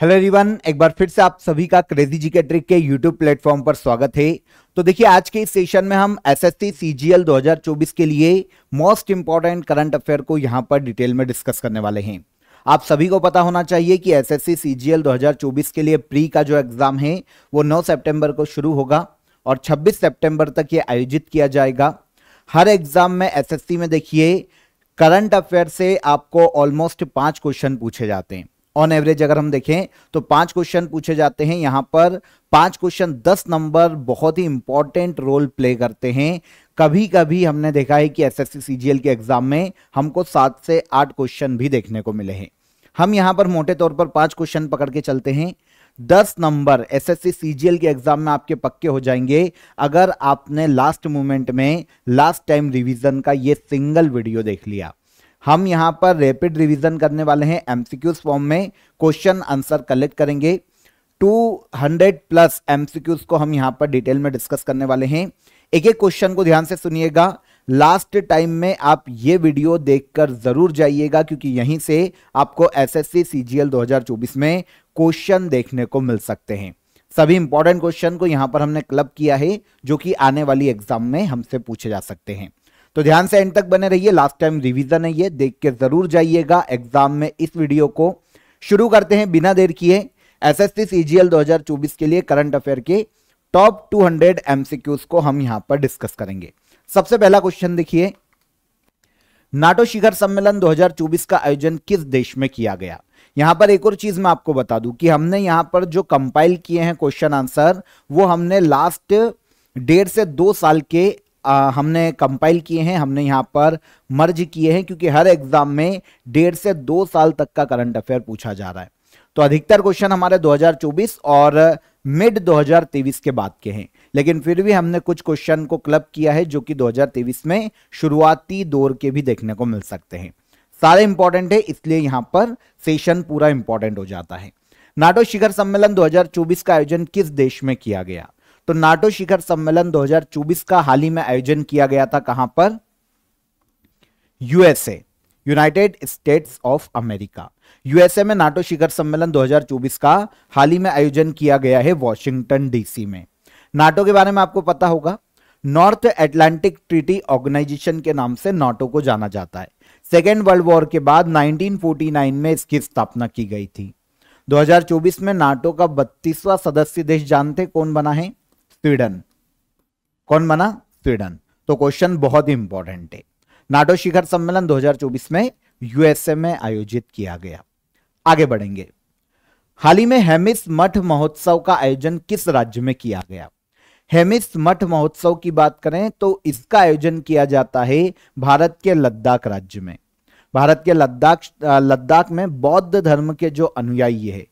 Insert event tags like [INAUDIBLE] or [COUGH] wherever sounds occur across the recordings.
hello everyone एक बार फिर से आप सभी का क्रेजी जी के ट्रिक के यूट्यूब प्लेटफॉर्म पर स्वागत है तो देखिए आज के इस सेशन में हम एसएससी सीजीएल 2024 के लिए मोस्ट इंपॉर्टेंट करंट अफेयर को यहां पर डिटेल में डिस्कस करने वाले हैं आप सभी को पता होना चाहिए कि एसएससी सीजीएल 2024 के लिए प्री का जो एग्ज़ाम है वो नौ सेप्टेम्बर को शुरू होगा और छब्बीस सेप्टेम्बर तक ये आयोजित किया जाएगा हर एग्ज़ाम में एस में देखिए करंट अफेयर से आपको ऑलमोस्ट पाँच क्वेश्चन पूछे जाते हैं ऑन एवरेज अगर हम देखें तो पांच क्वेश्चन पूछे जाते हैं यहां पर पांच क्वेश्चन दस नंबर बहुत ही इंपॉर्टेंट रोल प्ले करते हैं कभी कभी हमने देखा है कि एसएससी सीजीएल के एग्जाम में हमको सात से आठ क्वेश्चन भी देखने को मिले हैं हम यहां पर मोटे तौर पर पांच क्वेश्चन पकड़ के चलते हैं दस नंबर एसएससी सीजीएल के एग्जाम में आपके पक्के हो जाएंगे अगर आपने लास्ट मोमेंट में लास्ट टाइम रिवीजन का ये सिंगल वीडियो देख लिया हम यहाँ पर रैपिड रिवीजन करने वाले हैं एमसीक्यूज फॉर्म में क्वेश्चन आंसर कलेक्ट करेंगे 200 प्लस एमसीक्यूज को हम यहाँ पर डिटेल में डिस्कस करने वाले हैं एक एक क्वेश्चन को ध्यान से सुनिएगा लास्ट टाइम में आप ये वीडियो देखकर जरूर जाइएगा क्योंकि यहीं से आपको एसएससी सीजीएल 2024 में क्वेश्चन देखने को मिल सकते हैं सभी इंपॉर्टेंट क्वेश्चन को यहां पर हमने क्लब किया है जो कि आने वाली एग्जाम में हमसे पूछे जा सकते हैं तो ध्यान से एंड तक बने रहिए लास्ट टाइम रिवीजन है ये देख के जरूर जाइएगा एग्जाम में इस वीडियो को शुरू करते हैं बिना देर किए एस एस टी दो हजार चौबीस के लिए करंट अफेयर के टॉप टू हंड्रेड एमसीक्यूज को हम यहां पर डिस्कस करेंगे सबसे पहला क्वेश्चन देखिए नाटो शिखर सम्मेलन 2024 का आयोजन किस देश में किया गया यहां पर एक और चीज मैं आपको बता दूं कि हमने यहां पर जो कंपाइल किए हैं क्वेश्चन आंसर वो हमने लास्ट डेढ़ से दो साल के आ, हमने कंपाइल किए हैं हमने यहाँ पर मर्ज किए हैं क्योंकि हर एग्जाम में डेढ़ से दो साल तक का करंट अफेयर पूछा जा रहा है तो अधिकतर क्वेश्चन हमारे 2024 और मिड 2023 के बाद के हैं लेकिन फिर भी हमने कुछ क्वेश्चन को क्लब किया है जो कि 2023 में शुरुआती दौर के भी देखने को मिल सकते हैं सारे इंपॉर्टेंट है इसलिए यहाँ पर सेशन पूरा इंपॉर्टेंट हो जाता है नाटो शिखर सम्मेलन 2024 का आयोजन किस देश में किया गया तो नाटो शिखर सम्मेलन 2024 का हाल ही में आयोजन किया गया था कहां पर USA United States of America USA में नाटो शिखर सम्मेलन 2024 का हाल ही में आयोजन किया गया है वॉशिंगटन डीसी में नाटो के बारे में आपको पता होगा नॉर्थ एटलांटिक ट्रीटी ऑर्गेनाइजेशन के नाम से नाटो को जाना जाता है सेकेंड वर्ल्ड वॉर के बाद 1949 में इसकी स्थापना की गई थी 2024 में नाटो का बत्तीसवा सदस्य देश जानते कौन बना है स्वीडन कौन बना स्वीडन तो क्वेश्चन बहुत ही इंपॉर्टेंट है नाटो शिखर सम्मेलन 2024 में यूएसए में आयोजित किया गया आगे बढ़ेंगे हाल ही में हेमिस मठ महोत्सव का आयोजन किस राज्य में किया गया हेमिस मठ महोत्सव की बात करें तो इसका आयोजन किया जाता है भारत के लद्दाख राज्य में भारत के लद्दाख लद्दाख में बौद्ध धर्म के जो अनुयायी है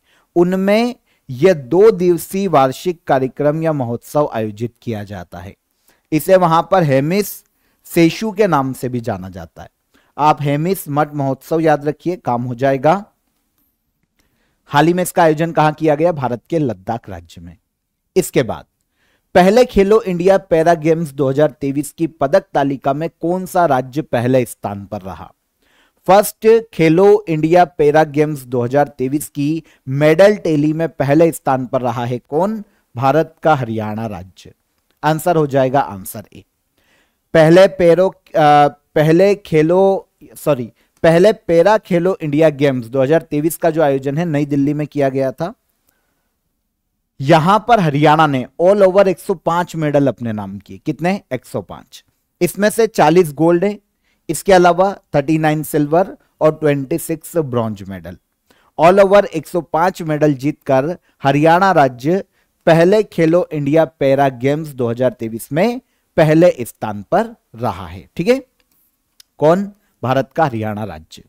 उनमें यह दो दिवसीय वार्षिक कार्यक्रम या महोत्सव आयोजित किया जाता है इसे वहां पर हेमिस सेशु के नाम से भी जाना जाता है आप हेमिस मठ महोत्सव याद रखिए काम हो जाएगा हाल ही में इसका आयोजन कहां किया गया भारत के लद्दाख राज्य में इसके बाद पहले खेलो इंडिया पैरा गेम्स 2023 की पदक तालिका में कौन सा राज्य पहले स्थान पर रहा फर्स्ट खेलो इंडिया पैरा गेम्स 2023 की मेडल टेली में पहले स्थान पर रहा है कौन भारत का हरियाणा राज्य आंसर हो जाएगा आंसर ए पहले पेरो पहले खेलो सॉरी पहले पैरा खेलो इंडिया गेम्स 2023 का जो आयोजन है नई दिल्ली में किया गया था यहां पर हरियाणा ने ऑल ओवर 105 मेडल अपने नाम किए कितने 105 इसमें से 40 गोल्ड है इसके अलावा 39 सिल्वर और 26 bronze medal all over 105 medal जीतकर हरियाणा राज्य पहले खेलो इंडिया पैरा गेम्स 2023 में पहले स्थान पर रहा है ठीक है कौन भारत का हरियाणा राज्य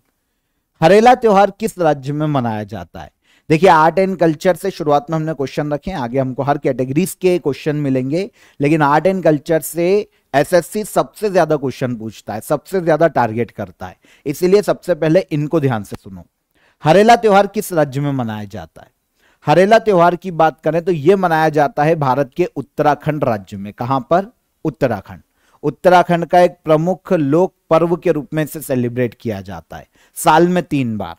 हरेला त्योहार किस राज्य में मनाया जाता है देखिए आर्ट एंड कल्चर से शुरुआत में हमने क्वेश्चन रखे आगे हमको हर कैटेगरीज के क्वेश्चन मिलेंगे लेकिन आर्ट एंड कल्चर से एसएससी सबसे ज्यादा क्वेश्चन पूछता है सबसे ज्यादा टारगेट करता है इसीलिए सबसे पहले इनको ध्यान से सुनो हरेला त्योहार किस राज्य में मनाया जाता है हरेला त्योहार की बात करें तो यह मनाया जाता है भारत के उत्तराखंड राज्य में कहां पर उत्तराखंड उत्तराखंड का एक प्रमुख लोक पर्व के रूप में इसे सेलिब्रेट किया जाता है साल में तीन बार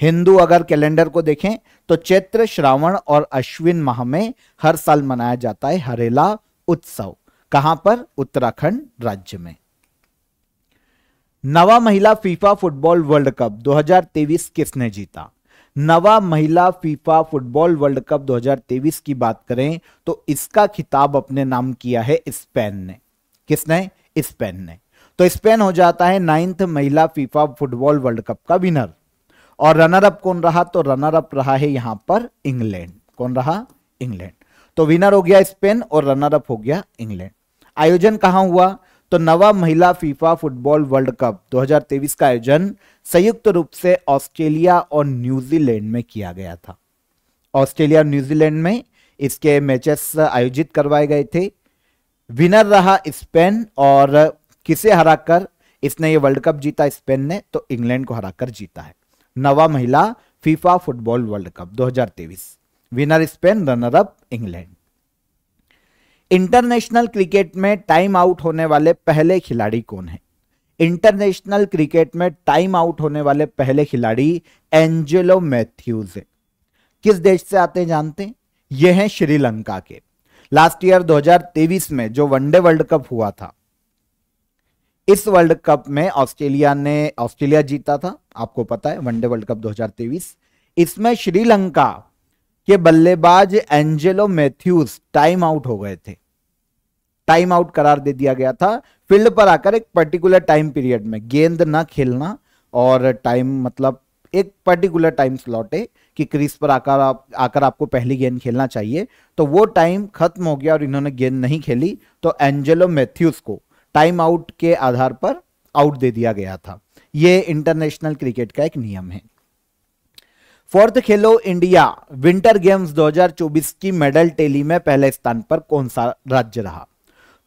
हिंदू अगर कैलेंडर को देखें तो चैत्र श्रावण और अश्विन माह में हर साल मनाया जाता है हरेला उत्सव कहां पर उत्तराखंड राज्य में नवा महिला फीफा फुटबॉल वर्ल्ड कप 2023 किसने जीता नवा महिला फीफा फुटबॉल वर्ल्ड कप 2023 की बात करें तो इसका खिताब अपने नाम किया है स्पेन ने किसने स्पेन ने तो स्पेन हो जाता है नाइन्थ महिला फीफा फुटबॉल वर्ल्ड कप का विनर और रनर अप कौन रहा तो रनर अप रहा है यहां पर इंग्लैंड कौन रहा इंग्लैंड तो विनर हो गया स्पेन और रनर अप हो गया इंग्लैंड आयोजन कहां हुआ तो नवा महिला फीफा फुटबॉल वर्ल्ड कप 2023 का आयोजन संयुक्त रूप से ऑस्ट्रेलिया और न्यूजीलैंड में किया गया था ऑस्ट्रेलिया और न्यूजीलैंड में इसके मैचेस आयोजित करवाए गए थे विनर रहा स्पेन और किसे हराकर इसने ये वर्ल्ड कप जीता स्पेन ने तो इंग्लैंड को हराकर जीता है नवा महिला FIFA football World Cup 2023 winner Spain runner up England international cricket में टाइम आउट होने वाले पहले खिलाड़ी कौन है इंटरनेशनल क्रिकेट में टाइम आउट होने वाले पहले खिलाड़ी एंजेलो मैथ्यूज है किस देश से आते जानते हैं यह है श्रीलंका के लास्ट ईयर 2023 में जो वनडे वर्ल्ड कप हुआ था इस वर्ल्ड कप में ऑस्ट्रेलिया ने ऑस्ट्रेलिया जीता था आपको पता है वनडे वर्ल्ड कप 2023 इसमें श्रीलंका के बल्लेबाज एंजेलो मैथ्यूज टाइम आउट हो गए थे टाइम आउट करार दे दिया गया था फील्ड पर आकर एक पर्टिकुलर टाइम पीरियड में गेंद ना खेलना और टाइम मतलब एक पर्टिकुलर टाइम स्लॉट है कि क्रीज पर आकर आप आकर आपको पहली गेंद खेलना चाहिए तो वो टाइम खत्म हो गया और इन्होंने गेंद नहीं खेली तो एंजेलो मैथ्यूज को टाइम आउट के आधार पर आउट दे दिया गया था यह इंटरनेशनल क्रिकेट का एक नियम है फोर्थ खेलो इंडिया विंटर गेम्स 2024 की मेडल टेली में पहले स्थान पर कौन सा राज्य रहा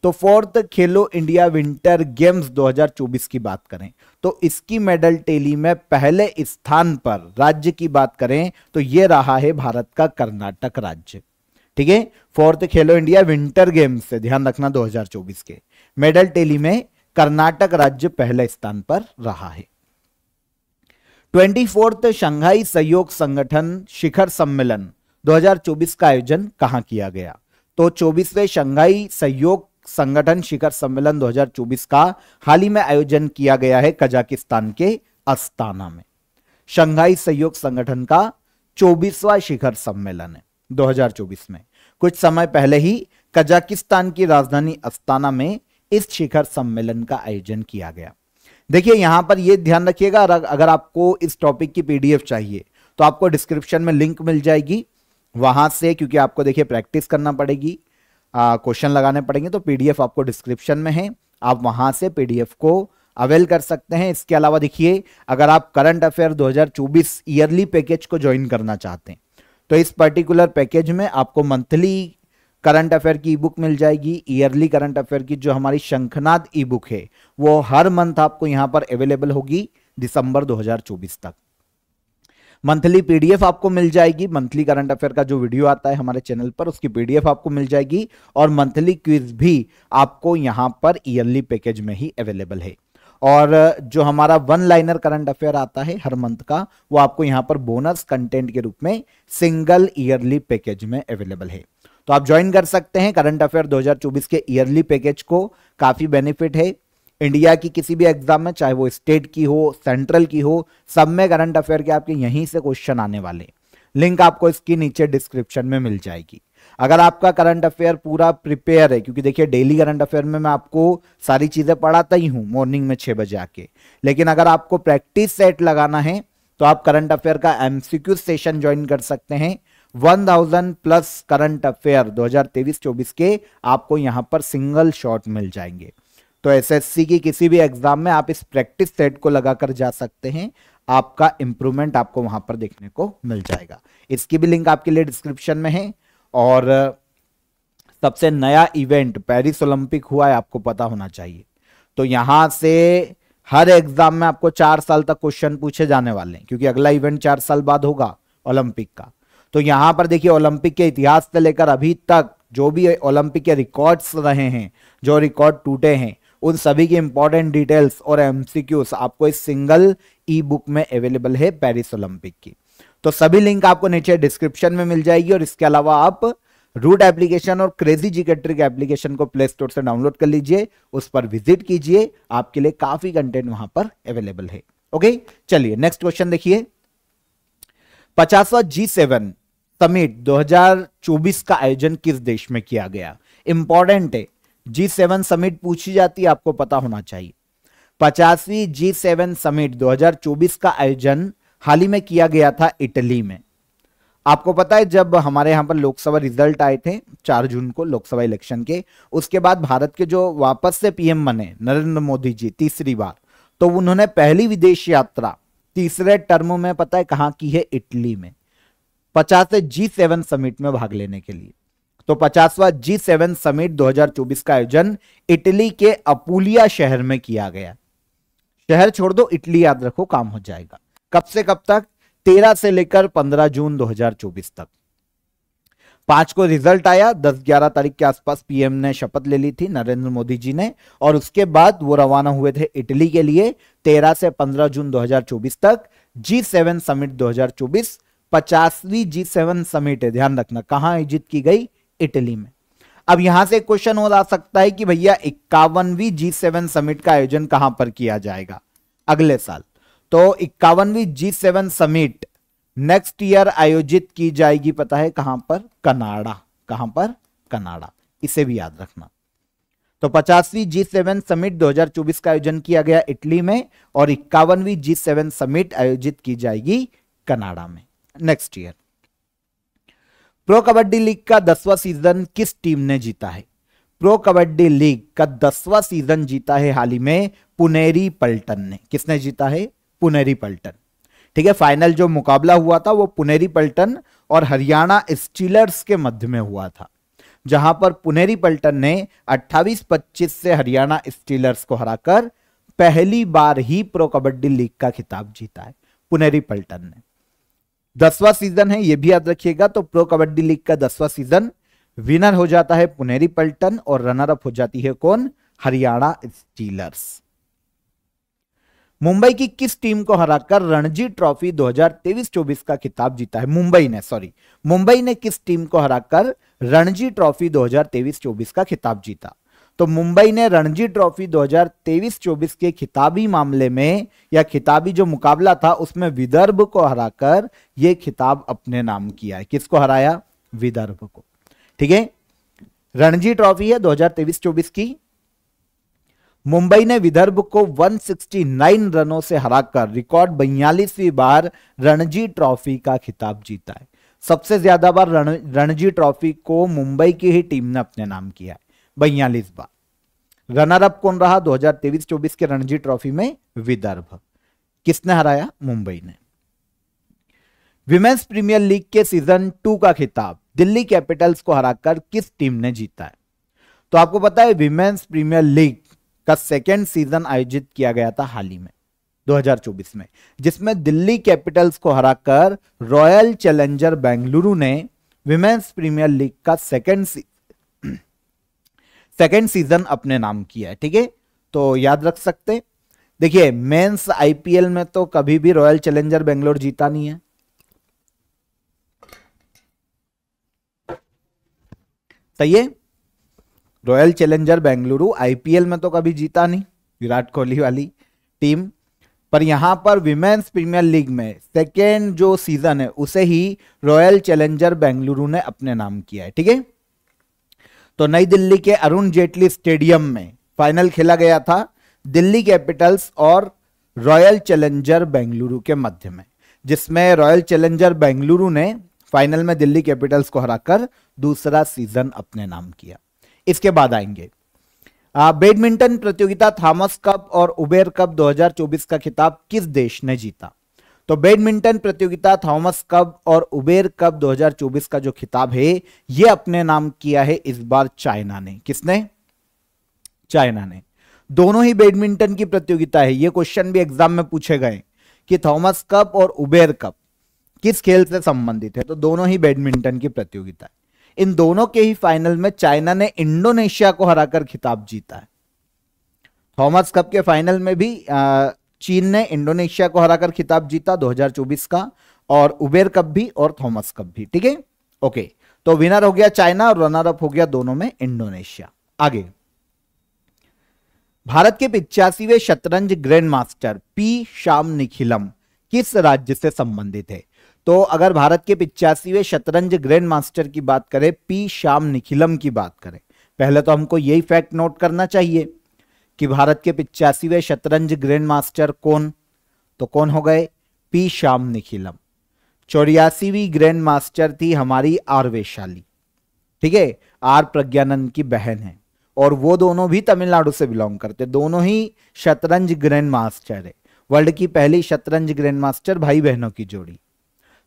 तो फोर्थ खेलो इंडिया विंटर गेम्स 2024 की बात करें तो इसकी मेडल टेली में पहले स्थान पर राज्य की बात करें तो यह रहा है भारत का कर्नाटक राज्य ठीक है फोर्थ खेलो इंडिया विंटर गेम्स से ध्यान रखना 2024 के मेडल टेली में कर्नाटक राज्य पहले स्थान पर रहा है ट्वेंटी फोर्थ शंघाई सहयोग संगठन शिखर सम्मेलन 2024 का आयोजन कहां किया गया तो 24वें शंघाई सहयोग संगठन शिखर सम्मेलन 2024 का हाल ही में आयोजन किया गया है कजाकिस्तान के अस्ताना में शंघाई सहयोग संगठन का 24वां शिखर सम्मेलन है 2024 में कुछ समय पहले ही कजाकिस्तान की राजधानी अस्ताना में इस शिखर सम्मेलन का आयोजन किया गया देखिए यहां पर यह ध्यान रखिएगा अगर आपको इस टॉपिक की पीडीएफ चाहिए तो आपको डिस्क्रिप्शन में लिंक मिल जाएगी वहां से क्योंकि आपको देखिए प्रैक्टिस करना पड़ेगी क्वेश्चन लगाने पड़ेंगे तो पीडीएफ आपको डिस्क्रिप्शन में है आप वहां से पीडीएफ को अवेल कर सकते हैं इसके अलावा देखिए अगर आप करंट अफेयर 2024 ईयरली पैकेज को ज्वाइन करना चाहते हैं तो इस पर्टिकुलर पैकेज में आपको मंथली करंट अफेयर की ई बुक मिल जाएगी ईयरली करंट अफेयर की जो हमारी शंखनाद ई बुक है वो हर मंथ आपको यहां पर अवेलेबल होगी दिसंबर 2024 तक मंथली पीडीएफ आपको मिल जाएगी मंथली करंट अफेयर का जो वीडियो आता है हमारे चैनल पर उसकी पीडीएफ आपको मिल जाएगी और मंथली क्विज भी आपको यहां पर ईयरली पैकेज में ही अवेलेबल है और जो हमारा वन लाइनर करंट अफेयर आता है हर मंथ का वो आपको यहाँ पर बोनस कंटेंट के रूप में सिंगल ईयरली पैकेज में अवेलेबल है तो आप ज्वाइन कर सकते हैं करंट अफेयर 2024 के ईयरली पैकेज को काफ़ी बेनिफिट है इंडिया की किसी भी एग्जाम में चाहे वो स्टेट की हो सेंट्रल की हो सब में करंट अफेयर के आपके यहीं से क्वेश्चन आने वाले लिंक आपको इसकी नीचे डिस्क्रिप्शन में मिल जाएगी अगर आपका करंट अफेयर पूरा प्रिपेयर है क्योंकि देखिए डेली करंट अफेयर में मैं आपको सारी चीज़ें पढ़ाता ही हूँ मॉर्निंग में छह बजे आके लेकिन अगर आपको प्रैक्टिस सेट लगाना है तो आप करंट अफेयर का एमसीक्यू सेशन ज्वाइन कर सकते हैं 1000 प्लस करंट अफेयर 2023-24 के आपको यहाँ पर सिंगल शॉट मिल जाएंगे तो एसएससी की किसी भी एग्जाम में आप इस प्रैक्टिस सेट को लगाकर जा सकते हैं आपका इंप्रूवमेंट आपको वहां पर देखने को मिल जाएगा इसकी भी लिंक आपके लिए डिस्क्रिप्शन में है और सबसे नया इवेंट पेरिस ओलंपिक हुआ है आपको पता होना चाहिए तो यहां से हर एग्जाम में आपको चार साल तक क्वेश्चन पूछे जाने वाले हैं क्योंकि अगला इवेंट चार साल बाद होगा ओलंपिक का तो यहां पर देखिए ओलंपिक के इतिहास से लेकर अभी तक जो भी ओलंपिक के रिकॉर्ड्स रहे हैं जो रिकॉर्ड टूटे हैं उन सभी की इंपॉर्टेंट डिटेल्स और एमसीक्यूज आपको इस सिंगल ई बुक में अवेलेबल है पेरिस ओलंपिक की तो सभी लिंक आपको नीचे डिस्क्रिप्शन में मिल जाएगी और इसके अलावा आप रूट एप्लीकेशन और क्रेजी जी के एप्लीकेशन को प्ले स्टोर से डाउनलोड कर लीजिए उस पर विजिट कीजिए आपके लिए काफी कंटेंट वहां पर अवेलेबल है ओके चलिए नेक्स्ट क्वेश्चन देखिए पचासवा जी सेवन समिट दो का आयोजन किस देश में किया गया इंपॉर्टेंट है जी सेवन समिट पूछी जाती है आपको पता होना चाहिए पचासवीं जी सेवन समिट दो का आयोजन हाल ही में किया गया था इटली में आपको पता है जब हमारे यहां पर लोकसभा रिजल्ट आए थे चार जून को लोकसभा इलेक्शन के उसके बाद भारत के जो वापस से पीएम बने नरेंद्र मोदी जी तीसरी बार तो उन्होंने पहली विदेश यात्रा तीसरे टर्म में पता है कहां की है इटली में पचास जी सेवन समिट में भाग लेने के लिए तो पचासवा जी सेवन समिट 2024 का आयोजन इटली के अपूलिया शहर में किया गया शहर छोड़ दो इटली याद रखो काम हो जाएगा कब से कब तक तेरह से लेकर पंद्रह जून 2024 तक पांच को रिजल्ट आया दस ग्यारह तारीख के आसपास पीएम ने शपथ ले ली थी नरेंद्र मोदी जी ने और उसके बाद वो रवाना हुए थे इटली के लिए तेरह से पंद्रह जून 2024 तक जी सेवन समिट 2024 पचासवीं जी सेवन समिट है ध्यान रखना कहां आयोजित की गई इटली में अब यहां से क्वेश्चन और आ सकता है कि भैया इक्यावनवी जी सेवन समिट का आयोजन कहां पर किया जाएगा अगले साल तो इक्यावनवी G seven summit next year आयोजित की जाएगी पता है कहां पर कनाडा कहां पर कनाडा इसे भी याद रखना तो पचासवीं जी सेवन समिट 2024 का आयोजन किया गया इटली में और इक्यावनवी जी सेवन समिट आयोजित की जाएगी कनाडा में next year pro kabaddi league का दसवा सीजन किस टीम ने जीता है प्रो कबड्डी लीग का दसवा सीजन जीता है हाल ही में पुनेरी पल्टन ने किसने जीता है पुनेरी पल्टन ठीक है फाइनल जो मुकाबला हुआ था वो पुनेरी पल्टन और हरियाणा स्टीलर्स के मध्य में हुआ था जहां पर पुनेरी पल्टन ने 28-25 से हरियाणा स्टीलर्स को हराकर पहली बार ही प्रो कबड्डी लीग का खिताब जीता है पुनेरी पल्टन ने दसवां सीजन है ये भी याद रखिएगा तो प्रो कबड्डी लीग का दसवां सीजन विनर हो जाता है पुनेरी पल्टन और रनर अप हो जाती है कौन हरियाणा स्टीलर्स मुंबई की किस टीम को हराकर रणजी ट्रॉफी 2023-24 का खिताब जीता है मुंबई ने सॉरी मुंबई ने किस टीम को हराकर रणजी ट्रॉफी 2023-24 का खिताब जीता तो मुंबई ने रणजी ट्रॉफी 2023-24 के खिताबी मामले में या खिताबी जो मुकाबला था उसमें विदर्भ को हराकर यह खिताब अपने नाम किया है किसको हराया विदर्भ को ठीक है रणजी ट्रॉफी है दो हजार की मुंबई ने विदर्भ को 169 रनों से हराकर रिकॉर्ड बयालीसवीं बार रणजी ट्रॉफी का खिताब जीता है सबसे ज्यादा बार रण, रणजी ट्रॉफी को मुंबई की ही टीम ने अपने नाम किया है बयालीस बार रनर अप कौन रहा 2023-24 के रणजी ट्रॉफी में विदर्भ किसने हराया मुंबई ने विमेन्स प्रीमियर लीग के सीजन टू का खिताब दिल्ली कैपिटल्स को हराकर किस टीम ने जीता है तो आपको पता है विमेन्स प्रीमियर लीग का सेकेंड सीजन आयोजित किया गया था हाल ही में 2024 में जिसमें दिल्ली कैपिटल्स को हराकर रॉयल चैलेंजर बेंगलुरु ने विमेन्स प्रीमियर लीग का सेकेंड सेकेंड सीजन अपने नाम किया है ठीक है तो याद रख सकते देखिए मेंस आईपीएल में तो कभी भी रॉयल चैलेंजर बेंगलोर जीता नहीं है सही है रॉयल चैलेंजर बेंगलुरु आईपीएल में तो कभी जीता नहीं विराट कोहली वाली टीम पर यहां पर विमेन्स प्रीमियर लीग में सेकेंड जो सीजन है उसे ही रॉयल चैलेंजर बेंगलुरु ने अपने नाम किया है ठीक है तो नई दिल्ली के अरुण जेटली स्टेडियम में फाइनल खेला गया था दिल्ली कैपिटल्स और रॉयल चैलेंजर बेंगलुरु के मध्य में जिसमें रॉयल चैलेंजर बेंगलुरु ने फाइनल में दिल्ली कैपिटल्स को हराकर दूसरा सीजन अपने नाम किया इसके बाद आएंगे बैडमिंटन प्रतियोगिता थॉमस कप और उबेर कप 2024 का खिताब किस देश ने जीता तो बैडमिंटन प्रतियोगिता थॉमस कप और उबेर कप 2024 का जो खिताब है यह अपने नाम किया है इस बार चाइना ने किसने चाइना ने दोनों ही बैडमिंटन की प्रतियोगिता है यह क्वेश्चन भी एग्जाम में पूछे गए कि थॉमस कप और उबेर कप किस खेल से संबंधित है तो दोनों ही बैडमिंटन की प्रतियोगिता है इन दोनों के ही फाइनल में चाइना ने इंडोनेशिया को हराकर खिताब जीता है थॉमस कप के फाइनल में भी चीन ने इंडोनेशिया को हराकर खिताब जीता 2024 का और उबेर कप भी और थॉमस कप भी ठीक है ओके तो विनर हो गया चाइना और रनर अप हो गया दोनों में इंडोनेशिया आगे भारत के पिचासीवे शतरंज grand master P Shyam Nikhilam किस राज्य से संबंधित है तो अगर भारत के पिचासीवें शतरंज ग्रैंड मास्टर की बात करें पी श्याम निखिलम की बात करें पहले तो हमको यही फैक्ट नोट करना चाहिए कि भारत के पिचासीवें शतरंज ग्रैंड मास्टर कौन तो कौन हो गए पी श्याम निखिलम चौरासीवीं ग्रैंड मास्टर थी हमारी आर वैशाली ठीक है आर प्रज्ञानंद की बहन है और वो दोनों भी तमिलनाडु से बिलोंग करते दोनों ही शतरंज ग्रैंड मास्टर है वर्ल्ड की पहली शतरंज ग्रैंड मास्टर भाई बहनों की जोड़ी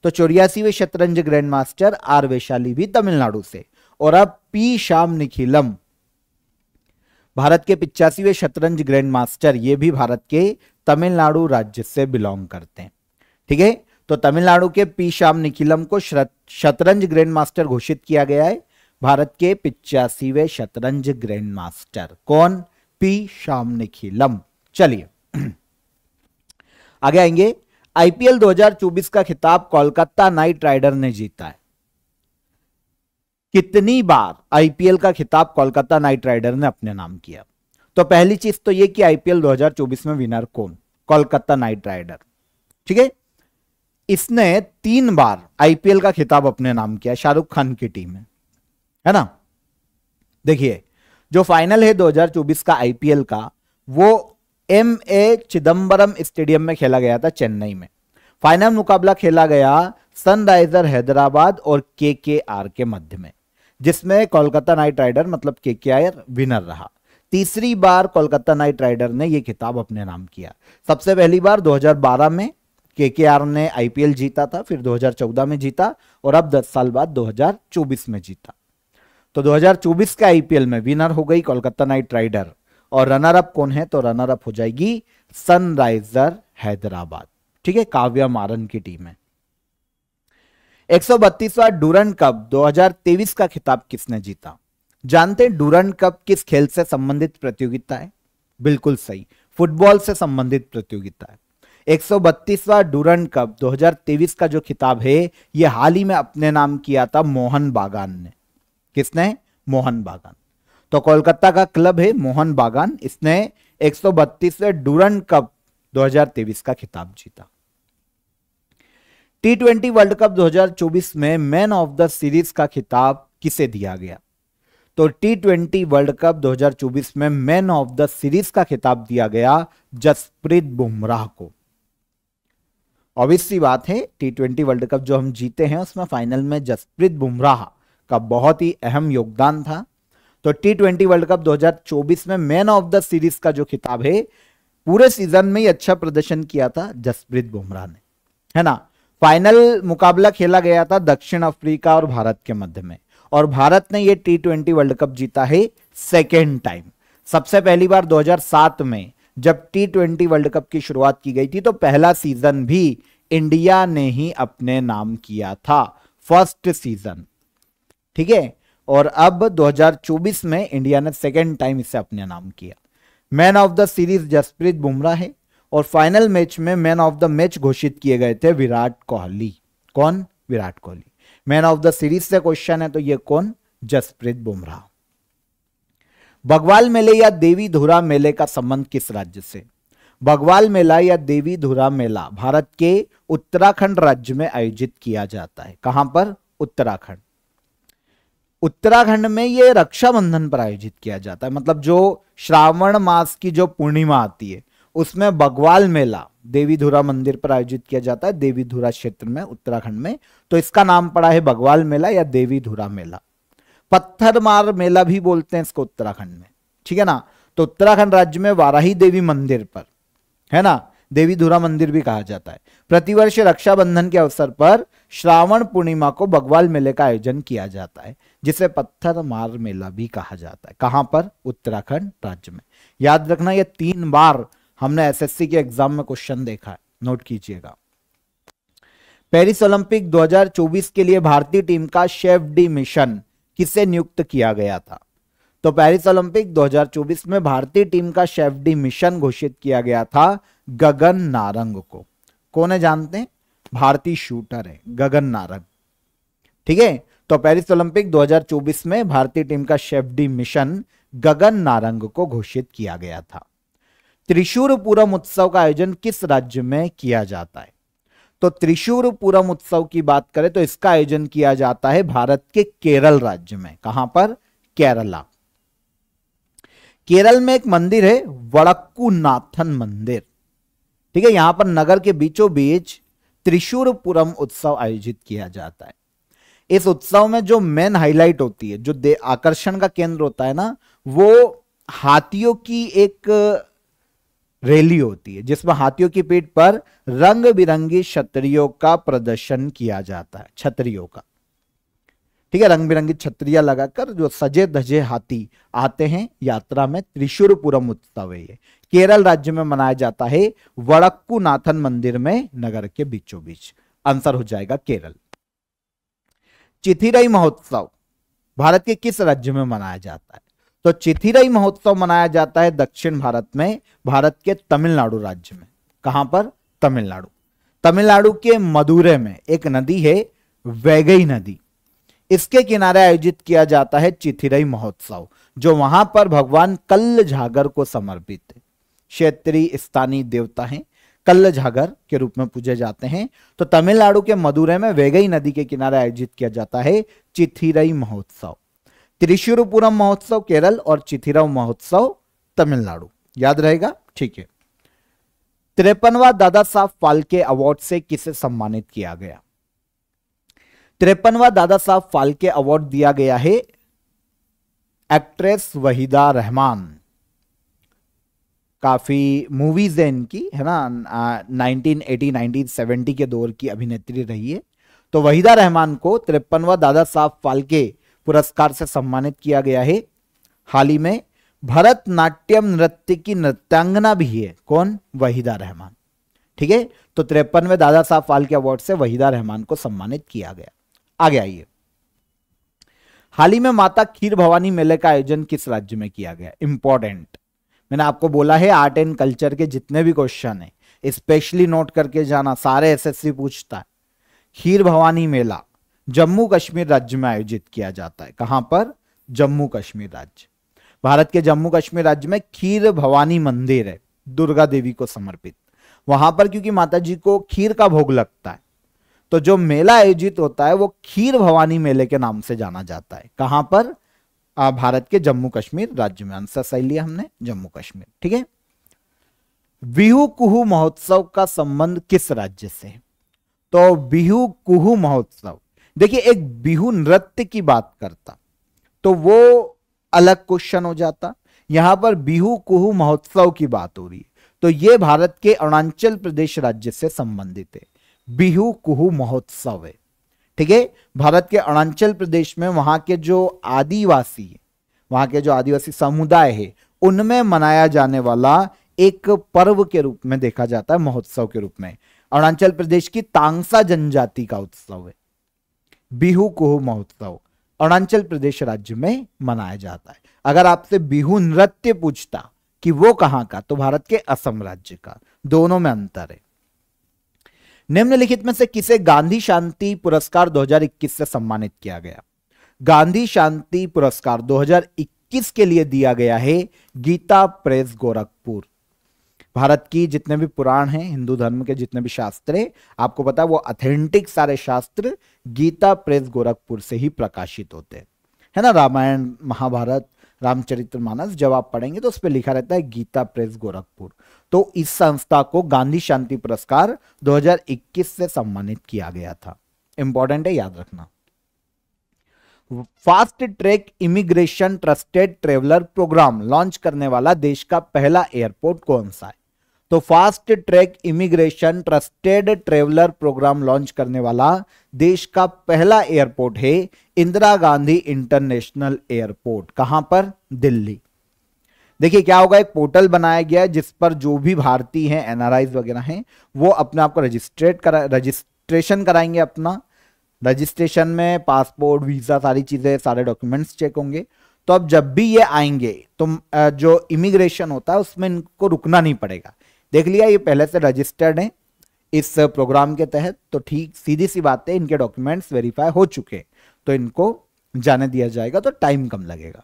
तो चौरासीवे शतरंज ग्रैंड मास्टर आर वैशाली भी तमिलनाडु से और अब पी श्याम निखिलम भारत के पिचासीवे शतरंज ग्रैंड मास्टर ये भी भारत के तमिलनाडु राज्य से बिलोंग करते हैं ठीक है तो तमिलनाडु के पी श्याम निखिलम को शतरंज ग्रैंड मास्टर घोषित किया गया है भारत के पिचासीवे शतरंज ग्रैंड मास्टर कौन पी श्याम निखिलम चलिए [CLEARS THROAT] आगे आएंगे आईपीएल 2024 का खिताब कोलकाता नाइट राइडर ने जीता है कितनी बार आईपीएल का खिताब कोलकाता नाइट राइडर ने अपने नाम किया तो पहली चीज तो यह कि आईपीएल 2024 में विनर कौन कोलकाता नाइट राइडर ठीक है इसने तीन बार आईपीएल का खिताब अपने नाम किया शाहरुख खान की टीम है है ना देखिए जो फाइनल है 2024 का आईपीएल का वो एम ए चिदम्बरम स्टेडियम में खेला गया था चेन्नई में फाइनल मुकाबला खेला गया सनराइजर हैदराबाद और के के आर के मध्य में जिसमें कोलकाता नाइट राइडर मतलब के के आर विनर रहा तीसरी बार कोलकाता नाइट राइडर ने यह खिताब अपने नाम किया सबसे पहली बार 2012 में के के आर ने आईपीएल जीता था फिर 2014 में जीता और अब 10 साल बाद 2024 में जीता तो 2024 के आईपीएल में विनर हो गई कोलकाता नाइट राइडर और रनर अप कौन है तो रनर अप हो जाएगी सनराइजर हैदराबाद ठीक है काव्या मारन की टीम है एक सौ डूर कप 2023 का खिताब किसने जीता जानते हैं डूरन कप किस खेल से संबंधित प्रतियोगिता है बिल्कुल सही फुटबॉल से संबंधित प्रतियोगिता है एक सौ डूरन कप 2023 का जो खिताब है यह हाल ही में अपने नाम किया था मोहन बागान ने किसने मोहन बागान तो कोलकाता का क्लब है मोहन बागान इसने 132वें डूरन कप 2023 का खिताब जीता टी ट्वेंटी वर्ल्ड कप 2024 में मैन ऑफ द सीरीज का खिताब किसे दिया गया तो टी ट्वेंटी वर्ल्ड कप 2024 में मैन ऑफ द सीरीज का खिताब दिया गया जसप्रीत बुमराह को ऑब्वियसली बात है टी ट्वेंटी वर्ल्ड कप जो हम जीते हैं उसमें फाइनल में जसप्रीत बुमराह का बहुत ही अहम योगदान था तो टी ट्वेंटी वर्ल्ड कप 2024 में मैन ऑफ द सीरीज का जो खिताब है पूरे सीजन में ही अच्छा प्रदर्शन किया था जसप्रीत बुमराह ने है ना फाइनल मुकाबला खेला गया था दक्षिण अफ्रीका और भारत के मध्य में और भारत ने यह टी ट्वेंटी वर्ल्ड कप जीता है सेकेंड टाइम सबसे पहली बार 2007 में जब टी ट्वेंटी वर्ल्ड कप की शुरुआत की गई थी तो पहला सीजन भी इंडिया ने ही अपने नाम किया था फर्स्ट सीजन ठीक है और अब 2024 में इंडिया ने सेकेंड टाइम इसे अपने नाम किया man of the series Jasprit Bumrah है और फाइनल मैच में मैन ऑफ द मैच घोषित किए गए थे विराट कोहली कौन Virat Kohli man of the series से क्वेश्चन है तो ये कौन जसप्रीत बुमराह बगवाल मेले या देवी धुरा मेले का संबंध किस राज्य से भगवाल मेला या देवी धुरा मेला भारत के उत्तराखंड राज्य में आयोजित किया जाता है कहां पर उत्तराखंड उत्तराखंड में ये रक्षाबंधन पर आयोजित किया जाता है मतलब जो श्रावण मास की जो पूर्णिमा आती है उसमें बगवाल मेला देवी धुरा मंदिर पर आयोजित किया जाता है देवी धुरा क्षेत्र में उत्तराखंड में तो इसका नाम पड़ा है बगवाल मेला या देवी धुरा मेला पत्थर मार मेला भी बोलते हैं इसको उत्तराखंड में ठीक है ना तो उत्तराखंड राज्य में वाराही देवी मंदिर पर है ना देवी धुरा मंदिर भी कहा जाता है प्रतिवर्ष रक्षाबंधन के अवसर पर श्रावण पूर्णिमा को बगवाल मेले का आयोजन किया जाता है जिसे पत्थर मार मेला भी कहा जाता है कहां पर उत्तराखंड राज्य में याद रखना ये तीन बार हमने एसएससी के एग्जाम में क्वेश्चन देखा है नोट कीजिएगा पेरिस ओलंपिक 2024 के लिए भारतीय टीम का शेफ डी मिशन किसे नियुक्त किया गया था तो पेरिस ओलंपिक 2024 में भारतीय टीम का शेफ डी मिशन घोषित किया गया था गगन नारंग को कौन है जानते हैं भारतीय शूटर है गगन नारंग ठीक है तो पेरिस ओलंपिक 2024 में भारतीय टीम का शेफडी मिशन गगन नारंग को घोषित किया गया था त्रिशूर पूरम उत्सव का आयोजन किस राज्य में किया जाता है तो त्रिशूर पूरम उत्सव की बात करें तो इसका आयोजन किया जाता है भारत के केरल राज्य में कहां पर केरला केरल में एक मंदिर है वड़क्कू नाथन मंदिर ठीक है यहां पर नगर के बीचों बीच त्रिशूरपुरम उत्सव आयोजित किया जाता है इस उत्सव में जो मेन हाईलाइट होती है जो आकर्षण का केंद्र होता है ना वो हाथियों की एक रैली होती है जिसमें हाथियों की पीठ पर रंग बिरंगी छतरियों का प्रदर्शन किया जाता है छतरियों का ठीक है रंग बिरंगी छत्रियां लगाकर जो सजे धजे हाथी आते हैं यात्रा में त्रिशूरपुरम उत्सव है ये केरल राज्य में मनाया जाता है वड़क्कू नाथन मंदिर में नगर के बीचों बीच आंसर हो जाएगा केरल चिथिराई महोत्सव भारत के किस राज्य में मनाया जाता है तो चिथिराई महोत्सव मनाया जाता है दक्षिण भारत में भारत के तमिलनाडु राज्य में कहां पर तमिलनाडु तमिलनाडु के मदुरे में एक नदी है वैगई नदी इसके किनारे आयोजित किया जाता है चिथिरई महोत्सव जो वहां पर भगवान कल झागर को समर्पित है क्षेत्रीय स्थानीय देवता हैं कल्ल झागर के रूप में पूजे जाते हैं तो तमिलनाडु के मदुरै में वेगई नदी के किनारे आयोजित किया जाता है चिथिरई महोत्सव त्रिशुरपुरम महोत्सव केरल और चिथिरव महोत्सव तमिलनाडु याद रहेगा ठीक है त्रेपनवा दादा साहब फालके अवार्ड से किसे सम्मानित किया गया त्रेपनवा दादा साहब फालके अवार्ड दिया गया है एक्ट्रेस वहीदा रहमान काफ़ी मूवीज़ हैं इनकी है ना नाइनटीन एटी नाइनटीन सेवेंटी के दौर की अभिनेत्री रही है तो वहीदा रहमान को तिरपनवा दादा साहब फालके पुरस्कार से सम्मानित किया गया है हाल ही में भरतनाट्यम नृत्य की नृत्यांगना भी है कौन वहीदा रहमान ठीक है तो तिरपनवे दादा साहब फालके अवार्ड से वहीदा रहमान को सम्मानित किया गया आगे आइए हाल ही में माता खीर भवानी मेले का आयोजन किस राज्य में किया गया इंपॉर्टेंट मैंने आपको बोला है आर्ट एंड कल्चर के जितने भी क्वेश्चन है स्पेशली नोट करके जाना सारे एसएससी पूछता है खीर भवानी मेला जम्मू कश्मीर राज्य में आयोजित किया जाता है कहां पर जम्मू कश्मीर राज्य भारत के जम्मू कश्मीर राज्य में खीर भवानी मंदिर है दुर्गा देवी को समर्पित वहां पर क्योंकि माता जी को खीर का भोग लगता है तो जो मेला आयोजित होता है वो खीर भवानी मेले के नाम से जाना जाता है कहां पर भारत के जम्मू कश्मीर राज्य में आंसर सही लिया हमने जम्मू कश्मीर ठीक है बिहू कुहू महोत्सव का संबंध किस राज्य से तो बिहू कुहू महोत्सव देखिए एक बिहू नृत्य की बात करता तो वो अलग क्वेश्चन हो जाता यहां पर बिहू कुहू महोत्सव की बात हो रही है तो ये भारत के अरुणाचल प्रदेश राज्य से संबंधित है बिहू कुहू महोत्सव है ठीक है भारत के अरुणाचल प्रदेश में वहां के जो आदिवासी वहां के जो आदिवासी समुदाय है उनमें मनाया जाने वाला एक पर्व के रूप में देखा जाता है महोत्सव के रूप में अरुणाचल प्रदेश की तांगसा जनजाति का उत्सव है बिहू कुहू महोत्सव अरुणाचल प्रदेश राज्य में मनाया जाता है अगर आपसे बिहू नृत्य पूछता कि वो कहाँ का तो भारत के असम राज्य का दोनों में अंतर है निम्नलिखित में से किसे गांधी शांति पुरस्कार 2021 से सम्मानित किया गया गांधी शांति पुरस्कार 2021 के लिए दिया गया है गीता प्रेस गोरखपुर भारत की जितने भी पुराण हैं हिंदू धर्म के जितने भी शास्त्र हैं आपको पता है वो ऑथेंटिक सारे शास्त्र गीता प्रेस गोरखपुर से ही प्रकाशित होते हैं है ना रामायण महाभारत रामचरित्र मानस जब आप पढ़ेंगे तो उस पर लिखा रहता है गीता प्रेस गोरखपुर तो इस संस्था को गांधी शांति पुरस्कार 2021 से सम्मानित किया गया था इंपॉर्टेंट है याद रखना fast track immigration trusted traveller programme launch करने वाला देश का पहला एयरपोर्ट कौन सा है तो fast track immigration trusted traveller programme launch करने वाला देश का पहला एयरपोर्ट है इंदिरा गांधी इंटरनेशनल एयरपोर्ट कहां पर दिल्ली देखिए क्या होगा एक पोर्टल बनाया गया है जिस पर जो भी भारतीय हैं एनआरआई वगैरह हैं वो अपने आप को रजिस्ट्रेट करा रजिस्ट्रेशन कराएंगे अपना रजिस्ट्रेशन में पासपोर्ट वीज़ा सारी चीज़ें सारे डॉक्यूमेंट्स चेक होंगे तो अब जब भी ये आएंगे तो जो इमिग्रेशन होता है उसमें इनको रुकना नहीं पड़ेगा देख लिया ये पहले से रजिस्टर्ड है इस प्रोग्राम के तहत तो ठीक सीधी सी बात है इनके डॉक्यूमेंट्स वेरीफाई हो चुके तो इनको जाने दिया जाएगा तो टाइम कम लगेगा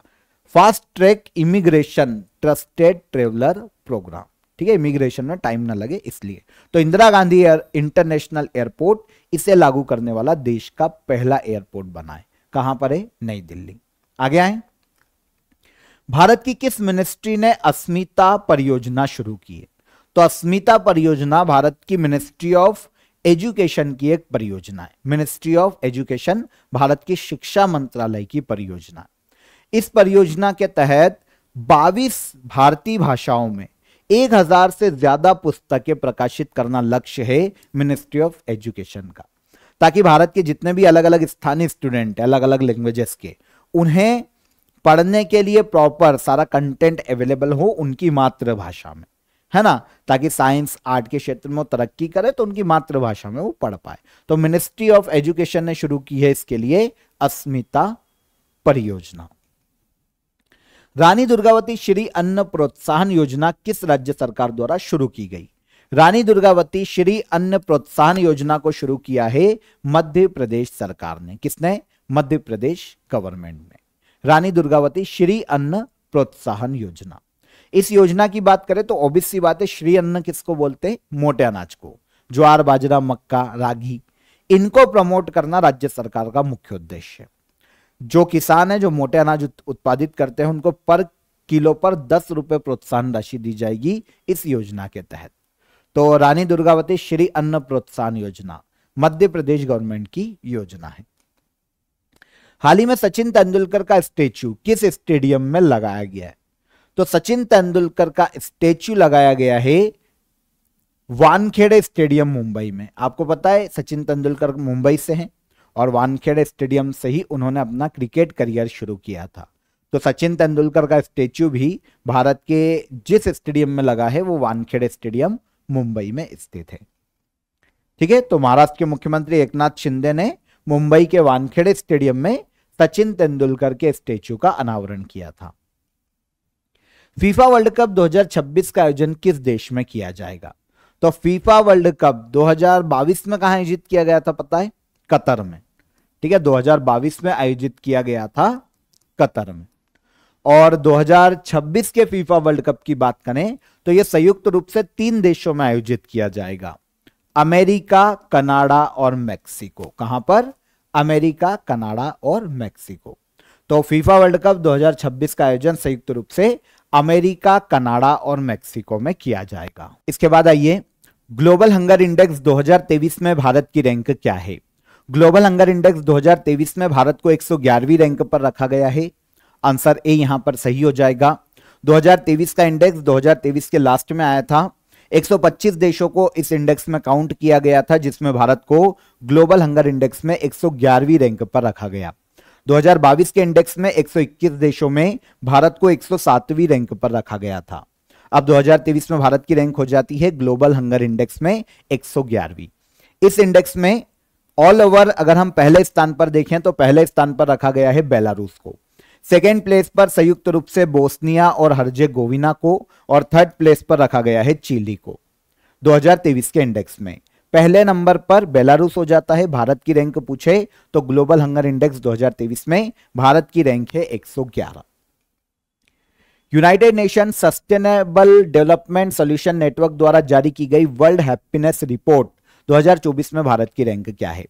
fast track immigration trusted traveller programme ठीक है इमिग्रेशन में टाइम ना लगे इसलिए तो Indira Gandhi air international airport इसे लागू करने वाला देश का पहला एयरपोर्ट बनाए कहां पर है नई दिल्ली आगे आए भारत की किस मिनिस्ट्री ने अस्मिता परियोजना शुरू की है तो अस्मिता परियोजना भारत की मिनिस्ट्री ऑफ एजुकेशन की एक परियोजना है मिनिस्ट्री ऑफ एजुकेशन भारत की शिक्षा मंत्रालय की परियोजना इस परियोजना के तहत 22 भारतीय भाषाओं में 1000 से ज्यादा पुस्तकें प्रकाशित करना लक्ष्य है मिनिस्ट्री ऑफ एजुकेशन का ताकि भारत के जितने भी अलग अलग स्थानीय स्टूडेंट अलग अलग लैंग्वेजेस के उन्हें पढ़ने के लिए प्रॉपर सारा कंटेंट अवेलेबल हो उनकी मातृभाषा में है ना ताकि साइंस आर्ट के क्षेत्र में तरक्की करे तो उनकी मातृभाषा में वो पढ़ पाए तो मिनिस्ट्री ऑफ एजुकेशन ने शुरू की है इसके लिए अस्मिता परियोजना रानी दुर्गावती श्री अन्न प्रोत्साहन योजना किस राज्य सरकार द्वारा शुरू की गई रानी दुर्गावती श्री अन्न प्रोत्साहन योजना को शुरू किया है मध्य प्रदेश सरकार ने किसने मध्य प्रदेश गवर्नमेंट ने रानी दुर्गावती श्री अन्न प्रोत्साहन योजना इस योजना की बात करें तो ओबिस बात है श्री अन्न किसको बोलते हैं मोटे अनाज को ज्वार बाजरा मक्का रागी इनको प्रमोट करना राज्य सरकार का मुख्य उद्देश्य है जो किसान है जो मोटे अनाज उत्पादित करते हैं उनको पर किलो पर दस रुपए प्रोत्साहन राशि दी जाएगी इस योजना के तहत तो रानी दुर्गावती श्री अन्न प्रोत्साहन योजना मध्य प्रदेश गवर्नमेंट की योजना है हाल ही में सचिन तेंदुलकर का स्टेच्यू किस स्टेडियम में लगाया गया है तो सचिन तेंदुलकर का स्टेच्यू लगाया गया है वानखेड़े स्टेडियम मुंबई में आपको पता है सचिन तेंदुलकर मुंबई से हैं और वानखेड़े स्टेडियम से ही उन्होंने अपना क्रिकेट करियर शुरू किया था तो सचिन तेंदुलकर का स्टेच्यू भी भारत के जिस स्टेडियम में लगा है वो वानखेड़े स्टेडियम मुंबई में स्थित है ठीक है तो महाराष्ट्र के मुख्यमंत्री एकनाथ शिंदे ने मुंबई के वानखेड़े स्टेडियम में सचिन तेंदुलकर के स्टेच्यू का अनावरण किया था फीफा वर्ल्ड कप 2026 का आयोजन किस देश में किया जाएगा तो फीफा वर्ल्ड कप 2022 में कहा आयोजित किया गया था पता है कतर में ठीक है 2022 में आयोजित किया गया था कतर में और 2026 के फीफा वर्ल्ड कप की बात करें तो यह संयुक्त रूप से तीन देशों में आयोजित किया जाएगा अमेरिका कनाडा और मेक्सिको कहां पर अमेरिका कनाडा और मेक्सिको तो फीफा वर्ल्ड कप 2026 का आयोजन संयुक्त रूप से अमेरिका कनाडा और मेक्सिको में किया जाएगा इसके बाद आइए ग्लोबल हंगर इंडेक्स 2023 में भारत की रैंक क्या है ग्लोबल हंगर इंडेक्स 2023 में भारत को 111वीं रैंक पर रखा गया है आंसर ए यहां पर सही हो जाएगा 2023 का इंडेक्स 2023 के लास्ट में आया था 125 देशों को इस इंडेक्स में काउंट किया गया था जिसमें भारत को ग्लोबल हंगर इंडेक्स में 111वीं रैंक पर रखा गया 2022 के इंडेक्स में 121 देशों में भारत को 107वीं रैंक पर रखा गया था अब 2023 में भारत की रैंक हो जाती है ग्लोबल हंगर इंडेक्स में 111वीं इस इंडेक्स में ऑल ओवर अगर हम पहले स्थान पर देखें तो पहले स्थान पर रखा गया है बेलारूस को सेकेंड प्लेस पर संयुक्त रूप से बोस्निया और हरजे गोविना को और थर्ड प्लेस पर रखा गया है चिली को 2023 के इंडेक्स में पहले नंबर पर बेलारूस हो जाता है भारत की रैंक पूछे तो ग्लोबल हंगर इंडेक्स 2023 में भारत की रैंक है 111 United Nation sustainable development solution network द्वारा जारी की गई वर्ल्ड हैप्पीनेस रिपोर्ट 2024 में भारत की रैंक क्या है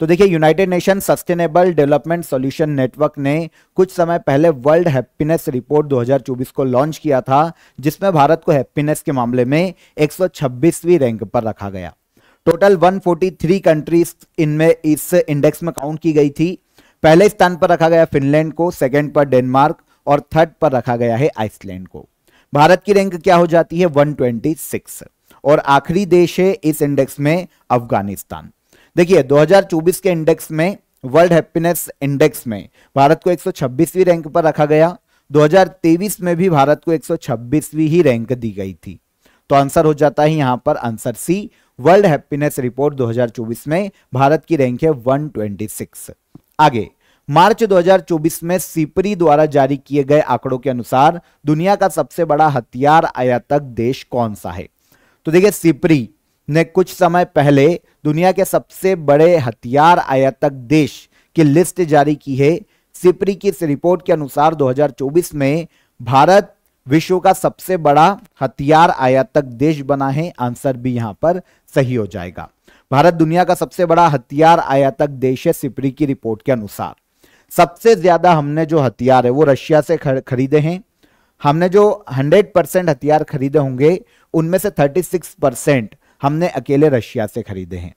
तो देखिए United Nation sustainable development solution network ने कुछ समय पहले वर्ल्ड हैप्पीनेस रिपोर्ट 2024 को लॉन्च किया था जिसमें भारत को हैप्पीनेस के मामले में 126वीं रैंक पर रखा गया टोटल 143 कंट्रीज इनमें इस इंडेक्स में काउंट की गई थी पहले स्थान पर रखा गया फिनलैंड को सेकंड पर डेनमार्क और थर्ड पर रखा गया है आइसलैंड को भारत की रैंक क्या हो जाती है 126 और आखिरी देश है इस इंडेक्स में अफगानिस्तान देखिए 2024 के इंडेक्स में वर्ल्ड हैप्पीनेस इंडेक्स में भारत को 126वीं रैंक पर रखा गया 2023 में भी भारत को 126वीं ही रैंक दी गई थी तो आंसर हो जाता है यहां पर answer C world happiness report 2024 में भारत की रैंक है 126 आगे मार्च 2024 में सीपरी द्वारा जारी किए गए आंकड़ों के अनुसार दुनिया का सबसे बड़ा हथियार आयातक देश कौन सा है तो देखिए सीपरी ने कुछ समय पहले दुनिया के सबसे बड़े हथियार आयातक देश की लिस्ट जारी की है सिपरी की इस रिपोर्ट के अनुसार 2024 में भारत विश्व का सबसे बड़ा हथियार आयातक देश बना है आंसर भी यहां पर सही हो जाएगा भारत दुनिया का सबसे बड़ा हथियार आयातक देश है सिपरी की रिपोर्ट के अनुसार सबसे ज्यादा हमने जो हथियार है वो रशिया से खरीदे हैं हमने जो 100 परसेंट हथियार खरीदे होंगे उनमें से 36 परसेंट हमने अकेले रशिया से खरीदे हैं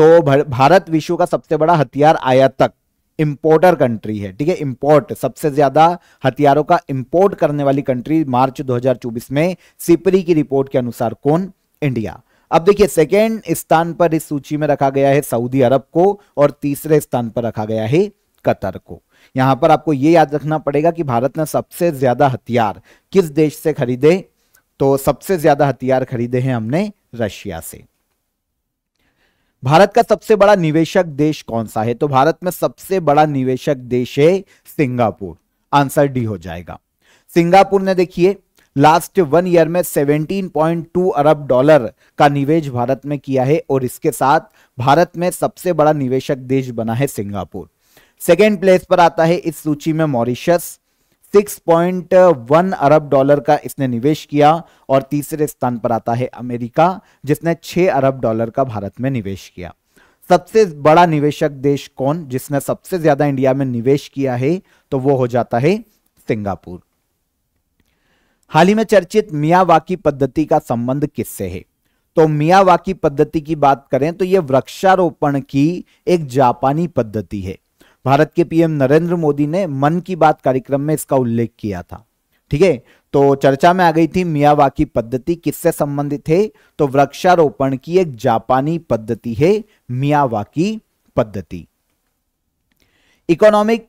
तो भारत विश्व का सबसे बड़ा हथियार आयातक इंपोर्टर कंट्री है ठीक है इंपोर्ट सबसे ज्यादा हथियारों का इंपोर्ट करने वाली कंट्री मार्च 2024 में सिपरी की रिपोर्ट के अनुसार कौन इंडिया अब देखिए सेकेंड स्थान पर इस सूची में रखा गया है सऊदी अरब को और तीसरे स्थान पर रखा गया है कतर को यहां पर आपको यह याद रखना पड़ेगा कि भारत ने सबसे ज्यादा हथियार किस देश से खरीदे तो सबसे ज्यादा हथियार खरीदे हैं हमने रशिया से भारत का सबसे बड़ा निवेशक देश कौन सा है तो भारत में सबसे बड़ा निवेशक देश है सिंगापुर आंसर डी हो जाएगा सिंगापुर ने देखिए लास्ट वन ईयर में 17.2 अरब डॉलर का निवेश भारत में किया है और इसके साथ भारत में सबसे बड़ा निवेशक देश बना है सिंगापुर सेकेंड प्लेस पर आता है इस सूची में मॉरिशस 6.1 अरब डॉलर का इसने निवेश किया और तीसरे स्थान पर आता है अमेरिका जिसने 6 अरब डॉलर का भारत में निवेश किया सबसे बड़ा निवेशक देश कौन जिसने सबसे ज्यादा इंडिया में निवेश किया है तो वो हो जाता है सिंगापुर हाल ही में चर्चित मियावाकी पद्धति का संबंध किससे है तो मियावाकी पद्धति की बात करें तो यह वृक्षारोपण की एक जापानी पद्धति है भारत के पीएम नरेंद्र मोदी ने मन की बात कार्यक्रम में इसका उल्लेख किया था ठीक है तो चर्चा में आ गई थी मियावा की पद्धति किससे संबंधित है तो वृक्षारोपण की एक जापानी पद्धति है मियावा की पद्धति इकोनॉमिक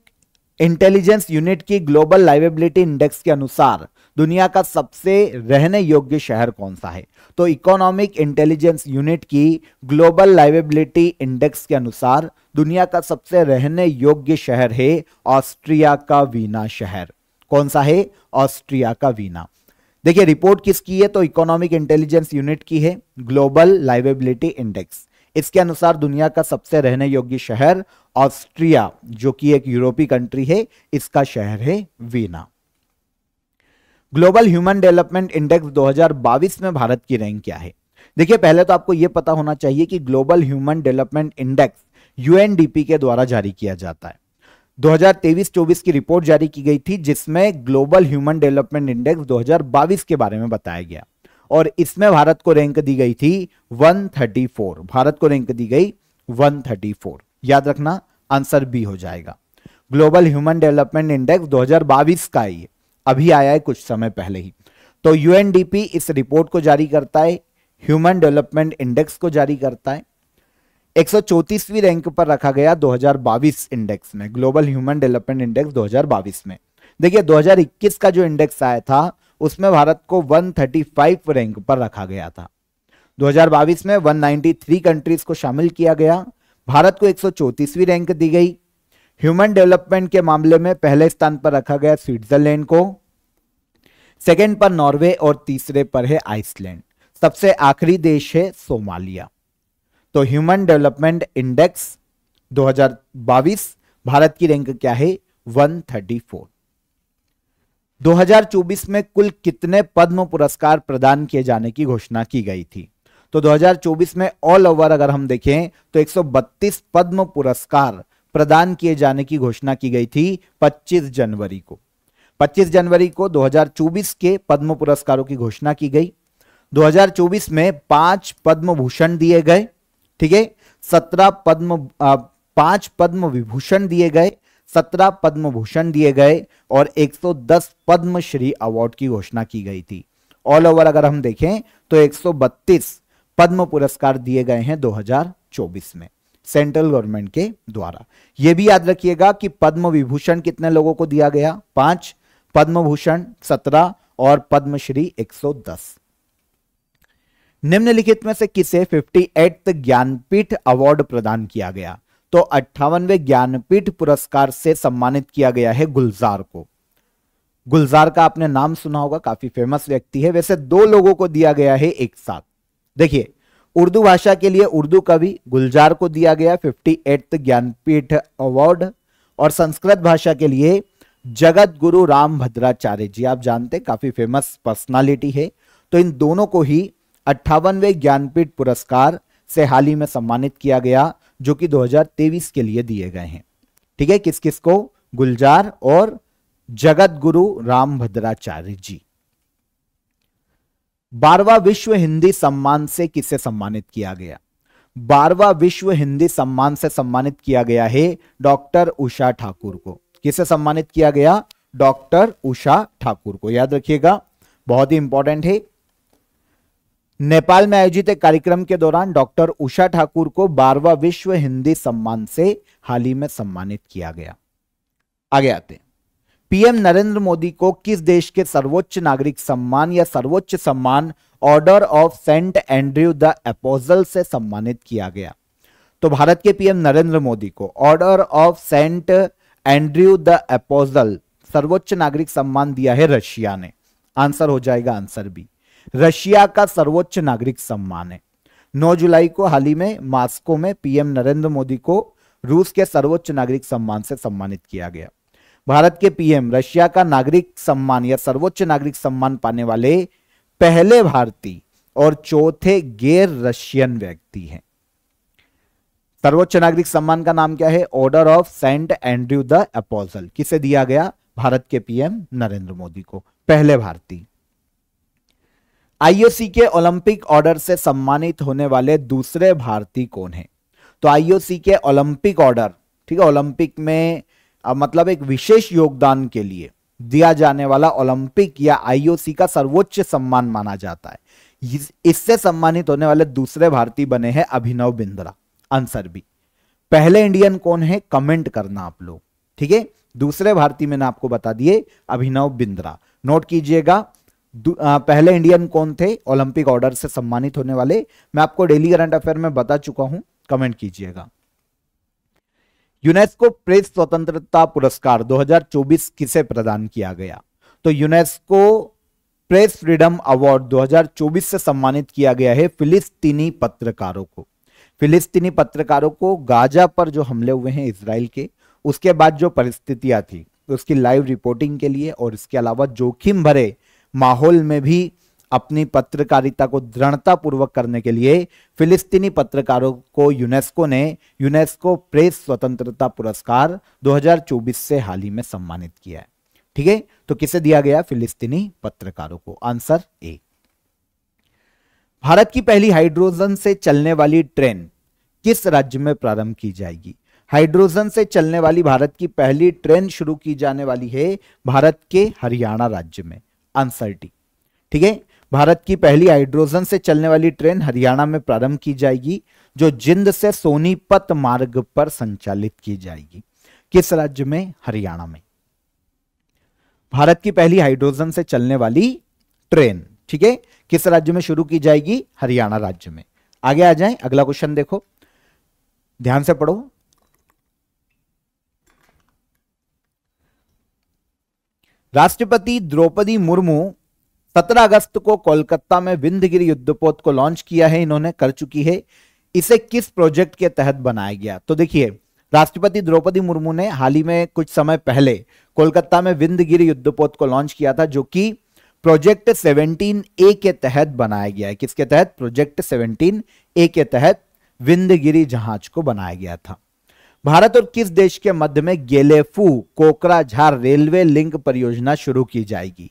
इंटेलिजेंस यूनिट की ग्लोबल लाइवेबिलिटी इंडेक्स के अनुसार दुनिया का सबसे रहने योग्य शहर कौन सा है तो इकोनॉमिक इंटेलिजेंस यूनिट की ग्लोबल लाइवेबिलिटी इंडेक्स के अनुसार दुनिया का सबसे रहने योग्य शहर है ऑस्ट्रिया का वीना शहर कौन सा है ऑस्ट्रिया का वीना देखिए रिपोर्ट किसकी है तो इकोनॉमिक इंटेलिजेंस यूनिट की है ग्लोबल लाइवेबिलिटी इंडेक्स इसके अनुसार दुनिया का सबसे रहने योग्य शहर ऑस्ट्रिया जो कि एक यूरोपीय कंट्री है इसका शहर है Vienna global human development index 2022 में भारत की रैंक क्या है देखिए पहले तो आपको यह पता होना चाहिए कि global human development index UNDP के द्वारा जारी किया जाता है 2023-24 की रिपोर्ट जारी की गई थी जिसमें ग्लोबल ह्यूमन डेवलपमेंट इंडेक्स 2022 के बारे में बताया गया और इसमें भारत को रैंक दी गई थी 134 भारत को रैंक दी गई 134 याद रखना आंसर बी हो जाएगा ग्लोबल ह्यूमन डेवलपमेंट इंडेक्स 2022 का ये अभी आया है कुछ समय पहले ही तो यूएनडीपी इस रिपोर्ट को जारी करता है ह्यूमन डेवलपमेंट इंडेक्स को जारी करता है 134वीं रैंक पर रखा गया 2022 इंडेक्स में ग्लोबल ह्यूमन डेवलपमेंट इंडेक्स 2022 में देखिए 2021 का जो इंडेक्स आया था उसमें भारत को 135 रैंक पर रखा गया था 2022 में 193 कंट्रीज को शामिल किया गया भारत को एक रैंक दी गई ह्यूमन डेवलपमेंट के मामले में पहले स्थान पर रखा गया स्विट्जरलैंड को सेकेंड पर नॉर्वे और तीसरे पर है आइसलैंड सबसे आखिरी देश है सोमालिया तो ह्यूमन डेवलपमेंट इंडेक्स 2022 भारत की रैंक क्या है 134 2024 में कुल कितने पद्म पुरस्कार प्रदान किए जाने की घोषणा की गई थी तो 2024 में ऑल ओवर अगर हम देखें तो 132 पद्म पुरस्कार प्रदान किए जाने की घोषणा की गई थी 25 जनवरी को 25 जनवरी को 2024 के पद्म पुरस्कारों की घोषणा की गई 2024 में पांच पद्म भूषण दिए गए ठीक है सत्रह पद्म पांच पद्म विभूषण दिए गए सत्रह पद्म भूषण दिए गए और 110 पद्मश्री अवार्ड की घोषणा की गई थी ऑल ओवर अगर हम देखें तो 132 पद्म पुरस्कार दिए गए हैं 2024 में सेंट्रल गवर्नमेंट के द्वारा यह भी याद रखिएगा कि पद्म विभूषण कितने लोगों को दिया गया पांच पद्म भूषण सत्रह और पद्मश्री दस निम्नलिखित में से किसे एट ज्ञानपीठ अवार्ड प्रदान किया गया तो अट्ठावनवे ज्ञानपीठ पुरस्कार से सम्मानित किया गया है गुलजार को गुलजार का आपने नाम सुना होगा काफी फेमस व्यक्ति है वैसे दो लोगों को दिया गया है एक साथ देखिए उर्दू भाषा के लिए उर्दू कवि गुलजार को दिया गया फिफ्टी एट ज्ञानपीठ अवार्ड और संस्कृत भाषा के लिए जगत गुरु राम भद्राचार्य जी आप जानते हैं काफी फेमस पर्सनालिटी है तो इन दोनों को ही अट्ठावनवे ज्ञानपीठ पुरस्कार से हाल ही में सम्मानित किया गया जो कि 2023 के लिए दिए गए हैं ठीक है किस किस को गुलजार और जगत गुरु राम भद्राचार्य जी बारवा विश्व हिंदी सम्मान से किसे सम्मानित किया गया बारवा विश्व हिंदी सम्मान से सम्मानित किया गया है डॉक्टर उषा ठाकुर को किसे सम्मानित किया गया डॉक्टर उषा ठाकुर को याद रखिएगा बहुत ही इंपॉर्टेंट है नेपाल में आयोजित एक कार्यक्रम के दौरान डॉक्टर उषा ठाकुर को बारवा विश्व हिंदी सम्मान से हाल ही में सम्मानित किया गया आगे आते पीएम नरेंद्र मोदी को किस देश के सर्वोच्च नागरिक सम्मान या सर्वोच्च सम्मान order of Saint Andrew the apostle से सम्मानित किया गया तो भारत के पीएम नरेंद्र मोदी को order of Saint Andrew the apostle सर्वोच्च नागरिक सम्मान दिया है रशिया ने आंसर हो जाएगा आंसर बी रशिया का सर्वोच्च नागरिक सम्मान है 9 जुलाई को हाल ही में मास्को में पीएम नरेंद्र मोदी को रूस के सर्वोच्च नागरिक सम्मान से सम्मानित किया गया भारत के पीएम रशिया का नागरिक सम्मान या सर्वोच्च नागरिक सम्मान पाने वाले पहले भारतीय और चौथे गैर रशियन व्यक्ति हैं सर्वोच्च नागरिक सम्मान का नाम क्या है order of Saint Andrew the apostle किसे दिया गया भारत के पीएम नरेंद्र मोदी को पहले भारतीय आईओसी के ओलंपिक ऑर्डर से सम्मानित होने वाले दूसरे भारतीय कौन है तो आईओसी के ओलंपिक ऑर्डर ठीक है ओलंपिक में अब मतलब एक विशेष योगदान के लिए दिया जाने वाला ओलंपिक या आईओसी का सर्वोच्च सम्मान माना जाता है इससे सम्मानित होने वाले दूसरे भारतीय बने हैं अभिनव बिंद्रा आंसर भी पहले इंडियन कौन है कमेंट करना आप लोग ठीक है दूसरे भारतीय मैंने आपको बता दिए अभिनव बिंद्रा नोट कीजिएगा पहले इंडियन कौन थे ओलंपिक ऑर्डर से सम्मानित होने वाले मैं आपको डेली करंट अफेयर में बता चुका हूं कमेंट कीजिएगा यूनेस्को प्रेस स्वतंत्रता पुरस्कार 2024 किसे प्रदान किया गया तो यूनेस्को प्रेस फ्रीडम अवार्ड 2024 से सम्मानित किया गया है फिलिस्तीनी पत्रकारों को फिलिस्तीनी पत्रकारों को गाजा पर जो हमले हुए हैं इसराइल के उसके बाद जो परिस्थितियां थी उसकी लाइव रिपोर्टिंग के लिए और इसके अलावा जोखिम भरे माहौल में भी अपनी पत्रकारिता को दृढ़ता पूर्वक करने के लिए फिलिस्तीनी पत्रकारों को यूनेस्को ने यूनेस्को प्रेस स्वतंत्रता पुरस्कार 2024 से हाल ही में सम्मानित किया है ठीक है तो किसे दिया गया फिलिस्तीनी पत्रकारों को आंसर ए भारत की पहली हाइड्रोजन से चलने वाली ट्रेन किस राज्य में प्रारंभ की जाएगी हाइड्रोजन से चलने वाली भारत की पहली ट्रेन शुरू की जाने वाली है भारत के हरियाणा राज्य में आंसर टी ठीक है भारत की पहली हाइड्रोजन से चलने वाली ट्रेन हरियाणा में प्रारंभ की जाएगी जो जिंद से सोनीपत मार्ग पर संचालित की जाएगी किस राज्य में हरियाणा में भारत की पहली हाइड्रोजन से चलने वाली ट्रेन ठीक है किस राज्य में शुरू की जाएगी हरियाणा राज्य में आगे आ जाए अगला क्वेश्चन देखो ध्यान से पढ़ो राष्ट्रपति द्रौपदी मुर्मू सत्रह अगस्त को कोलकाता में विंधगिरी युद्धपोत को लॉन्च किया है इन्होंने कर चुकी है इसे किस प्रोजेक्ट के तहत बनाया गया तो देखिए राष्ट्रपति द्रौपदी मुर्मू ने हाल ही में कुछ समय पहले कोलकाता में विंधगिरी युद्धपोत को लॉन्च किया था जो कि प्रोजेक्ट 17 ए के तहत बनाया गया है किसके तहत प्रोजेक्ट 17 ए के तहत विंधगिरी जहाज को बनाया गया था भारत और किस देश के मध्य में गेलेफू कोकराझार रेलवे लिंक परियोजना शुरू की जाएगी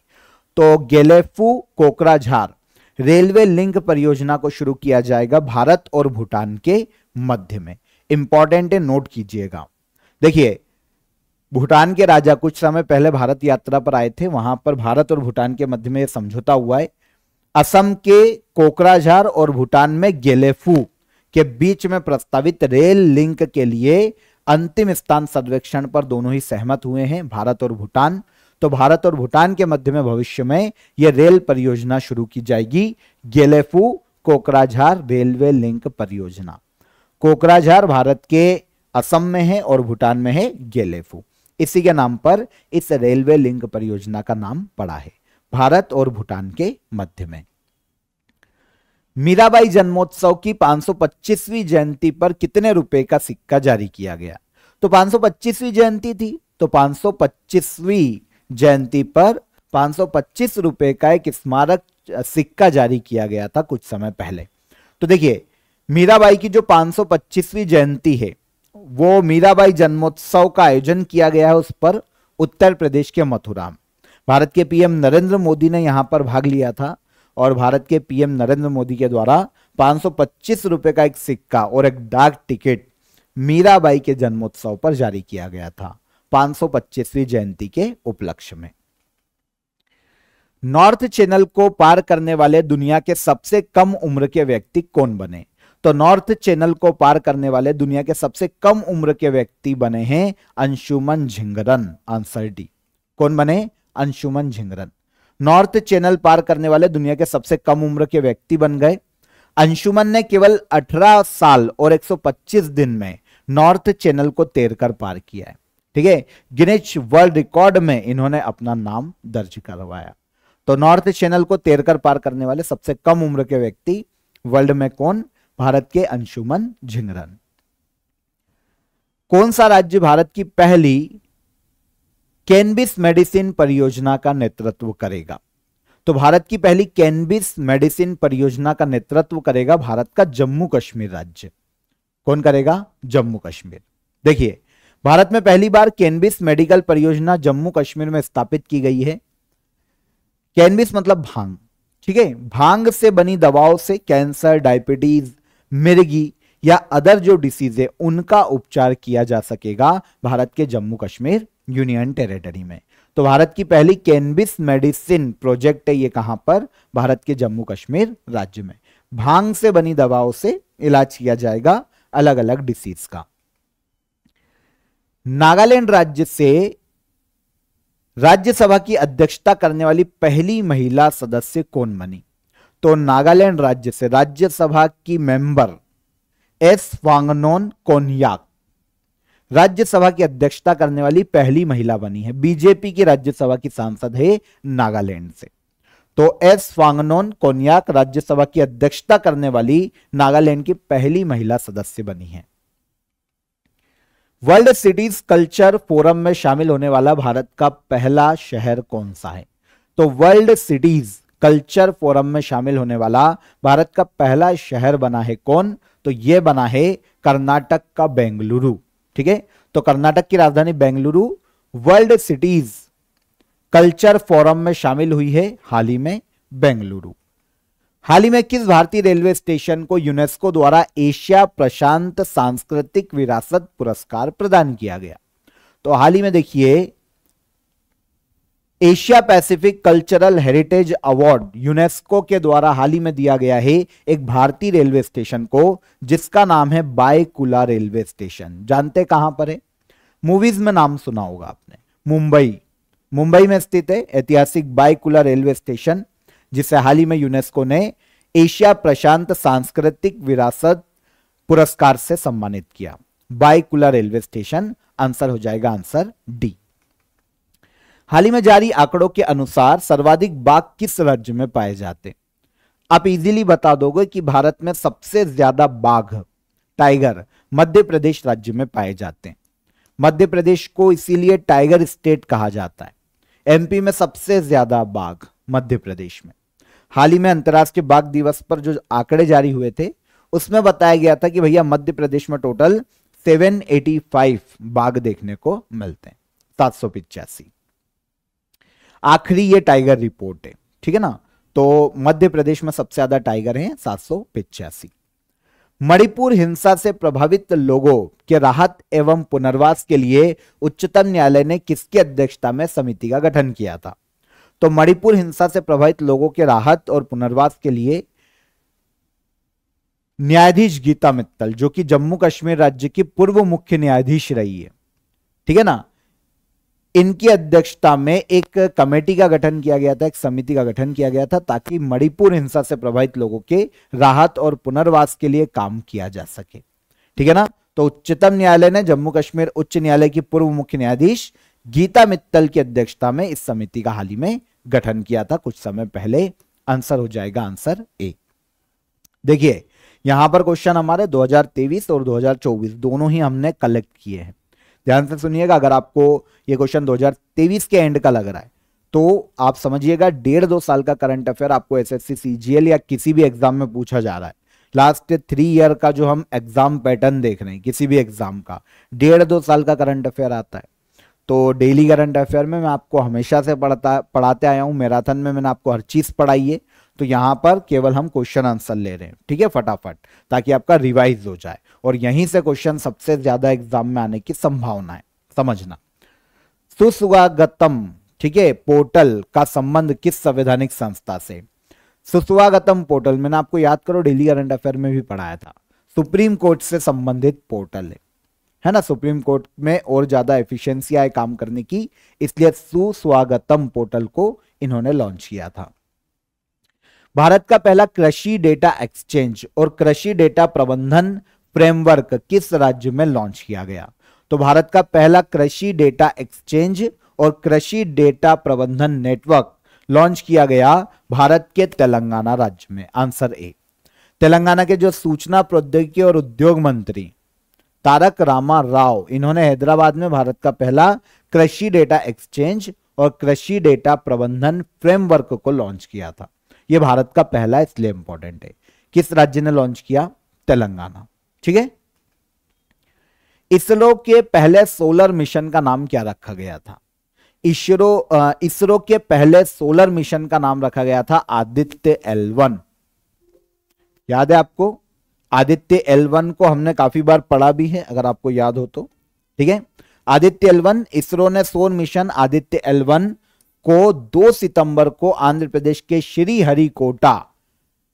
तो गेलेफू कोकराझार रेलवे लिंक परियोजना को शुरू किया जाएगा भारत और भूटान के मध्य में इंपॉर्टेंट है नोट कीजिएगा देखिए भूटान के राजा कुछ समय पहले भारत यात्रा पर आए थे वहां पर भारत और भूटान के मध्य में समझौता हुआ है असम के कोकराझार और भूटान में गेलेफू के बीच में प्रस्तावित रेल लिंक के लिए अंतिम स्थान सर्वेक्षण पर दोनों ही सहमत हुए हैं भारत और भूटान तो भारत और भूटान के मध्य में भविष्य में यह रेल परियोजना शुरू की जाएगी गेलेफू कोकराझार रेलवे लिंक परियोजना कोकराझार भारत के असम में है और भूटान में है गेलेफू इसी के नाम पर इस रेलवे लिंक परियोजना का नाम पड़ा है भारत और भूटान के मध्य में मीराबाई जन्मोत्सव की 525वीं जयंती पर कितने रुपए का सिक्का जारी किया गया तो 525वीं जयंती थी तो 525वीं जयंती पर पांच रुपए का एक स्मारक सिक्का जारी किया गया था कुछ समय पहले तो देखिए मीराबाई की जो 525वीं जयंती है वो मीराबाई जन्मोत्सव का आयोजन किया गया है उस पर उत्तर प्रदेश के मथुरा भारत के पीएम नरेंद्र मोदी ने यहां पर भाग लिया था और भारत के पीएम नरेंद्र मोदी के द्वारा पांच रुपए का एक सिक्का और एक डाक टिकट मीराबाई के जन्मोत्सव पर जारी किया गया था पांच सौ जयंती के उपलक्ष्य में नॉर्थ चैनल को पार करने वाले दुनिया के सबसे कम उम्र के व्यक्ति कौन बने तो नॉर्थ चैनल को पार करने वाले दुनिया के सबसे कम उम्र के व्यक्ति बने हैं अंशुमन झिंगरन आंसर डी कौन बने अंशुमन झिंगरन नॉर्थ चैनल पार करने वाले दुनिया के सबसे कम उम्र के व्यक्ति बन गए अंशुमन ने केवल 18 साल और 125 दिन में नॉर्थ चैनल को तैरकर पार किया है ठीक है गिनेज वर्ल्ड रिकॉर्ड में इन्होंने अपना नाम दर्ज करवाया तो नॉर्थ चैनल को तैरकर पार करने वाले सबसे कम उम्र के व्यक्ति वर्ल्ड में कौन भारत के अंशुमन झिंगरन कौन सा राज्य भारत की पहली कैनबिस मेडिसिन परियोजना का नेतृत्व करेगा तो भारत की पहली कैनबिस मेडिसिन परियोजना का नेतृत्व करेगा भारत का जम्मू कश्मीर राज्य कौन करेगा जम्मू कश्मीर देखिए भारत में पहली बार कैनबिस मेडिकल परियोजना जम्मू कश्मीर में स्थापित की गई है कैनबिस मतलब भांग ठीक है भांग से बनी दवाओं से कैंसर डायबिटीज मिर्गी या अदर जो डिसीज है उनका उपचार किया जा सकेगा भारत के जम्मू कश्मीर यूनियन टेरिटरी में तो भारत की पहली कैनबिस मेडिसिन प्रोजेक्ट है ये कहां पर भारत के जम्मू कश्मीर राज्य में भांग से बनी दवाओं से इलाज किया जाएगा अलग अलग डिसीज का नागालैंड राज्य से राज्यसभा की अध्यक्षता करने वाली पहली महिला सदस्य कौन बनी तो नागालैंड राज्य से राज्यसभा की मेंबर एस वांगनोन कोनियाक राज्यसभा की अध्यक्षता करने वाली पहली महिला बनी है बीजेपी की राज्यसभा की सांसद है नागालैंड से तो एस वांगनोन कोनियाक राज्यसभा की अध्यक्षता करने वाली नागालैंड की पहली महिला सदस्य बनी है वर्ल्ड सिटीज कल्चर फोरम में शामिल होने वाला भारत का पहला शहर कौन सा है तो वर्ल्ड सिटीज कल्चर फोरम में शामिल होने वाला भारत का पहला शहर बना है कौन तो यह बना है कर्नाटक का बेंगलुरु ठीक है तो कर्नाटक की राजधानी Bengaluru World Cities Culture Forum में शामिल हुई है हाल ही में बेंगलुरु हाल ही में किस भारतीय रेलवे स्टेशन को यूनेस्को द्वारा एशिया प्रशांत सांस्कृतिक विरासत पुरस्कार प्रदान किया गया तो हाल ही में देखिए Asia Pacific cultural heritage award UNESCO के द्वारा हाल ही में दिया गया है एक भारतीय रेलवे स्टेशन को जिसका नाम है बायकुला रेलवे स्टेशन जानते कहां पर है मूवीज में नाम सुना होगा आपने मुंबई मुंबई में स्थित है ऐतिहासिक बायकुला रेलवे स्टेशन जिसे हाल ही में यूनेस्को ने एशिया प्रशांत सांस्कृतिक विरासत पुरस्कार से सम्मानित किया बाईकुला रेलवे स्टेशन आंसर हो जाएगा आंसर डी हाल ही में जारी आंकड़ों के अनुसार सर्वाधिक बाघ किस राज्य में पाए जाते आप इजीली बता दोगे कि भारत में सबसे ज्यादा बाघ टाइगर मध्य प्रदेश राज्य में पाए जाते मध्य प्रदेश को इसीलिए टाइगर स्टेट कहा जाता है एमपी में सबसे ज्यादा बाघ मध्य प्रदेश में हाल ही में अंतर्राष्ट्रीय बाघ दिवस पर जो आंकड़े जारी हुए थे उसमें बताया गया था कि भैया मध्य प्रदेश में टोटल 785 बाघ देखने को मिलते हैं सात सौ पिचासी आखिरी ये टाइगर रिपोर्ट है ठीक है ना तो मध्य प्रदेश में सबसे ज्यादा टाइगर हैं सात सौ पिचासी मणिपुर हिंसा से प्रभावित लोगों के राहत एवं पुनर्वास के लिए उच्चतम न्यायालय ने किसकी अध्यक्षता में समिति का गठन किया था तो मणिपुर हिंसा से प्रभावित लोगों के राहत और पुनर्वास के लिए न्यायाधीश गीता मित्तल जो कि जम्मू कश्मीर राज्य की पूर्व मुख्य न्यायाधीश रही है ठीक है ना इनकी अध्यक्षता में एक कमेटी का गठन किया गया था एक समिति का गठन किया गया था ताकि मणिपुर हिंसा से प्रभावित लोगों के राहत और पुनर्वास के लिए काम किया जा सके ठीक है ना तो उच्चतम न्यायालय ने जम्मू कश्मीर उच्च न्यायालय की पूर्व मुख्य न्यायाधीश गीता मित्तल की अध्यक्षता में इस समिति का हाल ही में गठन किया था कुछ समय पहले आंसर हो जाएगा आंसर ए देखिए यहां पर क्वेश्चन हमारे 2023 और 2024 दोनों ही हमने कलेक्ट किए हैं ध्यान से सुनिएगा अगर आपको ये क्वेश्चन 2023 के एंड का लग रहा है तो आप समझिएगा डेढ़ दो साल का करंट अफेयर आपको एसएससी सीजीएल e या किसी भी एग्जाम में पूछा जा रहा है लास्ट थ्री ईयर का जो हम एग्जाम पैटर्न देख रहे हैं किसी भी एग्जाम का डेढ़ दो साल का करंट अफेयर आता है तो डेली करंट अफेयर में मैं आपको हमेशा से पढ़ता पढ़ाते आया हूँ मैराथन में मैंने आपको हर चीज़ पढ़ाई है तो यहाँ पर केवल हम क्वेश्चन आंसर ले रहे हैं ठीक है फटाफट ताकि आपका रिवाइज हो जाए और यहीं से क्वेश्चन सबसे ज़्यादा एग्जाम में आने की संभावना है समझना सुस्वागतम ठीक है पोर्टल का संबंध किस संवैधानिक संस्था से सुस्वागतम पोर्टल मैंने आपको याद करो डेली करंट अफेयर में भी पढ़ाया था सुप्रीम कोर्ट से संबंधित पोर्टल है है ना सुप्रीम कोर्ट में और ज्यादा एफिशिएंसी आए काम करने की इसलिए सुस्वागतम पोर्टल को इन्होंने लॉन्च किया था भारत का पहला कृषि डेटा एक्सचेंज और कृषि डेटा प्रबंधन फ्रेमवर्क किस राज्य में लॉन्च किया गया तो भारत का पहला कृषि डेटा एक्सचेंज और कृषि डेटा प्रबंधन नेटवर्क लॉन्च किया गया भारत के तेलंगाना राज्य में आंसर ए तेलंगाना के जो सूचना प्रौद्योगिकी और उद्योग मंत्री तारक रामा राव इन्होंने हैदराबाद में भारत का पहला कृषि डेटा एक्सचेंज और कृषि डेटा प्रबंधन फ्रेमवर्क को लॉन्च किया था यह भारत का पहला इसलिए इंपॉर्टेंट है किस राज्य ने लॉन्च किया तेलंगाना ठीक है इसरो के पहले सोलर मिशन का नाम क्या रखा गया था इसरो इसरो के पहले सोलर मिशन का नाम रखा गया था आदित्य एल याद है आपको आदित्य एल वन को हमने काफी बार पढ़ा भी है अगर आपको याद हो तो ठीक है आदित्य एल वन इसरो ने sun mission Aditya L one को 2 सितंबर को आंध्र प्रदेश के श्री हरिकोटा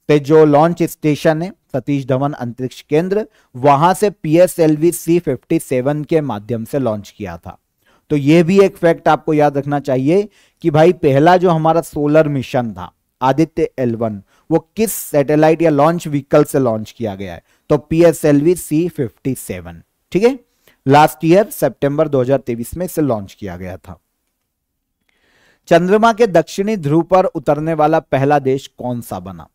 पे जो लॉन्च स्टेशन है सतीश धवन अंतरिक्ष केंद्र वहां से P S L V C fifty seven के माध्यम से लॉन्च किया था तो यह भी एक फैक्ट आपको याद रखना चाहिए कि भाई पहला जो हमारा सोलर मिशन था आदित्य एल वन वो किस सैटेलाइट या लॉन्च व्हीकल से लॉन्च किया गया है तो P S L V C fifty seven ठीक है लास्ट ईयर सितंबर 2023 में इसे लॉन्च किया गया था चंद्रमा के दक्षिणी ध्रुव पर उतरने वाला पहला देश कौन सा बना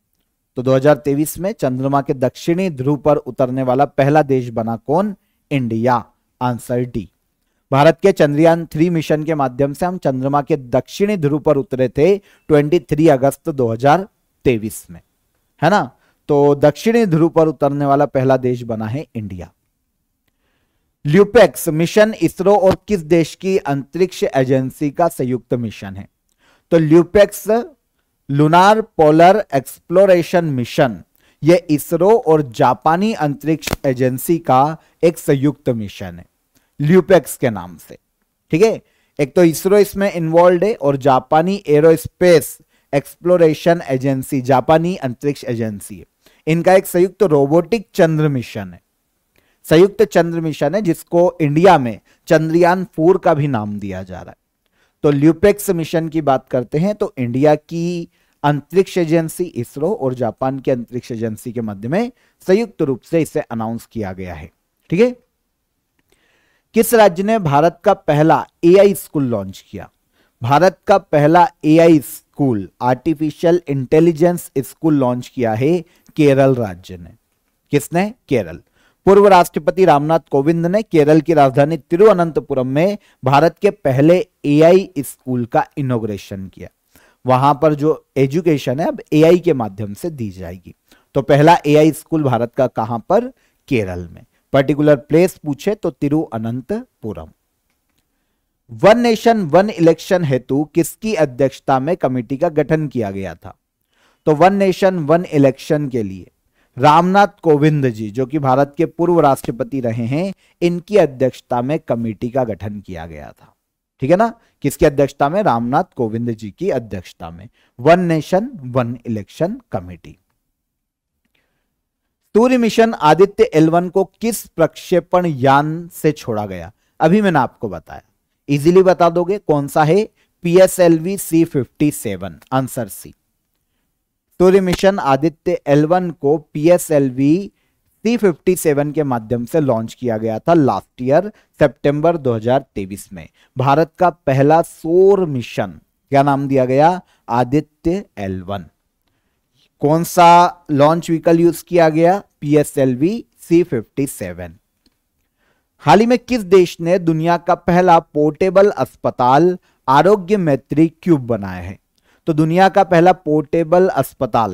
तो 2023 में चंद्रमा के दक्षिणी ध्रुव पर उतरने वाला पहला देश बना कौन इंडिया आंसर डी भारत के चंद्रयान थ्री मिशन के माध्यम से हम चंद्रमा के दक्षिणी ध्रुव पर उतरे थे 23 अगस्त तेईस में है ना तो दक्षिणी ध्रुव पर उतरने वाला पहला देश बना है इंडिया ल्यूपेक्स मिशन इसरो और किस देश की अंतरिक्ष एजेंसी का संयुक्त मिशन है तो LUPEX lunar polar exploration mission यह इसरो और जापानी अंतरिक्ष एजेंसी का एक संयुक्त मिशन है ल्यूपेक्स के नाम से ठीक है एक तो इसरो इसमें इन्वॉल्व है और जापानी एरोस्पेस एक्सप्लोरेशन एजेंसी जापानी अंतरिक्ष एजेंसी है इनका एक संयुक्त तो रोबोटिक चंद्र मिशन है संयुक्त चंद्र मिशन है जिसको इंडिया में चंद्रयान फोर का भी नाम दिया जा रहा है तो ल्यूपेक्स मिशन की बात करते हैं तो इंडिया की अंतरिक्ष एजेंसी इसरो और जापान की अंतरिक्ष एजेंसी के मध्य में संयुक्त रूप से इसे अनाउंस किया गया है ठीक है किस राज्य ने भारत का पहला एआई स्कूल लॉन्च किया भारत का पहला AI school artificial intelligence school launch किया है केरल राज्य ने किसने केरल पूर्व राष्ट्रपति रामनाथ कोविंद ने केरल की राजधानी तिरुवनंतपुरम में भारत के पहले एआई स्कूल का इनोग्रेशन किया वहां पर जो एजुकेशन है अब एआई के माध्यम से दी जाएगी तो पहला एआई स्कूल भारत का कहां पर केरल में पर्टिकुलर प्लेस पूछे तो Thiruvananthapuram one nation one election हेतु किसकी अध्यक्षता में कमेटी का गठन किया गया था तो वन नेशन वन इलेक्शन के लिए रामनाथ कोविंद जी जो कि भारत के पूर्व राष्ट्रपति रहे हैं इनकी अध्यक्षता में कमेटी का गठन किया गया था ठीक है ना किसकी अध्यक्षता में रामनाथ कोविंद जी की अध्यक्षता में one nation one election committee सूर्य मिशन आदित्य एलवन को किस प्रक्षेपण यान से छोड़ा गया अभी मैंने आपको बताया इजीली बता दोगे कौन सा है P S L V C fifty seven answer C सूर्य मिशन आदित्य एलवन को P S L V C fifty seven के माध्यम से लॉन्च किया गया था लास्ट ईयर सितंबर 2023 में भारत का पहला सोर मिशन क्या नाम दिया गया आदित्य एलवन कौन सा लॉन्च व्हीकल यूज किया गया P S L V C fifty seven हाल ही में किस देश ने दुनिया का पहला पोर्टेबल अस्पताल आरोग्य मैत्री क्यूब बनाया है तो दुनिया का पहला पोर्टेबल अस्पताल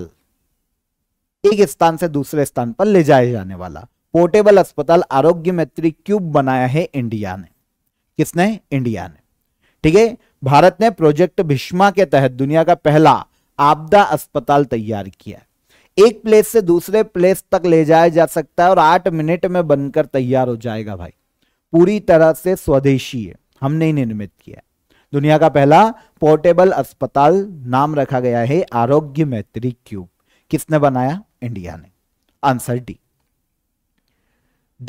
एक स्थान से दूसरे स्थान पर ले जाए जाने वाला पोर्टेबल अस्पताल आरोग्य मैत्री क्यूब बनाया है इंडिया ने किसने इंडिया ने ठीक है भारत ने प्रोजेक्ट भीष्मा के तहत दुनिया का पहला आपदा अस्पताल तैयार किया एक प्लेस से दूसरे प्लेस तक ले जाया जा सकता है और आठ मिनट में बनकर तैयार हो जाएगा भाई पूरी तरह से स्वदेशी है हमने ही निर्मित किया दुनिया का पहला पोर्टेबल अस्पताल नाम रखा गया है आरोग्य मैत्री क्यूब किसने बनाया इंडिया ने आंसर डी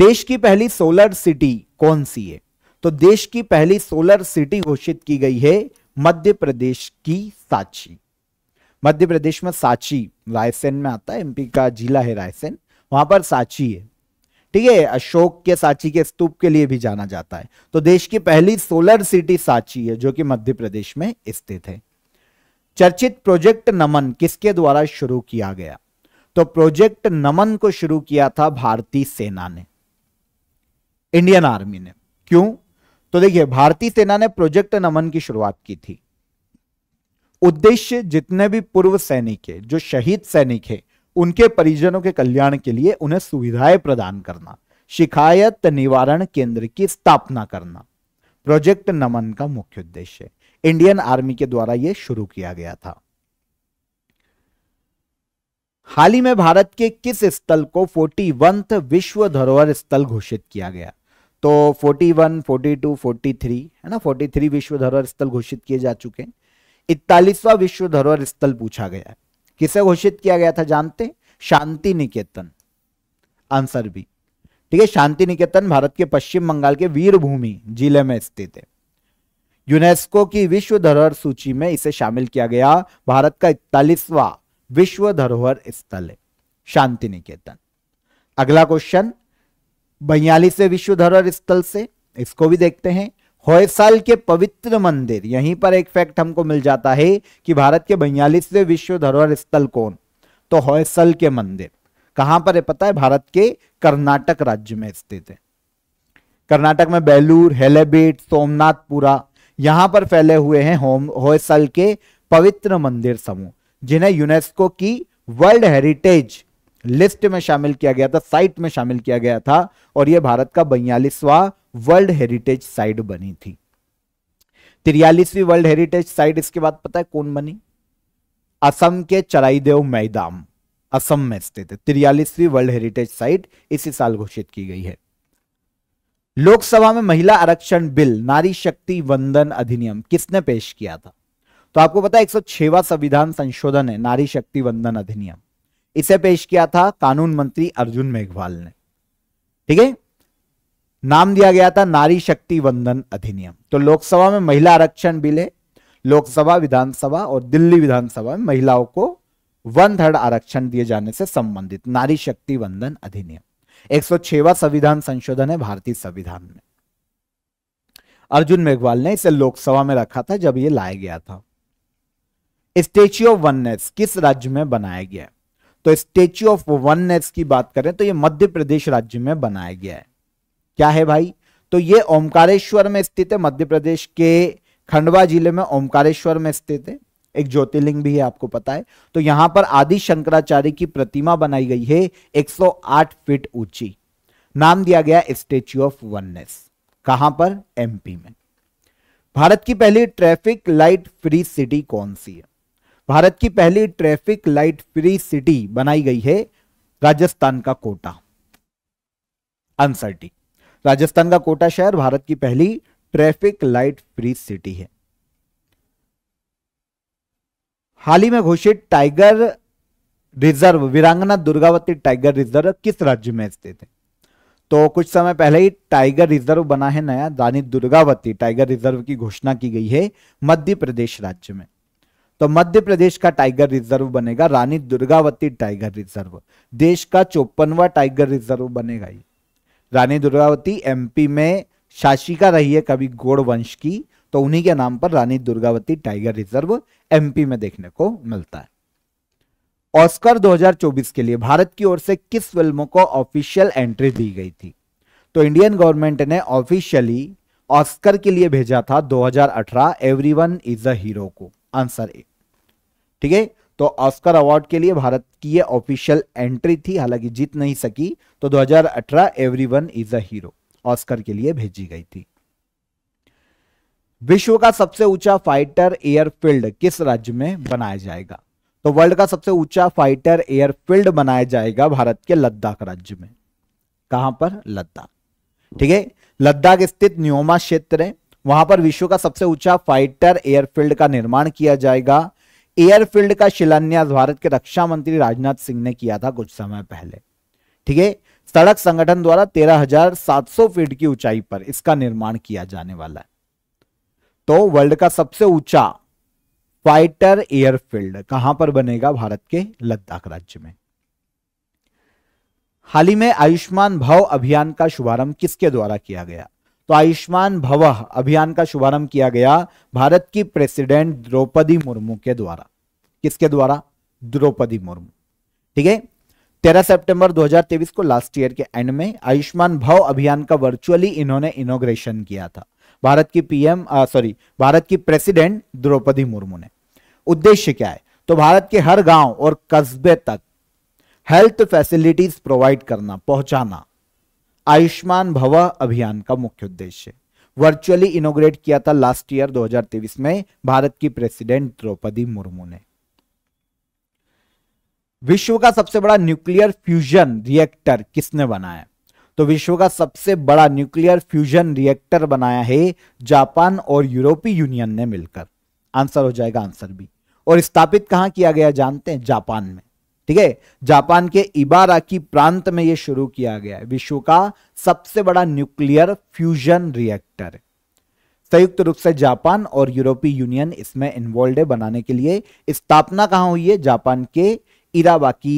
देश की पहली सोलर सिटी कौन सी है तो देश की पहली सोलर सिटी घोषित की गई है मध्य प्रदेश की साक्षी मध्य प्रदेश में सांची रायसेन में आता है एमपी का जिला है रायसेन वहां पर सांची है ठीक है अशोक के सांची के स्तूप के लिए भी जाना जाता है तो देश की पहली सोलर सिटी सांची है जो कि मध्य प्रदेश में स्थित है चर्चित प्रोजेक्ट नमन किसके द्वारा शुरू किया गया तो प्रोजेक्ट नमन को शुरू किया था भारतीय सेना ने इंडियन आर्मी ने क्यों तो देखिए भारतीय सेना ने प्रोजेक्ट नमन की शुरुआत की थी उद्देश्य जितने भी पूर्व सैनिक है जो शहीद सैनिक है उनके परिजनों के कल्याण के लिए उन्हें सुविधाएं प्रदान करना शिकायत निवारण केंद्र की स्थापना करना प्रोजेक्ट नमन का मुख्य उद्देश्य इंडियन आर्मी के द्वारा यह शुरू किया गया था हाल ही में भारत के किस स्थल को फोर्टी वंथ विश्व धरोहर स्थल घोषित किया गया तो 41, 42, 43 है ना 43 विश्व धरोहर स्थल घोषित किए जा चुके हैं इकतालीसवा विश्व धरोहर स्थल पूछा गया है किसे घोषित किया गया था जानते शांति निकेतन आंसर भी ठीक है शांति निकेतन भारत के पश्चिम बंगाल के वीरभूमि जिले में स्थित है यूनेस्को की विश्व धरोहर सूची में इसे शामिल किया गया भारत का इकतालीसवा विश्व धरोहर स्थल है शांति निकेतन अगला क्वेश्चन बयालीसवें विश्व धरोहर स्थल से इसको भी देखते हैं होयसाल के पवित्र मंदिर यहीं पर एक फैक्ट हमको मिल जाता है कि भारत के बयालीसवें विश्व धरोहर स्थल कौन तो होयसल के मंदिर कहां पर है पता है भारत के कर्नाटक राज्य में स्थित है कर्नाटक में बेलूर हेलेबेट सोमनाथपुरा यहां पर फैले हुए हैं होयसल के पवित्र मंदिर समूह जिन्हें यूनेस्को की वर्ल्ड हेरिटेज लिस्ट में शामिल किया गया था साइट में शामिल किया गया था और यह भारत का बयालीसवा वर्ल्ड हेरिटेज साइट बनी थी तिरयालीसवीं वर्ल्ड हेरिटेज साइट इसके बाद पता है कौन बनी असम के चराईदेव मैदान असम में स्थित है तिरयालीसवीं वर्ल्ड हेरिटेज साइट इसी साल घोषित की गई है लोकसभा में महिला आरक्षण बिल नारी शक्ति वंदन अधिनियम किसने पेश किया था तो आपको पता है एक संविधान संशोधन है नारी शक्ति वंदन अधिनियम इसे पेश किया था कानून मंत्री अर्जुन मेघवाल ने ठीक है नाम दिया गया था नारी शक्ति वंदन अधिनियम तो लोकसभा में महिला आरक्षण बिल है लोकसभा विधानसभा और दिल्ली विधानसभा में महिलाओं को वन थर्ड आरक्षण दिए जाने से संबंधित नारी शक्ति वंदन अधिनियम एक सौ संविधान संशोधन है भारतीय संविधान में अर्जुन मेघवाल ने इसे लोकसभा में रखा था जब यह लाया गया था स्टेच्यू ऑफ वननेस किस राज्य में बनाया गया है तो स्टेच्यू ऑफ वननेस की बात करें तो यह मध्य प्रदेश राज्य में बनाया गया है क्या है भाई तो ये ओमकारेश्वर में स्थित है मध्य प्रदेश के खंडवा जिले में ओमकारेश्वर में स्थित है एक ज्योतिर्लिंग भी है आपको पता है तो यहां पर आदि शंकराचार्य की प्रतिमा बनाई गई है 108 फीट ऊंची नाम दिया गया स्टेच्यू ऑफ वननेस कहां पर एमपी में भारत की पहली ट्रैफिक लाइट फ्री सिटी कौन सी है भारत की पहली ट्रैफिक लाइट फ्री सिटी बनाई गई है राजस्थान का कोटा आंसर टी राजस्थान का कोटा शहर भारत की पहली ट्रैफिक लाइट फ्री सिटी है हाल ही में घोषित टाइगर रिजर्व वीरांगना दुर्गावती टाइगर रिजर्व किस राज्य में स्थित है तो कुछ समय पहले ही टाइगर रिजर्व बना है नया रानी दुर्गावती टाइगर रिजर्व की घोषणा की गई है मध्य प्रदेश राज्य में तो मध्य प्रदेश का टाइगर रिजर्व बनेगा रानी दुर्गावती टाइगर रिजर्व देश का चौपनवा टाइगर रिजर्व बनेगा ये रानी दुर्गावती एमपी में शासिका रही है कभी गोड़ वंश की तो उन्हीं के नाम पर Rani Durgavati tiger reserve MP में देखने को मिलता है ऑस्कर 2024 के लिए भारत की ओर से किस फिल्मों को ऑफिशियल एंट्री दी गई थी तो इंडियन गवर्नमेंट ने ऑफिशियली ऑस्कर के लिए भेजा था 2018 एवरीवन इज अ हीरो को आंसर ए ठीक है तो ऑस्कर अवार्ड के लिए भारत की ये ऑफिशियल एंट्री थी हालांकि जीत नहीं सकी तो 2018 everyone is a hero Oscar के लिए भेजी गई थी विश्व का सबसे ऊंचा फाइटर एयरफील्ड किस राज्य में बनाया जाएगा तो वर्ल्ड का सबसे ऊंचा फाइटर एयरफील्ड बनाया जाएगा भारत के लद्दाख राज्य में कहां पर लद्दाख ठीक है लद्दाख स्थित न्योमा क्षेत्र है वहां पर विश्व का सबसे ऊंचा फाइटर एयरफील्ड का निर्माण किया जाएगा एयरफील्ड का शिलान्यास भारत के रक्षा मंत्री राजनाथ सिंह ने किया था कुछ समय पहले ठीक है सड़क संगठन द्वारा 13,700 फीट की ऊंचाई पर इसका निर्माण किया जाने वाला है तो वर्ल्ड का सबसे ऊंचा फाइटर एयरफील्ड कहां पर बनेगा भारत के लद्दाख राज्य में हाल ही में आयुष्मान भाव अभियान का शुभारंभ किसके द्वारा किया गया तो आयुष्मान भव अभियान का शुभारंभ किया गया भारत की प्रेसिडेंट द्रौपदी मुर्मू के द्वारा किसके द्वारा द्रौपदी मुर्मू ठीक है 13 सितंबर 2023 को लास्ट ईयर के एंड में आयुष्मान भव अभियान का वर्चुअली इन्होंने इनोग्रेशन किया था भारत की पीएम सॉरी भारत की प्रेसिडेंट द्रौपदी मुर्मू ने उद्देश्य क्या है तो भारत के हर गांव और कस्बे तक हेल्थ फैसिलिटीज प्रोवाइड करना पहुंचाना आयुष्मान भव अभियान का मुख्य उद्देश्य वर्चुअली इनोग्रेट किया था लास्ट ईयर 2023 में भारत की प्रेसिडेंट द्रौपदी मुर्मू ने विश्व का सबसे बड़ा न्यूक्लियर फ्यूजन रिएक्टर किसने बनाया तो विश्व का सबसे बड़ा न्यूक्लियर फ्यूजन रिएक्टर बनाया है जापान और यूरोपीय यूनियन ने मिलकर आंसर हो जाएगा आंसर भी और स्थापित कहां किया गया जानते हैं जापान में ठीक है जापान के इबारा की प्रांत में यह शुरू किया गया है विश्व का सबसे बड़ा न्यूक्लियर फ्यूजन रिएक्टर संयुक्त रूप से जापान और यूरोपीय यूनियन इसमें इन्वॉल्व है बनाने के लिए स्थापना कहां हुई है जापान के की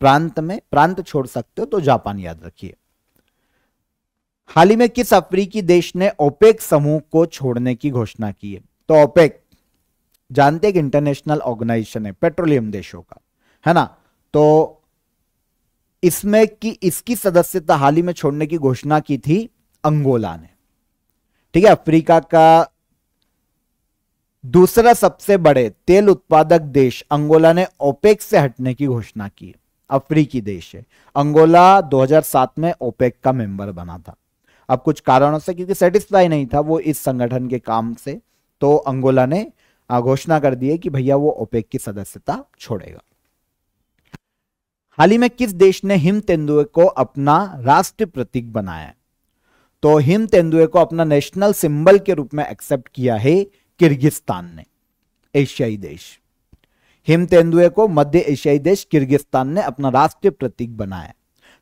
प्रांत में प्रांत छोड़ सकते हो तो जापान याद रखिए हाल ही में किस अफ्रीकी देश ने ओपेक समूह को छोड़ने की घोषणा की है तो ओपेक जानते कि इंटरनेशनल ऑर्गेनाइजेशन है पेट्रोलियम देशों का है ना तो इसमें कि इसकी सदस्यता हाल ही में छोड़ने की घोषणा की थी अंगोला ने ठीक है अफ्रीका का दूसरा सबसे बड़े तेल उत्पादक देश अंगोला ने ओपेक से हटने की घोषणा की अफ्रीकी देश है अंगोला 2007 में ओपेक का मेंबर बना था अब कुछ कारणों से क्योंकि सेटिस्फाई नहीं था वो इस संगठन के काम से तो अंगोला ने घोषणा कर दी है कि भैया वो ओपेक की सदस्यता छोड़ेगा हाल ही में किस देश ने हिम तेंदुए को अपना राष्ट्र प्रतीक बनाया है तो हिम तेंदुए को अपना नेशनल सिंबल के रूप में एक्सेप्ट किया है किर्गिस्तान ने एशियाई देश हिम तेंदुए को मध्य एशियाई देश किर्गिस्तान ने अपना राष्ट्रीय प्रतीक बनाया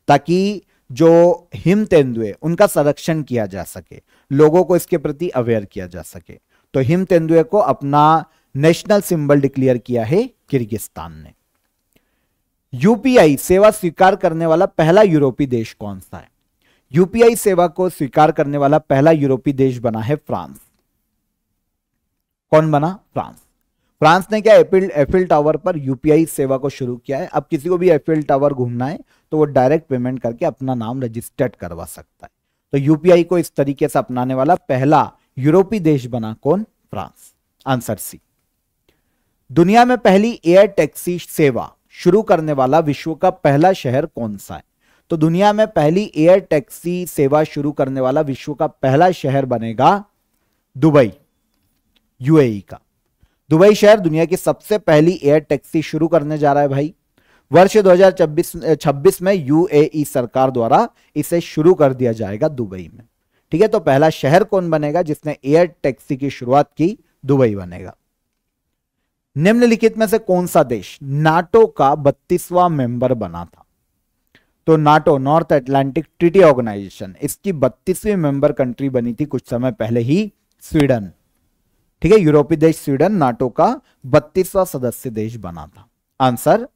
ताकि जो हिम तेंदुए उनका संरक्षण किया जा सके लोगों को इसके प्रति अवेयर किया जा सके तो हिम तेंदुए को अपना नेशनल सिंबल डिक्लेयर किया है किर्गिस्तान ने यूपीआई सेवा स्वीकार करने वाला पहला यूरोपीय देश कौन सा है यूपीआई सेवा को स्वीकार करने वाला पहला यूरोपीय देश बना है फ्रांस कौन बना फ्रांस फ्रांस ने क्या एफिल एफिल टावर पर यूपीआई सेवा को शुरू किया है अब किसी को भी एफिल टावर घूमना है तो वो डायरेक्ट पेमेंट करके अपना नाम रजिस्टर्ड करवा सकता है तो यूपीआई को इस तरीके से अपनाने वाला पहला यूरोपीय देश बना कौन फ्रांस आंसर सी दुनिया में पहली एयर टैक्सी सेवा शुरू करने वाला विश्व का पहला शहर कौन सा है तो दुनिया में पहली एयर टैक्सी सेवा शुरू करने वाला विश्व का पहला शहर बनेगा दुबई यूएई का दुबई शहर दुनिया की सबसे पहली एयर टैक्सी शुरू करने जा रहा है भाई वर्ष 2026 छब्बीस में यूएई सरकार द्वारा इसे शुरू कर दिया जाएगा दुबई में ठीक है तो पहला शहर कौन बनेगा जिसने एयर टैक्सी की शुरुआत की दुबई बनेगा निम्नलिखित में से कौन सा देश नाटो का बत्तीसवां मेंबर बना था तो NATO North Atlantic Treaty Organisation इसकी बत्तीसवीं मेंबर कंट्री बनी थी कुछ समय पहले ही स्वीडन ठीक है यूरोपीय देश स्वीडन नाटो का बत्तीसवां सदस्य देश बना था आंसर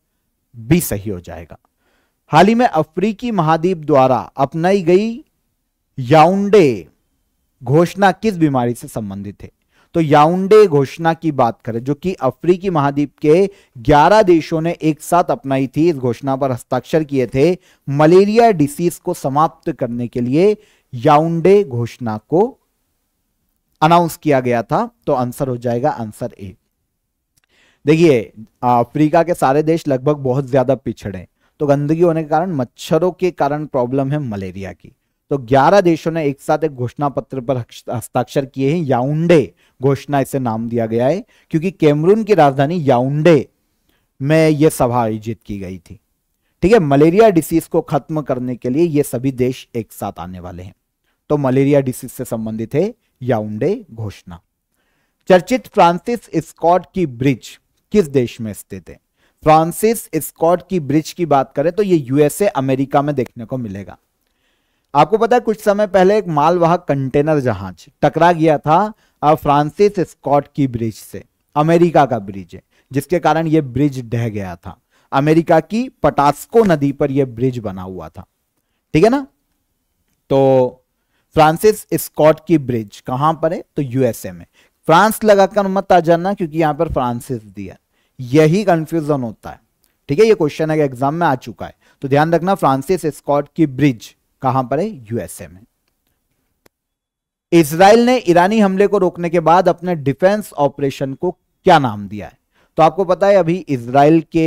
बी सही हो जाएगा हाल ही में अफ्रीकी महाद्वीप द्वारा अपनाई गई याउंडे घोषणा किस बीमारी से संबंधित है तो याउंडे घोषणा की बात करें जो कि अफ्रीकी महाद्वीप के 11 देशों ने एक साथ अपनाई थी इस घोषणा पर हस्ताक्षर किए थे मलेरिया डिसीज को समाप्त करने के लिए याउंडे घोषणा को अनाउंस किया गया था तो आंसर हो जाएगा आंसर ए देखिए अफ्रीका के सारे देश लगभग बहुत ज्यादा पिछड़े तो गंदगी होने के कारण मच्छरों के कारण प्रॉब्लम है मलेरिया की तो 11 देशों ने एक साथ एक घोषणा पत्र पर हस्ताक्षर किए हैं याउंडे घोषणा इसे नाम दिया गया है क्योंकि कैमरून की राजधानी याउंडे में यह सभा आयोजित की गई थी ठीक है मलेरिया डिसीज को खत्म करने के लिए ये सभी देश एक साथ आने वाले हैं तो मलेरिया डिसीज से संबंधित है याउंडे घोषणा चर्चित फ्रांसिस स्कॉट की ब्रिज किस देश में स्थित है फ्रांसिस स्कॉट की ब्रिज की बात करें तो ये यूएसए अमेरिका में देखने को मिलेगा आपको पता है कुछ समय पहले एक मालवाहक कंटेनर जहाज टकरा गया था फ्रांसिस स्कॉट की ब्रिज से अमेरिका का ब्रिज है जिसके कारण यह ब्रिज ढह गया था अमेरिका की पटास्को नदी पर यह ब्रिज बना हुआ था ठीक है ना तो फ्रांसिस स्कॉट की ब्रिज कहां पर है तो यूएसए में फ्रांस लगाकर मत आ जाना क्योंकि यहां पर फ्रांसिस दिया यही कंफ्यूजन होता है ठीक है ये क्वेश्चन है एग्जाम में आ चुका है तो ध्यान रखना फ्रांसिस स्कॉट की ब्रिज कहां पर है यूएसए में इसराइल ने ईरानी हमले को रोकने के बाद अपने डिफेंस ऑपरेशन को क्या नाम दिया है तो आपको पता है अभी इसराइल के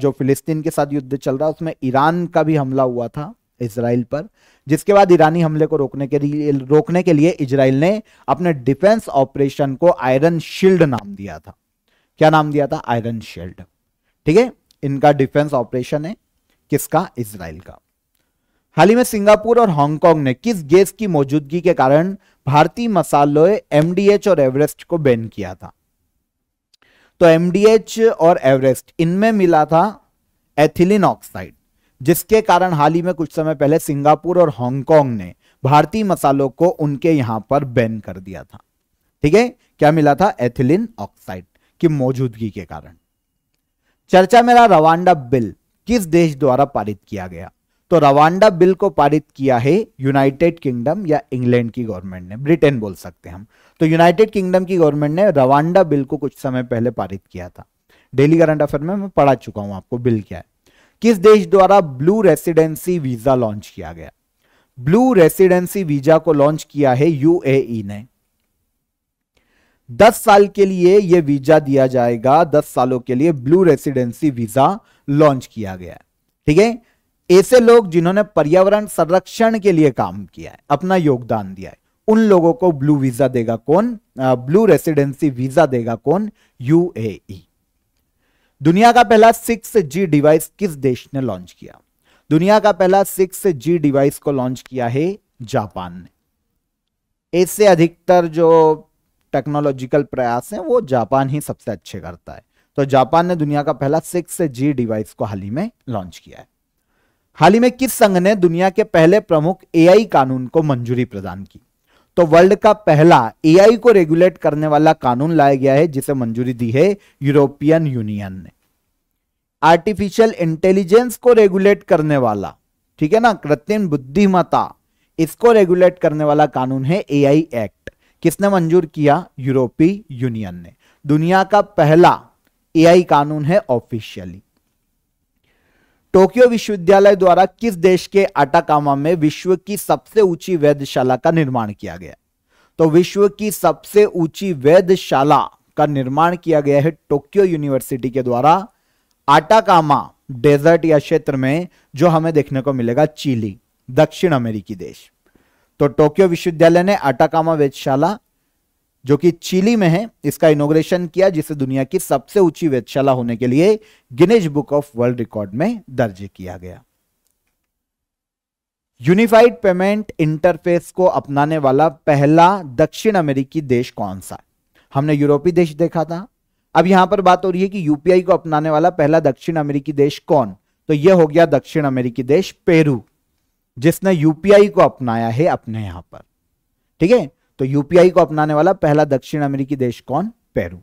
जो फिलिस्तीन के साथ युद्ध चल रहा है उसमें ईरान का भी हमला हुआ था इसराइल पर जिसके बाद ईरानी हमले को रोकने के लिए रोकने के लिए इसराइल ने अपने डिफेंस ऑपरेशन को आयरन शील्ड नाम दिया था क्या नाम दिया था आयरन शील्ड ठीक है इनका डिफेंस ऑपरेशन है किसका इसराइल का हाल ही में सिंगापुर और हांगकांग ने किस गैस की मौजूदगी के कारण भारतीय मसालों एमडीएच और एवरेस्ट को बैन किया था तो एमडीएच और एवरेस्ट इनमें मिला था एथिलीन ऑक्साइड जिसके कारण हाल ही में कुछ समय पहले सिंगापुर और हांगकांग ने भारतीय मसालों को उनके यहां पर बैन कर दिया था ठीक है क्या मिला था एथिलीन ऑक्साइड की मौजूदगी के कारण चर्चा मेरा रवांडा बिल किस देश द्वारा पारित किया गया तो रवांडा बिल को पारित किया है यूनाइटेड किंगडम या इंग्लैंड की गवर्नमेंट ने ब्रिटेन बोल सकते हैं हम तो यूनाइटेड किंगडम की गवर्नमेंट ने रवांडा बिल को कुछ समय पहले पारित किया था डेली करंट अफेयर में मैं पढ़ा चुका हूं आपको बिल क्या है किस देश द्वारा ब्लू रेसिडेंसी वीजा लॉन्च किया गया ब्लू रेसिडेंसी वीजा को लॉन्च किया है यूएई ने दस साल के लिए यह वीजा दिया जाएगा दस सालों के लिए ब्लू रेसिडेंसी वीजा लॉन्च किया गया ठीक है ऐसे लोग जिन्होंने पर्यावरण संरक्षण के लिए काम किया है अपना योगदान दिया है उन लोगों को ब्लू वीजा देगा कौन ब्लू रेसिडेंसी वीजा देगा कौन यूएई दुनिया का पहला सिक्स जी डिवाइस किस देश ने लॉन्च किया दुनिया का पहला सिक्स जी डिवाइस को लॉन्च किया है जापान ने इससे अधिकतर जो टेक्नोलॉजिकल प्रयास हैं वो जापान ही सबसे अच्छे करता है तो जापान ने दुनिया का पहला सिक्स जी डिवाइस को हाल ही में लॉन्च किया है हाल ही में किस संघ ने दुनिया के पहले प्रमुख एआई कानून को मंजूरी प्रदान की तो वर्ल्ड का पहला एआई को रेगुलेट करने वाला कानून लाया गया है जिसे मंजूरी दी है यूरोपियन यूनियन ने आर्टिफिशियल इंटेलिजेंस को रेगुलेट करने वाला ठीक है ना कृत्रिम बुद्धिमता इसको रेगुलेट करने वाला कानून है एआई एक्ट किसने मंजूर किया यूरोपीय यूनियन ने दुनिया का पहला एआई कानून है ऑफिशियली टोक्यो विश्वविद्यालय द्वारा किस देश के अटाकामा में विश्व की सबसे ऊंची वैधशाला का निर्माण किया गया तो विश्व की सबसे ऊंची वैधशाला का निर्माण किया गया है टोक्यो यूनिवर्सिटी के द्वारा आटाकामा डेजर्ट या क्षेत्र में जो हमें देखने को मिलेगा चिली दक्षिण अमेरिकी देश तो टोक्यो विश्वविद्यालय ने आटाकामा वेधशाला जो कि चिली में है इसका इनोग्रेशन किया जिसे दुनिया की सबसे ऊंची वेधशाला होने के लिए Guinness book of world record में दर्ज किया गया यूनिफाइड पेमेंट इंटरफेस को अपनाने वाला पहला दक्षिण अमेरिकी देश कौन सा हमने यूरोपीय देश देखा था अब यहां पर बात हो रही है कि यूपीआई को अपनाने वाला पहला दक्षिण अमेरिकी देश कौन तो यह हो गया दक्षिण अमेरिकी देश पेरू जिसने यूपीआई को अपनाया है अपने यहां पर ठीक है तो यूपीआई को अपनाने वाला पहला दक्षिण अमेरिकी देश कौन पेरू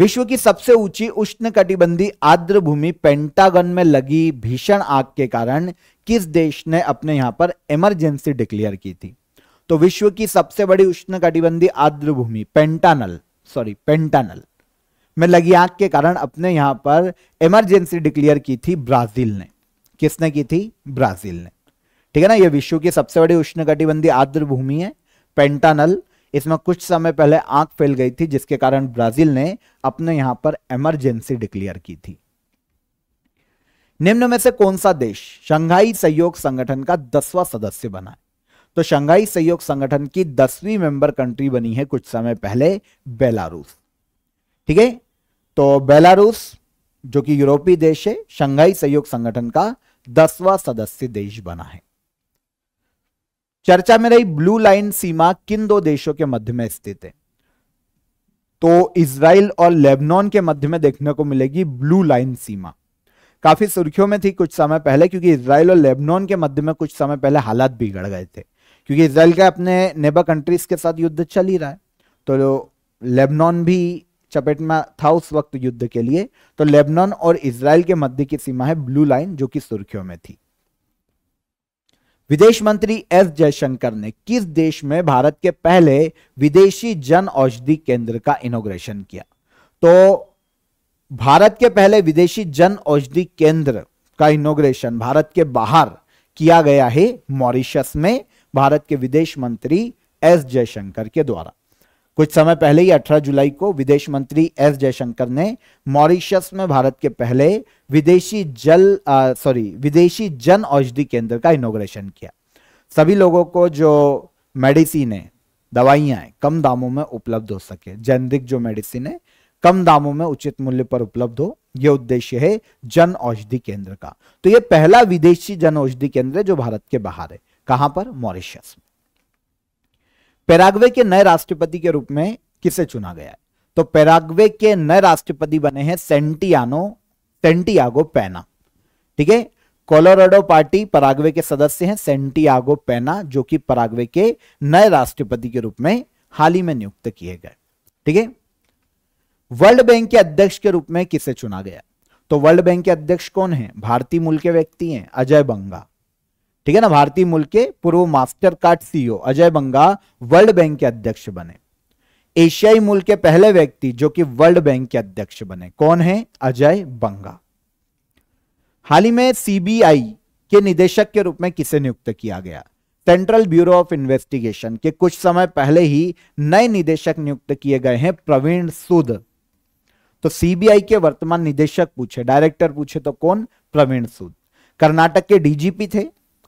विश्व की सबसे ऊंची उष्ण कटिबंधी आर्द्र भूमि पेंटागन में लगी भीषण आग के कारण किस देश ने अपने यहां पर इमरजेंसी डिक्लेयर की थी तो विश्व की सबसे बड़ी उष्ण कटिबंधी आर्द्र भूमि पेंटानल सॉरी पेंटानल में लगी आग के कारण अपने यहां पर इमरजेंसी डिक्लेयर की थी ब्राजील ने किसने की थी ब्राजील ने ठीक है ना ये विश्व की सबसे बड़ी उष्णकटिबंधीय आर्द्र भूमि है पेंटानल इसमें कुछ समय पहले आंख फैल गई थी जिसके कारण ब्राजील ने अपने यहां पर इमरजेंसी डिक्लेयर की थी निम्न में से कौन सा देश शंघाई सहयोग संगठन का दसवां सदस्य बना है तो शंघाई सहयोग संगठन की दसवीं मेंबर कंट्री बनी है कुछ समय पहले बेलारूस ठीक है तो बेलारूस जो कि यूरोपीय देश है शंघाई सहयोग संगठन का दसवां सदस्य देश बना है चर्चा में रही ब्लू लाइन सीमा किन दो देशों के मध्य में स्थित है तो इसराइल और लेबनान के मध्य में देखने को मिलेगी ब्लू लाइन सीमा काफी सुर्खियों में थी कुछ समय पहले क्योंकि इसराइल और लेबनान के मध्य में कुछ समय पहले हालात बिगड़ गए थे क्योंकि इसराइल का अपने नेबर कंट्रीज के साथ युद्ध चल ही रहा है तो लेबनान भी चपेट में था उस वक्त युद्ध के लिए तो लेबनान और इसराइल के मध्य की सीमा है ब्लू लाइन जो कि सुर्खियों में थी विदेश मंत्री एस जयशंकर ने किस देश में भारत के पहले विदेशी जन औषधि केंद्र का इनोग्रेशन किया तो भारत के पहले विदेशी जन औषधि केंद्र का इनोग्रेशन भारत के बाहर किया गया है मॉरिशस में भारत के विदेश मंत्री एस जयशंकर के द्वारा कुछ समय पहले ही 18 जुलाई को विदेश मंत्री एस जयशंकर ने मॉरिशस में भारत के पहले विदेशी जल सॉरी विदेशी जन औषधि केंद्र का इनोग्रेशन किया सभी लोगों को जो मेडिसिन है दवाइयां कम दामों में उपलब्ध हो सके जैनिक जो मेडिसिन है कम दामों में उचित मूल्य पर उपलब्ध हो यह उद्देश्य है जन औषधि केंद्र का तो यह पहला विदेशी जन औषधि केंद्र है जो भारत के बाहर है कहां पर मॉरिशस में पेराग्वे के नए राष्ट्रपति के रूप में किसे चुना गया है तो पेराग्वे के नए राष्ट्रपति बने हैं सेंटियानो सेंटियागो पैना ठीक है कोलोराडो पार्टी पराग्वे के सदस्य हैं सेंटियागो पैना जो कि पराग्वे के नए राष्ट्रपति के रूप में हाल ही में नियुक्त किए गए ठीक है वर्ल्ड बैंक के अध्यक्ष के रूप में किसे चुना गया तो वर्ल्ड बैंक के अध्यक्ष कौन है भारतीय मूल के व्यक्ति हैं अजय बंगा ठीक है ना भारतीय मूल के पूर्व Mastercard CEO e Ajay Banga World Bank के अध्यक्ष बने एशियाई मूल के पहले व्यक्ति जो कि वर्ल्ड बैंक के अध्यक्ष बने कौन है अजय बंगा हाल ही में सीबीआई के निदेशक के रूप में किसे नियुक्त किया गया सेंट्रल ब्यूरो ऑफ इन्वेस्टिगेशन के कुछ समय पहले ही नए निदेशक नियुक्त किए गए हैं प्रवीण सूद तो सीबीआई के वर्तमान निदेशक पूछे डायरेक्टर पूछे तो कौन प्रवीण सूद कर्नाटक के डीजीपी थे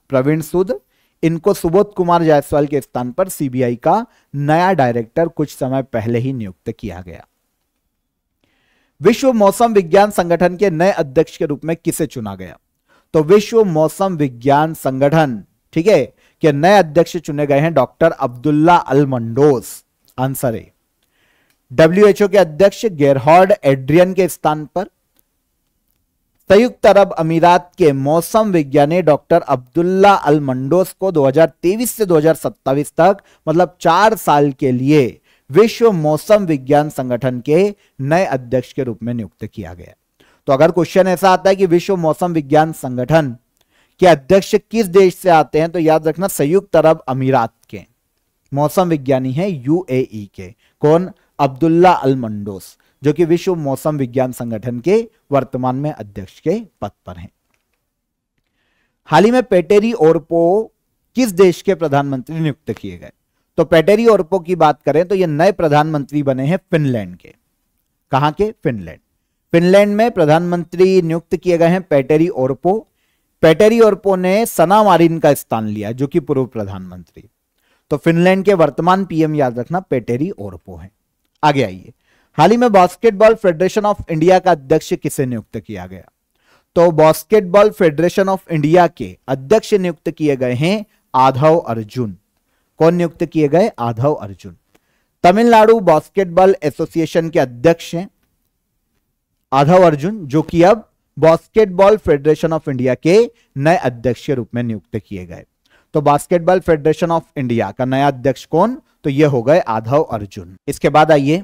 प्रवीण सूद इनको सुबोध कुमार जायसवाल के स्थान पर सीबीआई का नया डायरेक्टर कुछ समय पहले ही नियुक्त किया गया विश्व मौसम विज्ञान संगठन के नए अध्यक्ष के रूप में किसे चुना गया तो विश्व मौसम विज्ञान संगठन ठीक है के नए अध्यक्ष चुने गए हैं doctor Abdulla Al Mandous answer है डब्ल्यूएचओ के अध्यक्ष गेरहॉर्ड एड्रियन के स्थान पर संयुक्त अरब अमीरात के मौसम विज्ञानी डॉक्टर अब्दुल्ला अल मंडोस को 2023 से 2027 तक मतलब चार साल के लिए विश्व मौसम विज्ञान संगठन के नए अध्यक्ष के रूप में नियुक्त किया गया तो अगर क्वेश्चन ऐसा आता है कि विश्व मौसम विज्ञान संगठन के अध्यक्ष किस देश से आते हैं तो याद रखना संयुक्त अरब अमीरात के मौसम विज्ञानी है यूएई के कौन अब्दुल्ला अल मंडोस जो कि विश्व मौसम विज्ञान संगठन के वर्तमान में अध्यक्ष के पद पर हैं हाल ही में पेटेरी ओरपो किस देश के प्रधानमंत्री नियुक्त किए गए तो पेटेरी ओरपो की बात करें तो ये नए प्रधानमंत्री बने हैं फिनलैंड के कहा के फिनलैंड फिनलैंड में प्रधानमंत्री नियुक्त किए गए हैं पेटेरी ओरपो पेटेरी ओरपो ने सना मारिन का स्थान लिया जो कि पूर्व प्रधानमंत्री तो फिनलैंड के वर्तमान पीएम याद रखना पेटेरी ओरपो है आगे आइए हाल ही में बास्केटबॉल फेडरेशन ऑफ इंडिया का अध्यक्ष किसे नियुक्त किया गया तो बास्केटबॉल फेडरेशन ऑफ इंडिया के अध्यक्ष नियुक्त किए गए हैं आधव अर्जुन कौन नियुक्त किए गए आधव अर्जुन तमिलनाडु बास्केटबॉल एसोसिएशन के अध्यक्ष हैं आधव अर्जुन जो कि अब बास्केटबॉल फेडरेशन ऑफ इंडिया के नए अध्यक्ष के रूप में नियुक्त किए गए तो बास्केटबॉल फेडरेशन ऑफ इंडिया का नया अध्यक्ष कौन तो ये हो गए आधव अर्जुन इसके बाद आइए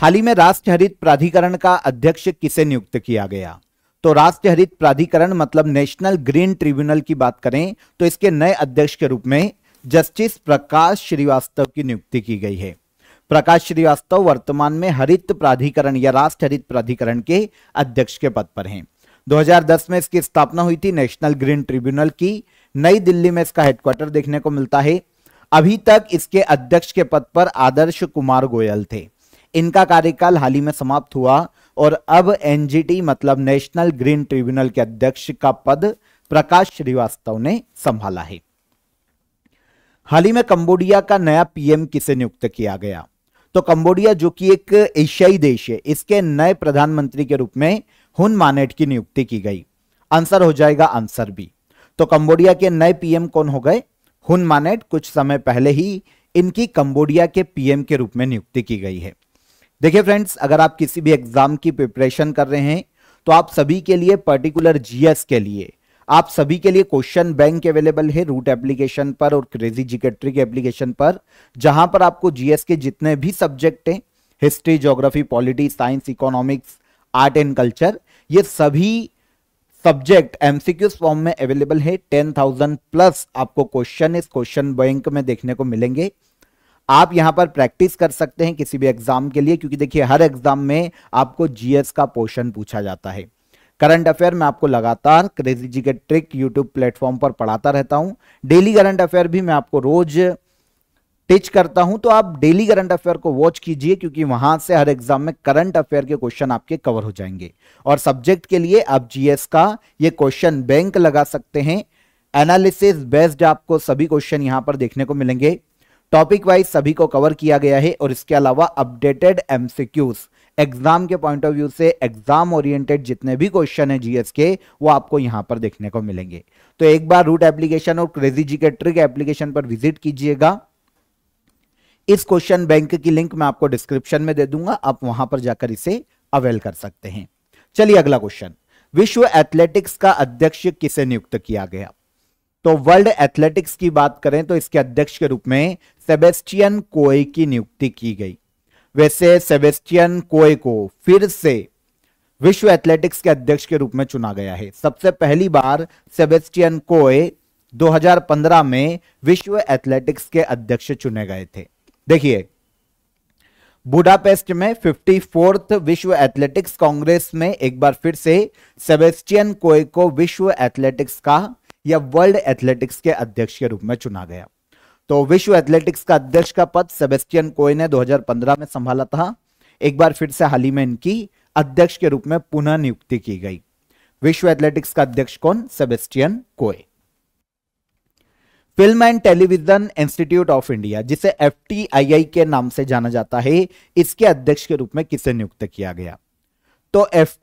हाल ही में राष्ट्रीय हरित प्राधिकरण का अध्यक्ष किसे नियुक्त किया गया तो राष्ट्रीय हरित प्राधिकरण मतलब नेशनल ग्रीन ट्रिब्यूनल की बात करें तो इसके नए अध्यक्ष के रूप में जस्टिस प्रकाश श्रीवास्तव की नियुक्ति की गई है प्रकाश श्रीवास्तव वर्तमान में हरित प्राधिकरण या राष्ट्र हरित प्राधिकरण के अध्यक्ष के पद पर हैं 2010 में इसकी स्थापना हुई थी नेशनल ग्रीन ट्रिब्यूनल की नई दिल्ली में इसका हेडक्वार्टर देखने को मिलता है अभी तक इसके अध्यक्ष के पद पर आदर्श कुमार गोयल थे इनका कार्यकाल हाल ही में समाप्त हुआ और अब एनजीटी मतलब नेशनल ग्रीन ट्रिब्यूनल के अध्यक्ष का पद प्रकाश श्रीवास्तव ने संभाला है हाल ही में कंबोडिया का नया पीएम किसे नियुक्त किया गया तो कंबोडिया जो कि एक एशियाई देश है इसके नए प्रधानमंत्री के रूप में हुन मानेट की नियुक्ति की गई आंसर हो जाएगा आंसर भी तो कंबोडिया के नए पीएम कौन हो गए हुन मानेट कुछ समय पहले ही इनकी कंबोडिया के पीएम के रूप में नियुक्ति की गई है देखिए फ्रेंड्स अगर आप किसी भी एग्जाम की प्रिपरेशन कर रहे हैं तो आप सभी के लिए पर्टिकुलर जीएस के लिए आप सभी के लिए क्वेश्चन बैंक अवेलेबल है रूट एप्लीकेशन पर और क्रेजी जिकेट्री के एप्लीकेशन पर जहां पर आपको जीएस के जितने भी सब्जेक्ट हैं history geography polity science economics art and culture ये सभी सब्जेक्ट एमसीक्यूज फॉर्म में अवेलेबल है टेन थाउजेंड प्लस आपको क्वेश्चन इस क्वेश्चन बैंक में देखने को मिलेंगे आप यहां पर प्रैक्टिस कर सकते हैं किसी भी एग्जाम के लिए क्योंकि देखिए हर एग्जाम में आपको जीएस का पोर्शन पूछा जाता है करंट अफेयर मैं आपको लगातार क्रेजी जी के ट्रिक यूट्यूब प्लेटफॉर्म पर पढ़ाता रहता हूं डेली करंट अफेयर भी मैं आपको रोज टिच करता हूं तो आप डेली करंट अफेयर को वॉच कीजिए क्योंकि वहां से हर एग्जाम में करंट अफेयर के क्वेश्चन आपके कवर हो जाएंगे और सब्जेक्ट के लिए आप जीएस का ये क्वेश्चन बैंक लगा सकते हैं एनालिसिस बेस्ड आपको सभी क्वेश्चन यहां पर देखने को मिलेंगे टॉपिक वाइज सभी को कवर किया गया है और इसके अलावा अपडेटेड एमसीक्यूज़ एग्जाम के पॉइंट ऑफ व्यू से एग्जाम ओरिएंटेड जितने भी क्वेश्चन है जीएस के वो आपको यहां पर देखने को मिलेंगे तो एक बार रूट एप्लीकेशन और क्रेजी जी के ट्रिक एप्लीकेशन पर विजिट कीजिएगा इस क्वेश्चन बैंक की लिंक मैं आपको डिस्क्रिप्शन में दे दूंगा आप वहां पर जाकर इसे अवेल कर सकते हैं चलिए अगला क्वेश्चन विश्व एथलेटिक्स का अध्यक्ष किसे नियुक्त किया गया तो वर्ल्ड एथलेटिक्स की बात करें तो इसके अध्यक्ष के रूप में सेबेस्टियन कोय की नियुक्ति की गई वैसे सेबेस्टियन कोय को फिर से विश्व एथलेटिक्स के अध्यक्ष के रूप में चुना गया है सबसे पहली बार सेबेस्टियन कोय 2015 में विश्व एथलेटिक्स के अध्यक्ष चुने गए थे देखिए बुडापेस्ट में फिफ्टी फोर्थ विश्व एथलेटिक्स कांग्रेस में एक बार फिर से सेबेस्टियन कोय को विश्व एथलेटिक्स का या वर्ल्ड एथलेटिक्स के अध्यक्ष के रूप में चुना गया तो विश्व एथलेटिक्स का अध्यक्ष का पद सेबेस्टियन कोय ने 2015 में संभाला था एक बार फिर से हाल ही में इनकी अध्यक्ष के रूप में पुनः नियुक्ति की गई विश्व एथलेटिक्स का अध्यक्ष कौन सेबेस्टियन कोए film and television institute of India जिसे एफ के नाम से जाना जाता है इसके अध्यक्ष के रूप में किसे नियुक्त किया गया तो F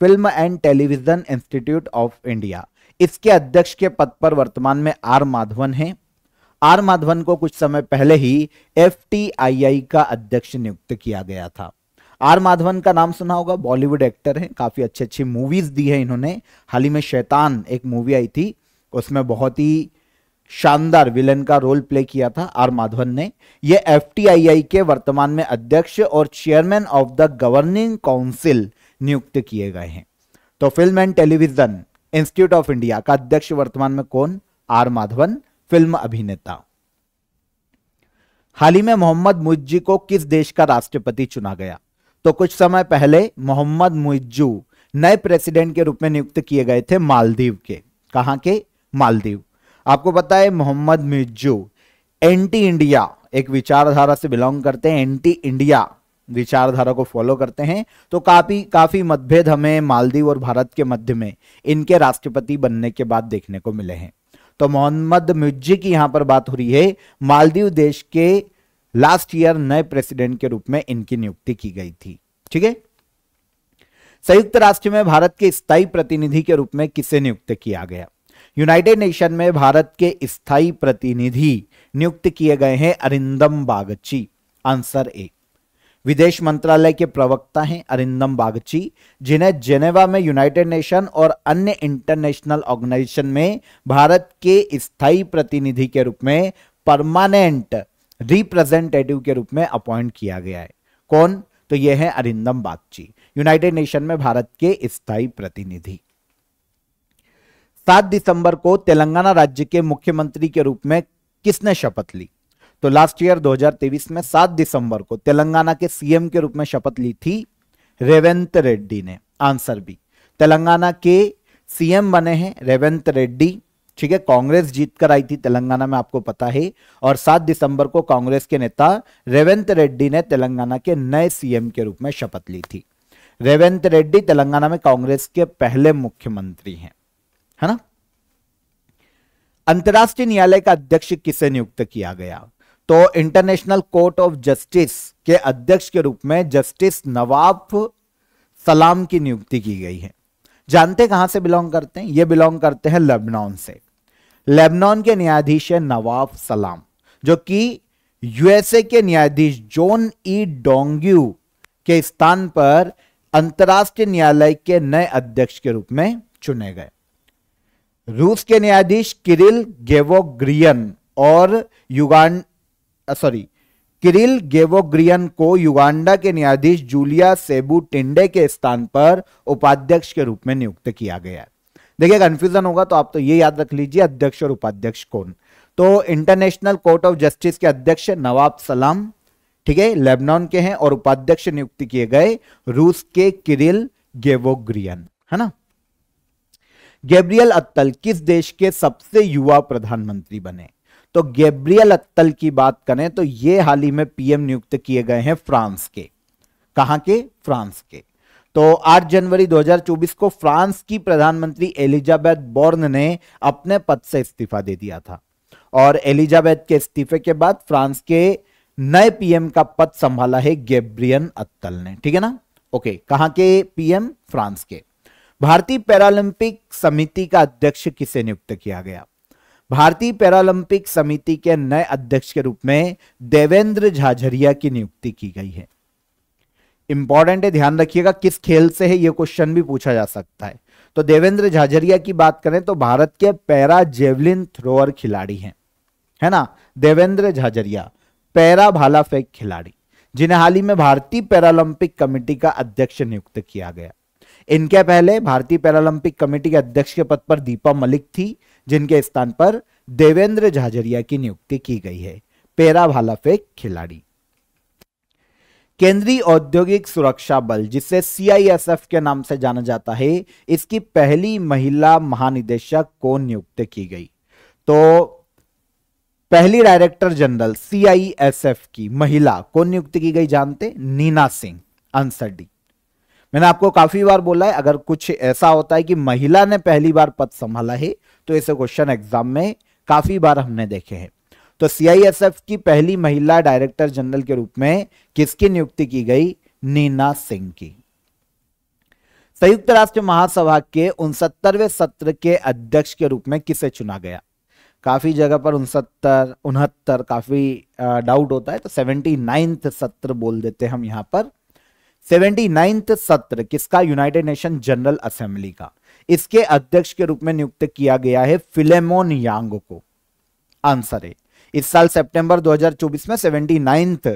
film and television institute of India इसके अध्यक्ष के पद पर वर्तमान में आर माधवन है आर माधवन को कुछ समय पहले ही एफ का अध्यक्ष नियुक्त किया गया था आर माधवन का नाम सुना होगा बॉलीवुड एक्टर हैं काफी अच्छी अच्छी मूवीज दी है इन्होंने हाल ही में शैतान एक मूवी आई थी उसमें बहुत ही शानदार विलन का रोल प्ले किया था आर माधवन ने यह एफ के वर्तमान में अध्यक्ष और chairman of the governing council नियुक्त किए गए हैं तो film and television institute of India का अध्यक्ष वर्तमान में कौन आर माधवन फिल्म अभिनेता हाल ही में मोहम्मद मुइज्जी को किस देश का राष्ट्रपति चुना गया तो कुछ समय पहले मोहम्मद मुइज्जू नए प्रेसिडेंट के रूप में नियुक्त किए गए थे मालदीव के कहा के मालदीव आपको पता है मोहम्मद मुइज्जू एंटी इंडिया एक विचारधारा से बिलोंग करते हैं एंटी इंडिया विचारधारा को फॉलो करते हैं तो काफी काफी मतभेद हमें मालदीव और भारत के मध्य में इनके राष्ट्रपति बनने के बाद देखने को मिले हैं तो मोहम्मद म्यूजी की यहां पर बात हो रही है मालदीव देश के लास्ट ईयर नए प्रेसिडेंट के रूप में इनकी नियुक्ति की गई थी ठीक है संयुक्त राष्ट्र में भारत के स्थायी प्रतिनिधि के रूप में किसे नियुक्त किया गया यूनाइटेड नेशन में भारत के स्थायी प्रतिनिधि नियुक्त किए गए हैं अरिंदम बागची आंसर एक विदेश मंत्रालय के प्रवक्ता हैं अरिंदम बागची जिन्हें जेनेवा में यूनाइटेड नेशन और अन्य इंटरनेशनल ऑर्गेनाइजेशन में भारत के स्थायी प्रतिनिधि के रूप में परमानेंट रिप्रेजेंटेटिव के रूप में अपॉइंट किया गया है कौन तो यह है अरिंदम बागची यूनाइटेड नेशन में भारत के स्थायी प्रतिनिधि सात दिसंबर को तेलंगाना राज्य के मुख्यमंत्री के रूप में किसने शपथ ली तो लास्ट ईयर 2023 में 7 दिसंबर को तेलंगाना के सीएम के रूप में शपथ ली थी रेवंत रेड्डी ने आंसर भी तेलंगाना के सीएम बने हैं रेवंत रेड्डी ठीक है कांग्रेस जीत कर आई थी तेलंगाना में आपको पता है और 7 दिसंबर को कांग्रेस के नेता रेवंत रेड्डी ने तेलंगाना के नए सीएम के रूप में शपथ ली थी रेवंत रेड्डी तेलंगाना में कांग्रेस के पहले मुख्यमंत्री हैं है ना अंतर्राष्ट्रीय न्यायालय का अध्यक्ष किसे नियुक्त किया गया तो इंटरनेशनल कोर्ट ऑफ जस्टिस के अध्यक्ष के रूप में जस्टिस नवाब सलाम की नियुक्ति की गई है जानते कहां से बिलोंग करते हैं ये बिलोंग करते हैं लेबनान से लेबनान के न्यायाधीश है नवाब सलाम जो कि यूएसए के न्यायाधीश जॉन ई डोंग्यू के स्थान पर अंतर्राष्ट्रीय न्यायालय के नए अध्यक्ष के रूप में चुने गए रूस के न्यायाधीश किरिल गेवोग्रियन और युगान सॉरी किरिल गेवोग्रियन को युगांडा के न्यायाधीश जूलिया सेबू टिंडे के स्थान पर उपाध्यक्ष के रूप में नियुक्त किया गया है देखिए कंफ्यूजन होगा तो आप तो ये याद रख लीजिए अध्यक्ष और उपाध्यक्ष कौन तो इंटरनेशनल कोर्ट ऑफ जस्टिस के अध्यक्ष नवाब सलाम ठीक है लेबनान के हैं और उपाध्यक्ष नियुक्त किए गए रूस के किरिल गेवोग्रियन है ना गैब्रियल अत्तल किस देश के सबसे युवा प्रधानमंत्री बने तो गैब्रियल अत्तल की बात करें तो ये हाल ही में पीएम नियुक्त किए गए हैं फ्रांस के कहा के फ्रांस के तो 8 जनवरी 2024 को फ्रांस की प्रधानमंत्री एलिजाबेथ बोर्न ने अपने पद से इस्तीफा दे दिया था और एलिजाबेथ के इस्तीफे के बाद फ्रांस के नए पीएम का पद संभाला है गैब्रियन अत्तल ने ठीक है ना ओके कहा के पीएम फ्रांस के भारतीय पैरालंपिक समिति का अध्यक्ष किसे नियुक्त किया गया भारतीय पैरालंपिक समिति के नए अध्यक्ष के रूप में देवेंद्र झाझरिया की नियुक्ति की गई है इंपॉर्टेंट है ध्यान रखिएगा किस खेल से है यह क्वेश्चन भी पूछा जा सकता है तो देवेंद्र झाझरिया की बात करें तो भारत के पैरा जेवलिन थ्रोअर खिलाड़ी हैं है ना देवेंद्र झाझरिया पैरा भाला फेंक खिलाड़ी जिन्हें हाल ही में भारतीय पैरालंपिक कमेटी का अध्यक्ष नियुक्त किया गया इनके पहले भारतीय पैरालंपिक कमेटी के अध्यक्ष के पद पर दीपा मलिक थी जिनके स्थान पर देवेंद्र झाझरिया की नियुक्ति की गई है पेरा भाला फेक खिलाड़ी केंद्रीय औद्योगिक सुरक्षा बल जिसे सीआईएसएफ के नाम से जाना जाता है इसकी पहली महिला महानिदेशक को नियुक्त की गई तो पहली डायरेक्टर जनरल सीआईएसएफ की महिला को नियुक्त की गई जानते नीना सिंह आंसर डी मैंने आपको काफी बार बोला है अगर कुछ ऐसा होता है कि महिला ने पहली बार पद संभाला है तो ऐसे क्वेश्चन एग्जाम में काफी बार हमने देखे हैं तो सीआईएसएफ की पहली महिला डायरेक्टर जनरल के रूप में किसकी नियुक्ति की गई नीना सिंह की संयुक्त राष्ट्र महासभा के उनसत्तरवे सत्र के अध्यक्ष के रूप में किसे चुना गया काफी जगह पर उनसत्तर उनहत्तर काफी डाउट होता है तो सेवेंटी नाइन्थ सत्र बोल देते हैं हम यहां पर सेवेंटी नाइन्थ सत्र किसका यूनाइटेड नेशन जनरल असेंबली का इसके अध्यक्ष के रूप में नियुक्त किया गया है फिलेमोन यांग को आंसर है इस साल सितंबर 2024 में सेवेंटी नाइन्थ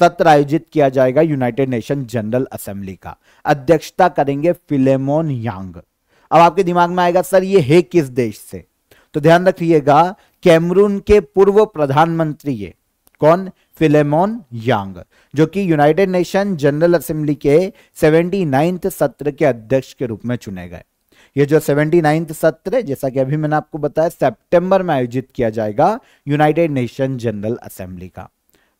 सत्र आयोजित किया जाएगा यूनाइटेड नेशन जनरल असेंबली का अध्यक्षता करेंगे फिलेमोन यांग अब आपके दिमाग में आएगा सर ये है किस देश से तो ध्यान रखिएगा कैमरून के पूर्व प्रधानमंत्री ये कौन फिलेमोन यांग जो कि यूनाइटेड नेशन जनरल असेंबली के सेवेंटी सत्र के अध्यक्ष के रूप में चुने गए ये जो सेवेंटी नाइन्थ सत्र जैसा कि अभी मैंने आपको बताया सेप्टेम्बर में आयोजित किया जाएगा यूनाइटेड नेशन जनरल असेंबली का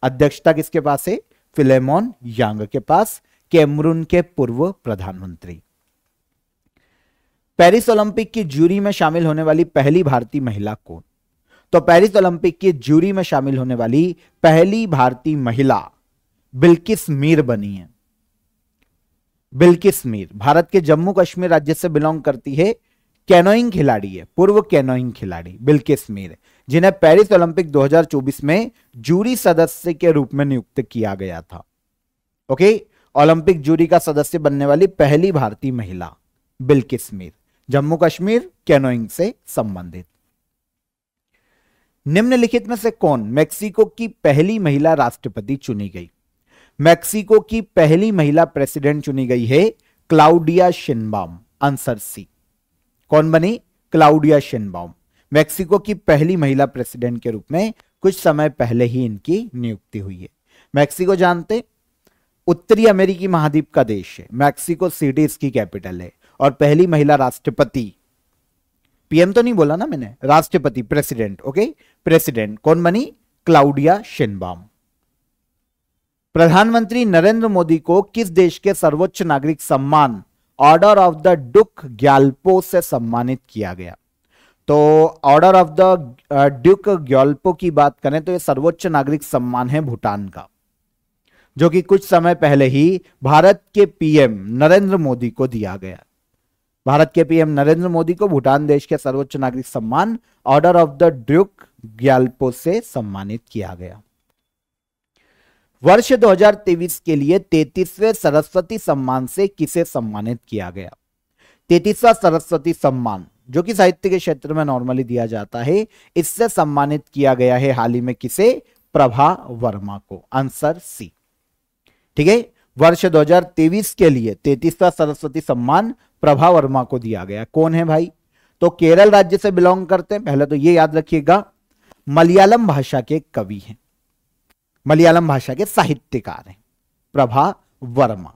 अध्यक्षता किसके पास है फिलेमोन यांग के पास कैमरून के पूर्व प्रधानमंत्री पेरिस ओलंपिक की जूरी में शामिल होने वाली पहली भारतीय महिला कौन तो पेरिस ओलंपिक की जूरी में शामिल होने वाली पहली भारतीय महिला बिल्किस मीर बनी है बिल्किस मीर भारत के जम्मू कश्मीर राज्य से बिलोंग करती है कैनोइंग खिलाड़ी है पूर्व कैनोइंग खिलाड़ी बिल्किस मीर जिन्हें पेरिस ओलंपिक 2024 में जूरी सदस्य के रूप में नियुक्त किया गया था ओके ओलंपिक जूरी का सदस्य बनने वाली पहली भारतीय महिला बिल्किस मीर जम्मू कश्मीर कैनोइंग से संबंधित निम्नलिखित में से कौन मेक्सिको की पहली महिला राष्ट्रपति चुनी गई मैक्सिको की पहली महिला प्रेसिडेंट चुनी गई है क्लाउडिया शिनबाम आंसर सी कौन बनी क्लाउडिया शिनबाम मैक्सिको की पहली महिला प्रेसिडेंट के रूप में कुछ समय पहले ही इनकी नियुक्ति हुई है मैक्सिको जानते उत्तरी अमेरिकी महाद्वीप का देश है मैक्सिको सिटी इसकी कैपिटल है और पहली महिला राष्ट्रपति पीएम तो नहीं बोला ना मैंने राष्ट्रपति प्रेसिडेंट ओके प्रेसिडेंट कौन बनी क्लाउडिया शिनबाम प्रधानमंत्री नरेंद्र मोदी को किस देश के सर्वोच्च नागरिक सम्मान order of the Druk Gyalpo से सम्मानित किया गया तो order of the Druk Gyalpo की बात करें तो ये सर्वोच्च नागरिक सम्मान है भूटान का जो कि कुछ समय पहले ही भारत के पीएम नरेंद्र मोदी को दिया गया भारत के पीएम नरेंद्र मोदी को भूटान देश के सर्वोच्च नागरिक सम्मान order of the Druk Gyalpo से सम्मानित किया गया वर्ष 2023 के लिए तेतीसवे सरस्वती सम्मान से किसे सम्मानित किया गया तेतीसवा सरस्वती सम्मान जो कि साहित्य के क्षेत्र में नॉर्मली दिया जाता है इससे सम्मानित किया गया है हाल ही में किसे प्रभा वर्मा को आंसर सी ठीक है वर्ष 2023 के लिए तेतीसवा सरस्वती सम्मान प्रभा वर्मा को दिया गया कौन है भाई तो केरल राज्य से बिलोंग करते हैं पहले तो ये याद रखिएगा मलयालम भाषा के कवि हैं मलयालम भाषा के साहित्यकार हैं प्रभा वर्मा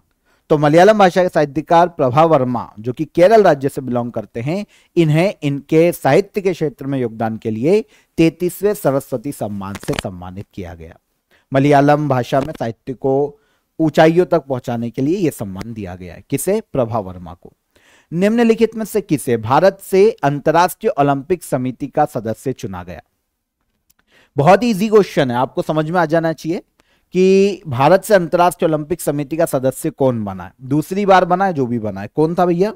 तो मलयालम भाषा के साहित्यकार प्रभा वर्मा जो कि केरल राज्य से बिलोंग करते हैं इन्हें इनके साहित्य के क्षेत्र में योगदान के लिए तैतीसवें सरस्वती सम्मान से सम्मानित किया गया मलयालम भाषा में साहित्य को ऊंचाइयों तक पहुंचाने के लिए यह सम्मान दिया गया है किसे प्रभा वर्मा को निम्नलिखित में से किसे भारत से अंतर्राष्ट्रीय ओलंपिक समिति का सदस्य चुना गया बहुत ही इजी क्वेश्चन है आपको समझ में आ जाना चाहिए कि भारत से अंतरराष्ट्रीय ओलंपिक समिति का सदस्य कौन बना है दूसरी बार बना है जो भी बना है कौन था भैया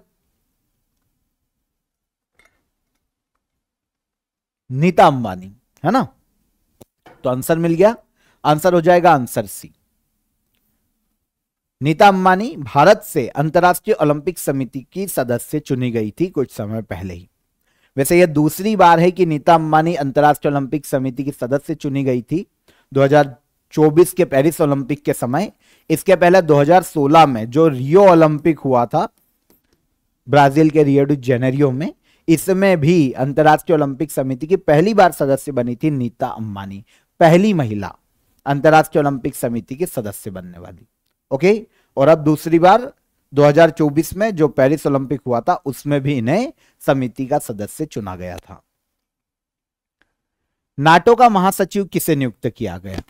नीता अंबानी है ना तो आंसर मिल गया आंसर हो जाएगा आंसर सी नीता अंबानी भारत से अंतरराष्ट्रीय ओलंपिक समिति की सदस्य चुनी गई थी कुछ समय पहले ही वैसे यह दूसरी बार है कि नीता अंबानी अंतर्राष्ट्रीय ओलंपिक समिति की सदस्य चुनी गई थी 2024 के पेरिस ओलंपिक के समय इसके पहले 2016 में जो रियो ओलंपिक हुआ था ब्राजील के रियो डी जेनेरियो में इसमें भी अंतर्राष्ट्रीय ओलंपिक समिति की पहली बार सदस्य बनी थी नीता अंबानी पहली महिला अंतर्राष्ट्रीय ओलंपिक समिति की सदस्य बनने वाली ओके और अब दूसरी बार 2024 में जो पेरिस ओलंपिक हुआ था उसमें भी इन्हें समिति का सदस्य चुना गया था नाटो का महासचिव किसे नियुक्त किया गया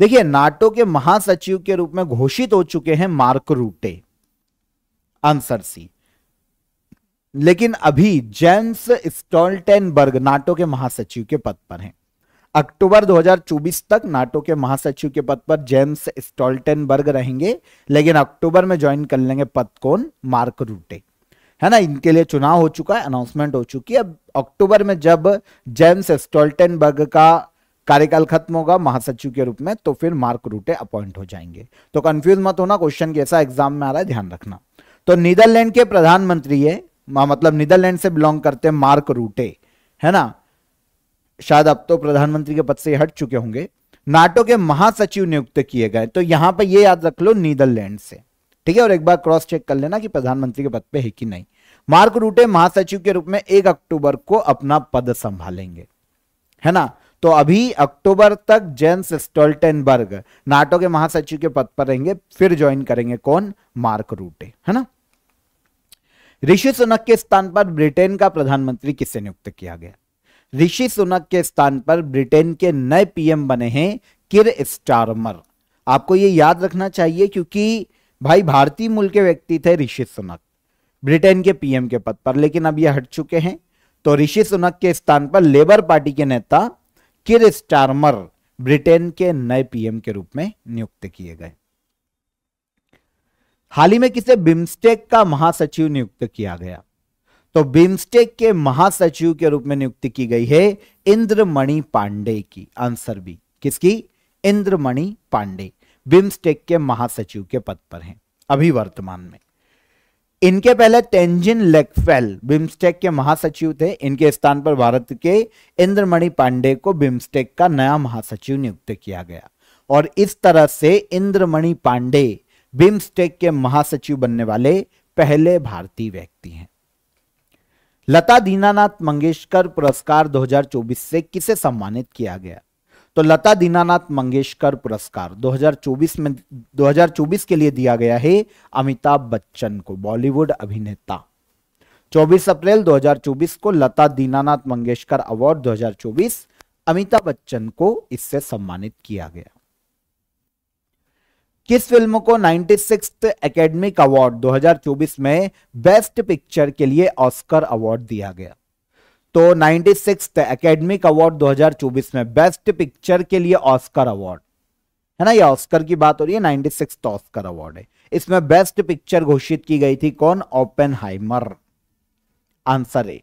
देखिए नाटो के महासचिव के रूप में घोषित हो चुके हैं मार्क रूटे आंसर सी लेकिन अभी जेम्स स्टॉल्टेनबर्ग नाटो के महासचिव के पद पर हैं अक्टूबर 2024 तक नाटो के महासचिव के पद पर जेम्स स्टॉल्टनबर्ग रहेंगे लेकिन अक्टूबर में ज्वाइन कर लेंगे पद कौन मार्क रूटे है ना इनके लिए चुनाव हो चुका है अनाउंसमेंट हो चुकी है अब अक्टूबर में जब जेम्स स्टॉल्टनबर्ग का कार्यकाल खत्म होगा महासचिव के रूप में तो फिर मार्क रूटे अपॉइंट हो जाएंगे तो कंफ्यूज मत होना क्वेश्चन कैसा एग्जाम में आ रहा है ध्यान रखना तो नीदरलैंड के प्रधानमंत्री है मतलब नीदरलैंड से बिलोंग करते हैं मार्क रूटे है ना शायद अब तो प्रधानमंत्री के पद से हट चुके होंगे नाटो के महासचिव नियुक्त किए गए तो यहां पर यह याद रख लो नीदरलैंड से ठीक है और एक बार क्रॉस चेक कर लेना कि प्रधानमंत्री के पद पे है कि नहीं मार्क रूटे महासचिव के रूप में एक अक्टूबर को अपना पद संभालेंगे है ना तो अभी अक्टूबर तक जेन्स स्टोल्टेनबर्ग नाटो के महासचिव के पद पर रहेंगे फिर ज्वाइन करेंगे कौन मार्क रूटे है ना ऋषि सुनक के स्थान पर ब्रिटेन का प्रधानमंत्री किससे नियुक्त किया गया ऋषि सुनक के स्थान पर ब्रिटेन के नए पीएम बने हैं किर स्टारमर आपको ये याद रखना चाहिए क्योंकि भाई भारतीय मूल के व्यक्ति थे ऋषि सुनक ब्रिटेन के पीएम के पद पर लेकिन अब ये हट चुके हैं तो ऋषि सुनक के स्थान पर लेबर पार्टी के नेता किर स्टारमर ब्रिटेन के नए पीएम के रूप में नियुक्त किए गए हाल ही में किसे बिम्स्टेक का महासचिव नियुक्त किया गया तो बिम्स्टेक के महासचिव के रूप में नियुक्ति की गई है इंद्रमणि पांडे की आंसर भी किसकी इंद्रमणि पांडे बिम्स्टेक के महासचिव के पद पर हैं अभी वर्तमान में इनके पहले तेंजिन लेकफेल बिम्स्टेक के महासचिव थे इनके स्थान पर भारत के इंद्रमणि पांडे को बिम्स्टेक का नया महासचिव नियुक्त किया गया और इस तरह से इंद्रमणि पांडे बिम्स्टेक के महासचिव बनने वाले पहले भारतीय व्यक्ति हैं लता दीनानाथ मंगेशकर पुरस्कार 2024 से किसे सम्मानित किया गया तो लता दीनानाथ मंगेशकर पुरस्कार 2024 में 2024 के लिए दिया गया है अमिताभ बच्चन को बॉलीवुड अभिनेता 24 अप्रैल 2024 को लता दीनानाथ मंगेशकर अवार्ड 2024 अमिताभ बच्चन को इससे सम्मानित किया गया किस फिल्म को सिक्स अकेडमिक अवार्ड 2024 में बेस्ट पिक्चर के लिए ऑस्कर अवार्ड दिया गया तो नाइनटी सिक्स अकेडमिक अवार्ड 2024 में बेस्ट पिक्चर के लिए ऑस्कर अवार्ड है ना ये ऑस्कर की बात हो रही है नाइनटी सिक्स ऑस्कर अवार्ड है इसमें बेस्ट पिक्चर घोषित की गई थी कौन ओपन आंसर ए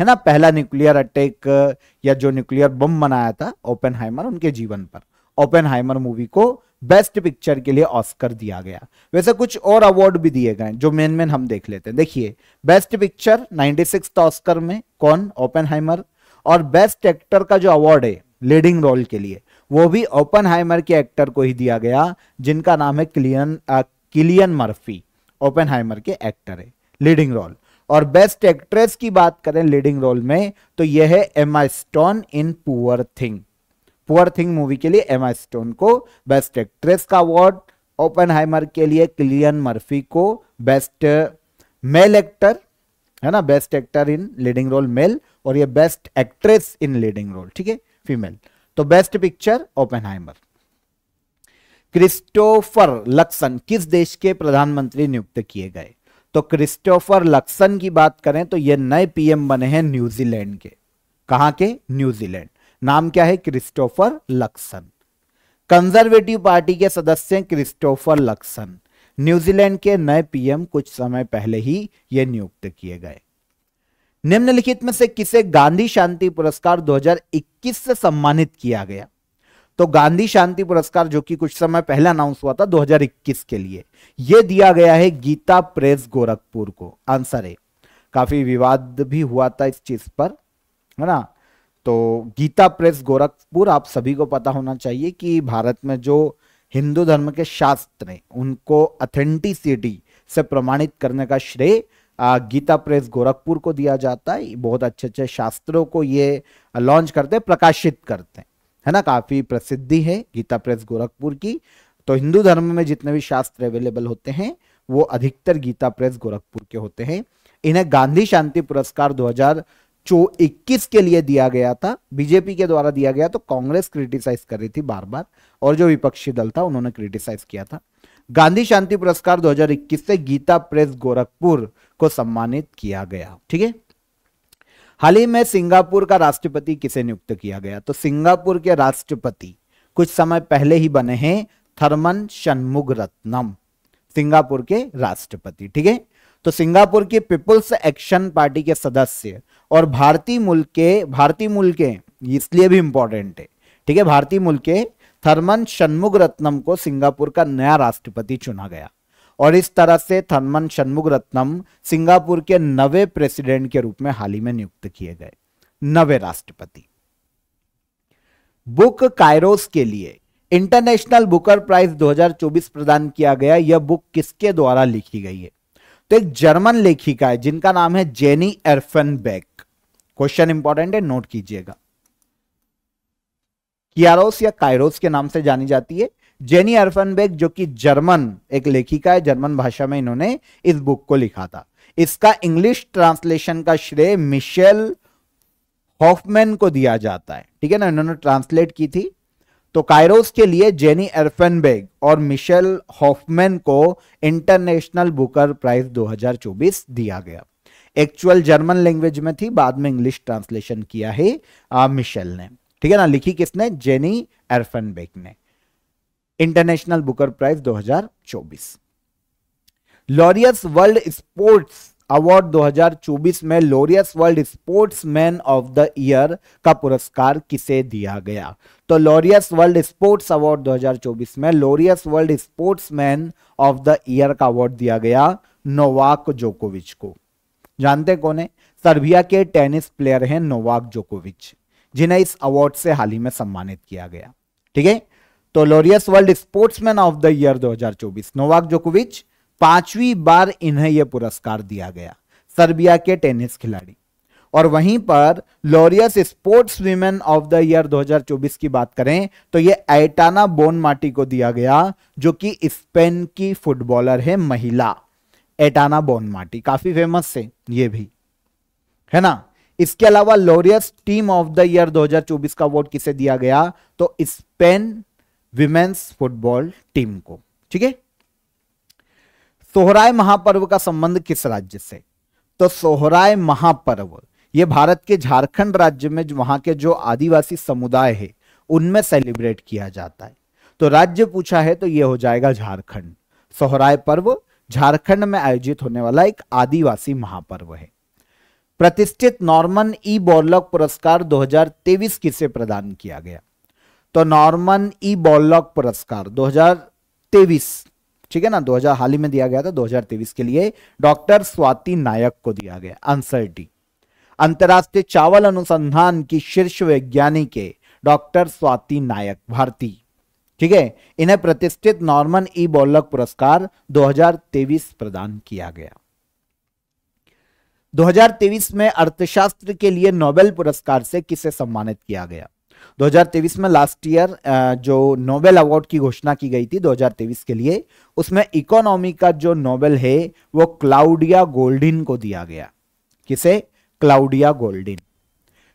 है ना पहला न्यूक्लियर अटैक या जो न्यूक्लियर बम बनाया था ओपन उनके जीवन पर ओपन मूवी को बेस्ट पिक्चर के लिए ऑस्कर दिया गया वैसे कुछ और अवार्ड भी दिए गए जो मेन मेन हम देख लेते हैं देखिए बेस्ट पिक्चर 96 ऑस्कर में कौन ओपन और बेस्ट एक्टर का जो अवार्ड है लीडिंग रोल के लिए वो भी ओपन के एक्टर को ही दिया गया जिनका नाम है क्लियन क्लियन किलियन मर्फी ओपन के एक्टर है लीडिंग रोल और बेस्ट एक्ट्रेस की बात करें लीडिंग रोल में तो यह है Emma Stone in poor thing poor thing movie के लिए एमा स्टोन को बेस्ट एक्ट्रेस का अवार्ड ओपन के लिए क्लियन मर्फी को बेस्ट मेल एक्टर है ना best actor in leading role male और ये best actress in leading role ठीक है फीमेल तो best picture Oppenheimer Christopher Luxon किस देश के प्रधानमंत्री नियुक्त किए गए तो क्रिस्टोफर लक्सन की बात करें तो ये नए पीएम बने हैं न्यूजीलैंड के कहा के न्यूजीलैंड नाम क्या है क्रिस्टोफर लक्सन कंजर्वेटिव पार्टी के सदस्य क्रिस्टोफर लक्सन न्यूजीलैंड के नए पीएम कुछ समय पहले ही यह नियुक्त किए गए निम्नलिखित में से किसे गांधी शांति पुरस्कार 2021 से सम्मानित किया गया तो गांधी शांति पुरस्कार जो कि कुछ समय पहले अनाउंस हुआ था 2021 के लिए यह दिया गया है गीता प्रेस गोरखपुर को आंसर है काफी विवाद भी हुआ था इस चीज पर है ना तो गीता प्रेस गोरखपुर आप सभी को पता होना चाहिए कि भारत में जो हिंदू धर्म के शास्त्र हैं उनको अथेंटिसिटी से प्रमाणित करने का श्रेय गीता प्रेस गोरखपुर को दिया जाता है बहुत अच्छे अच्छे शास्त्रों को ये लॉन्च करते हैं प्रकाशित करते हैं है ना काफ़ी प्रसिद्धि है गीता प्रेस गोरखपुर की तो हिंदू धर्म में जितने भी शास्त्र अवेलेबल होते हैं वो अधिकतर गीता प्रेस गोरखपुर के होते हैं इन्हें गांधी शांति पुरस्कार 2021 के लिए दिया गया था बीजेपी के द्वारा दिया गया तो कांग्रेस क्रिटिसाइज कर रही थी बार बार और जो विपक्षी दल था उन्होंने क्रिटिसाइज किया था गांधी शांति पुरस्कार 2021 से गीता प्रेस गोरखपुर को सम्मानित किया गया ठीक है हाल ही में सिंगापुर का राष्ट्रपति किसे नियुक्त किया गया तो सिंगापुर के राष्ट्रपति कुछ समय पहले ही बने हैं थर्मन शनमुग रत्नम सिंगापुर के राष्ट्रपति ठीक है तो सिंगापुर की पीपुल्स एक्शन पार्टी के सदस्य और भारतीय मूल के भारतीय मूल के इसलिए भी इंपॉर्टेंट है ठीक है भारतीय मूल के थर्मन शनमुग रत्नम को सिंगापुर का नया राष्ट्रपति चुना गया और इस तरह से थर्मन शनमुग रत्नम सिंगापुर के नवे प्रेसिडेंट के रूप में हाल ही में नियुक्त किए गए नवे राष्ट्रपति बुक कायरोस के लिए इंटरनेशनल बुकर प्राइज 2024 प्रदान किया गया यह बुक किसके द्वारा लिखी गई है तो एक जर्मन लेखिका है जिनका नाम है जेनी एर्फनबेक क्वेश्चन इंपॉर्टेंट है नोट कीजिएगा कियारोस या कायरोस के नाम से जानी जाती है जेनी अर्फनबेक जो कि जर्मन एक लेखिका है जर्मन भाषा में इन्होंने इस बुक को लिखा था इसका इंग्लिश ट्रांसलेशन का श्रेय मिशेल हॉफमैन को दिया जाता है ठीक है ना इन्होंने ट्रांसलेट की थी तो कायरोस के लिए जेनी एरफेनबेग और मिशेल हॉफमैन को इंटरनेशनल बुकर प्राइज 2024 दिया गया एक्चुअल जर्मन लैंग्वेज में थी बाद में इंग्लिश ट्रांसलेशन किया है आ, मिशेल ने ठीक है ना लिखी किसने जेनी एर्फनबेग ने international Booker prize 2024 Laureus world sports award 2024 में Laureus world sportsman of the year का पुरस्कार किसे दिया गया तो लोरियस वर्ल्ड स्पोर्ट्स अवार्ड 2024 में Laureus world sportsman of the year का अवार्ड दिया गया नोवाक जोकोविच को जानते कौन है सर्बिया के टेनिस प्लेयर हैं नोवाक जोकोविच जिन्हें इस अवार्ड से हाल ही में सम्मानित किया गया ठीक है तो Laureus world sportsman of the year 2024 Novak जोकोविच पांचवी बार इन्हें यह पुरस्कार दिया गया सर्बिया के टेनिस खिलाड़ी और वहीं पर Laureus sports women of the year 2024 की बात करें तो यह एटाना बोन माटी को दिया गया जो कि स्पेन की फुटबॉलर है महिला एटाना बोन माटी काफी फेमस है ये भी है ना इसके अलावा Laureus team of the year 2024 का अवार्ड किसे दिया गया तो स्पेन विमेन्स फुटबॉल टीम को ठीक है सोहराय महापर्व का संबंध किस राज्य से तो सोहराय महापर्व ये भारत के झारखंड राज्य में वहां के जो आदिवासी समुदाय है उनमें सेलिब्रेट किया जाता है तो राज्य पूछा है तो ये हो जाएगा झारखंड सोहराय पर्व झारखंड में आयोजित होने वाला एक आदिवासी महापर्व है प्रतिष्ठित नॉर्मन ई बॉर्लॉक पुरस्कार 2023 किसे प्रदान किया गया तो नॉर्मन ई बॉर्लॉक पुरस्कार 2023 ठीक है ना 2000 हाल ही में दिया गया था 2023 के लिए डॉक्टर स्वाति नायक को दिया गया आंसर डी अंतरराष्ट्रीय चावल अनुसंधान की शीर्ष वैज्ञानिक है डॉक्टर स्वाति नायक भारती ठीक है इन्हें प्रतिष्ठित नॉर्मन ई बोलक पुरस्कार 2023 प्रदान किया गया 2023 में अर्थशास्त्र के लिए नोबेल पुरस्कार से किसे सम्मानित किया गया 2023 में लास्ट ईयर जो नोबेल अवार्ड की घोषणा की गई थी 2023 के लिए उसमें इकोनॉमी का जो नोबेल है वो क्लाउडिया गोल्डिन को दिया गया किसे क्लाउडिया गोल्डिन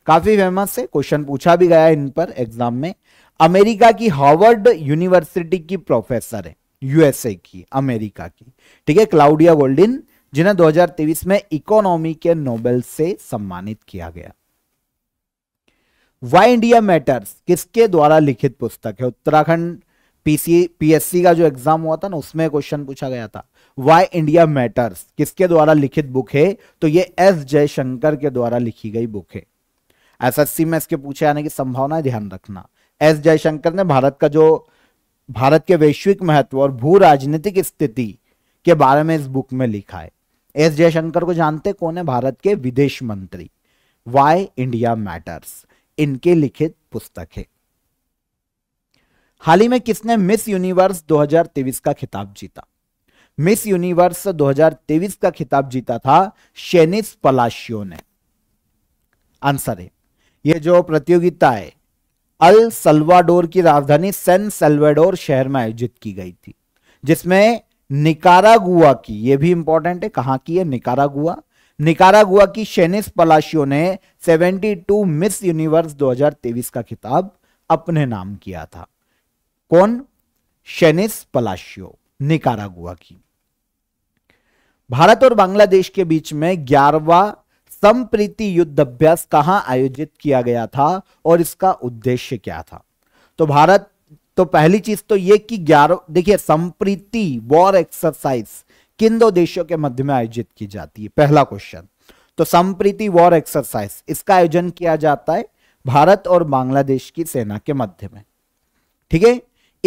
काफी फेमस है क्वेश्चन पूछा भी गया इन पर एग्जाम में अमेरिका की हार्वर्ड यूनिवर्सिटी की प्रोफेसर है यूएसए की अमेरिका की ठीक है क्लाउडिया गोल्डिन जिन्हें 2023 में इकोनॉमी के नोबेल से सम्मानित किया गया वाई इंडिया मैटर्स किसके द्वारा लिखित पुस्तक है उत्तराखंड पीसी पीएससी का जो एग्जाम हुआ था ना उसमें क्वेश्चन पूछा गया था वाई इंडिया मैटर्स किसके द्वारा लिखित बुक है तो ये एस जयशंकर के द्वारा लिखी गई बुक है एसएससी में इसके पूछे आने की संभावना ध्यान रखना एस जयशंकर ने भारत का जो भारत के वैश्विक महत्व और भू राजनीतिक स्थिति के बारे में इस बुक में लिखा है एस जयशंकर को जानते कौन है भारत के विदेश मंत्री वाई इंडिया मैटर्स इनके लिखित पुस्तक है हाल ही में किसने मिस यूनिवर्स 2023 का खिताब जीता मिस यूनिवर्स 2023 का खिताब जीता था शेनिस पलाशियो ने आंसर है यह जो प्रतियोगिता है अल सल्वाडोर की राजधानी सैन सेल्वाडोर शहर में आयोजित की गई थी जिसमें निकारागुआ की यह भी इंपॉर्टेंट है कहां की है निकारागुआ निकारागुआ की शेनिस पलाशियो ने 72 मिस यूनिवर्स 2023 का खिताब अपने नाम किया था कौन शेनिस पलाशियो निकारागुआ की भारत और बांग्लादेश के बीच में ग्यारहवा संप्रीति युद्ध अभ्यास कहां आयोजित किया गया था और इसका उद्देश्य क्या था तो भारत तो पहली चीज तो यह कि ग्यारह देखिए संप्रीति वॉर एक्सरसाइज किन दो देशों के मध्य में आयोजित की जाती है पहला क्वेश्चन तो संप्रीति वॉर एक्सरसाइज इसका आयोजन किया जाता है भारत और बांग्लादेश की सेना के मध्य में ठीक है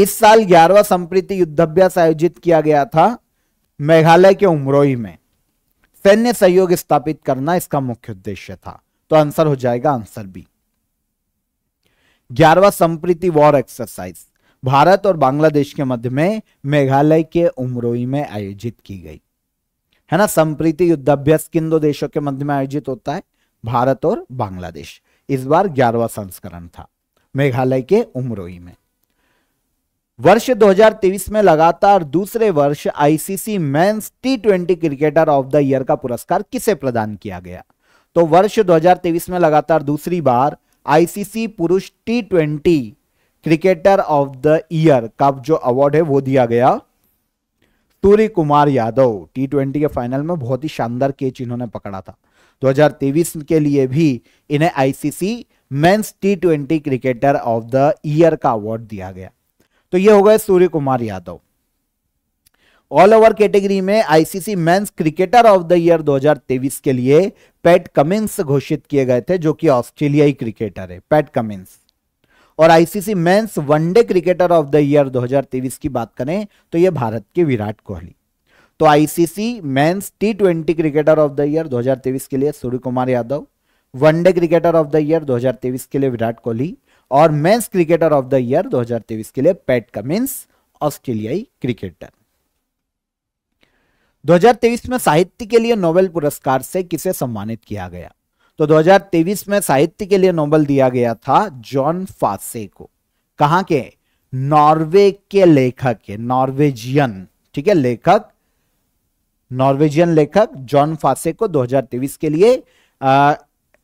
इस साल ग्यारहवा संप्रीति युद्धाभ्यास आयोजित किया गया था मेघालय के उमरोई में सैन्य सहयोग स्थापित करना इसका मुख्य उद्देश्य था तो आंसर हो जाएगा आंसर बी ग्यारहवा संप्रीति वॉर एक्सरसाइज भारत और बांग्लादेश के मध्य में मेघालय के उमरोई में आयोजित की गई है ना संप्रीति युद्धाभ्यास किन दो देशों के मध्य में आयोजित होता है भारत और बांग्लादेश इस बार ग्यारहवा संस्करण था मेघालय के उमरोई में वर्ष 2023 में लगातार दूसरे वर्ष ICC men's T twenty cricketer of the year का पुरस्कार किसे प्रदान किया गया तो वर्ष 2023 में लगातार दूसरी बार आईसीसी पुरुष T twenty cricketer of the year का जो अवार्ड है वो दिया गया सूर्य कुमार यादव टी ट्वेंटी के फाइनल में बहुत ही शानदार केच इन्होंने पकड़ा था 2023 के लिए भी इन्हें ICC men's T twenty cricketer of the year का अवार्ड दिया गया तो ये हो गए Surya Kumar Yadav all over category में ICC men's cricketer of the year 2023 के लिए पैट कमिंस घोषित किए गए थे जो कि ऑस्ट्रेलियाई क्रिकेटर है पैट कमिंस और ICC men's one day cricketer of the year 2023 की बात करें तो यह भारत के विराट कोहली तो ICC men's T twenty cricketer of the year 2023 के लिए Surya Kumar Yadav one day cricketer of the year 2023 के लिए विराट कोहली और men's cricketer of the year 2023 के लिए पैट कमिंस ऑस्ट्रेलियाई क्रिकेटर 2023 में साहित्य के लिए नोबेल पुरस्कार से किसे सम्मानित किया गया तो 2023 में साहित्य के लिए नोबल दिया गया था जॉन फासे को कहा के नॉर्वे के लेखक है नॉर्वेजियन ठीक है लेखक नॉर्वेजियन लेखक जॉन फासे को 2023 के लिए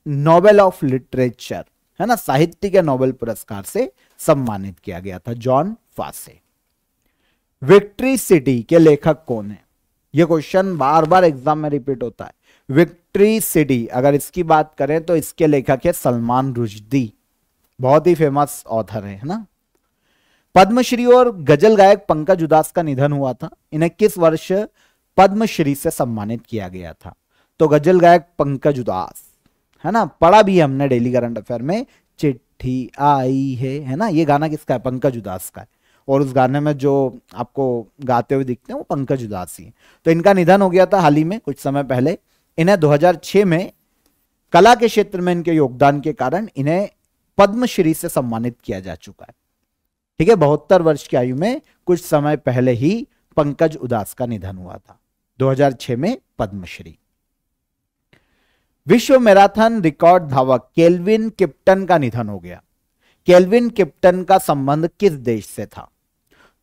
नोबेल ऑफ लिटरेचर है ना साहित्य के नोबेल पुरस्कार से सम्मानित किया गया था जॉन फासे विक्ट्री सिटी के लेखक कौन है यह क्वेश्चन बार बार एग्जाम में रिपीट होता है विक्ट्री सिटी अगर इसकी बात करें तो इसके लेखक है सलमान रुजदी बहुत ही फेमस ऑथर है ना पद्मश्री और गजल गायक पंकज उदास का निधन हुआ था इन्हें किस वर्ष पद्मश्री से सम्मानित किया गया था तो गजल गायक पंकज उदास है ना पढ़ा भी हमने डेली करंट अफेयर में चिट्ठी आई है है ना ये गाना किसका है पंकज उदास का है और उस गाने में जो आपको गाते हुए दिखते हैं वो पंकज उदास ही है तो इनका निधन हो गया था हाल ही में कुछ समय पहले इन्हें 2006 में कला के क्षेत्र में इनके योगदान के कारण इन्हें पद्मश्री से सम्मानित किया जा चुका है ठीक है बहत्तर वर्ष की आयु में कुछ समय पहले ही पंकज उदास का निधन हुआ था 2006 में पद्मश्री विश्व मैराथन रिकॉर्ड धावक केल्विन किप्टन का निधन हो गया केल्विन किप्टन का संबंध किस देश से था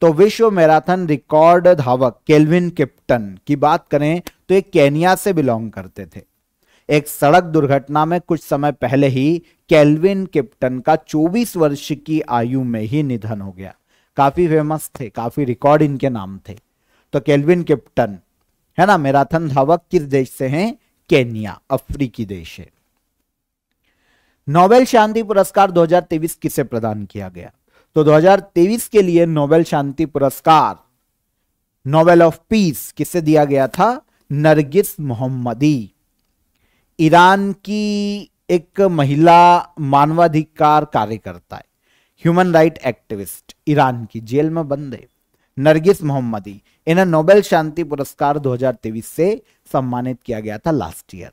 तो विश्व मैराथन रिकॉर्ड धावक केल्विन किप्टन की बात करें तो ये केनिया से बिलोंग करते थे एक सड़क दुर्घटना में कुछ समय पहले ही केल्विन किप्टन का 24 वर्ष की आयु में ही निधन हो गया काफी फेमस थे काफी रिकॉर्ड इनके नाम थे तो केल्विन किप्टन है ना मैराथन धावक किस देश से हैं केनिया अफ्रीकी देश है नोबेल शांति पुरस्कार 2023 किसे प्रदान किया गया तो 2023 के लिए नोबेल शांति पुरस्कार नोबेल ऑफ पीस किसे दिया गया था नरगिस मोहम्मदी ईरान की एक महिला मानवाधिकार कार्यकर्ता है ह्यूमन राइट एक्टिविस्ट ईरान की जेल में बंद है नरगिस मोहम्मदी इन्हें नोबेल शांति पुरस्कार 2023 से सम्मानित किया गया था last year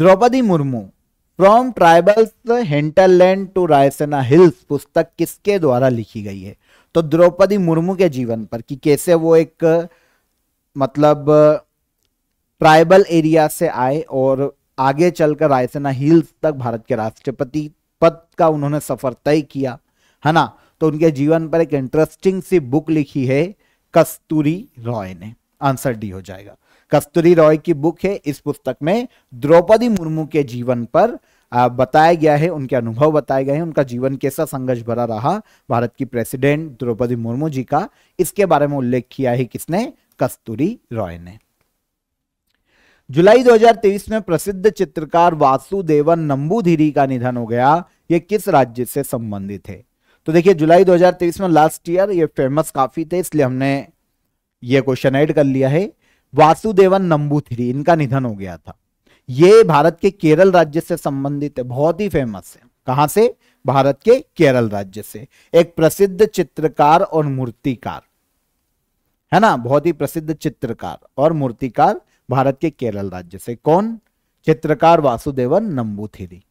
Draupadi Murmu from tribals hinterland to Raisina hills पुस्तक किसके द्वारा लिखी गई है तो द्रौपदी मुर्मू के जीवन पर कि कैसे वो एक मतलब ट्राइबल एरिया से आए और आगे चलकर रायसेना हिल्स तक भारत के राष्ट्रपति पद का उन्होंने सफर तय किया है ना तो उनके जीवन पर एक इंटरेस्टिंग सी बुक लिखी है कस्तूरी रॉय ने आंसर डी हो जाएगा कस्तूरी रॉय की बुक है इस पुस्तक में द्रौपदी मुर्मू के जीवन पर बताया गया है उनके अनुभव बताए गए हैं उनका जीवन कैसा संघर्ष भरा रहा भारत की प्रेसिडेंट द्रौपदी मुर्मू जी का इसके बारे में उल्लेख किया है किसने कस्तूरी रॉय ने जुलाई 2023 में प्रसिद्ध चित्रकार वासुदेवन नंबूधिरी का निधन हो गया ये किस राज्य से संबंधित है तो देखिए जुलाई 2023 में लास्ट ईयर ये फेमस काफी थे इसलिए हमने ये क्वेश्चन ऐड कर लिया है वासुदेवन नंबूथिरी इनका निधन हो गया था ये भारत के केरल राज्य से संबंधित है बहुत ही फेमस है कहां से भारत के केरल राज्य से एक प्रसिद्ध चित्रकार और मूर्तिकार है ना बहुत ही प्रसिद्ध चित्रकार और मूर्तिकार भारत के केरल राज्य से कौन चित्रकार वासुदेवन नंबूथिरी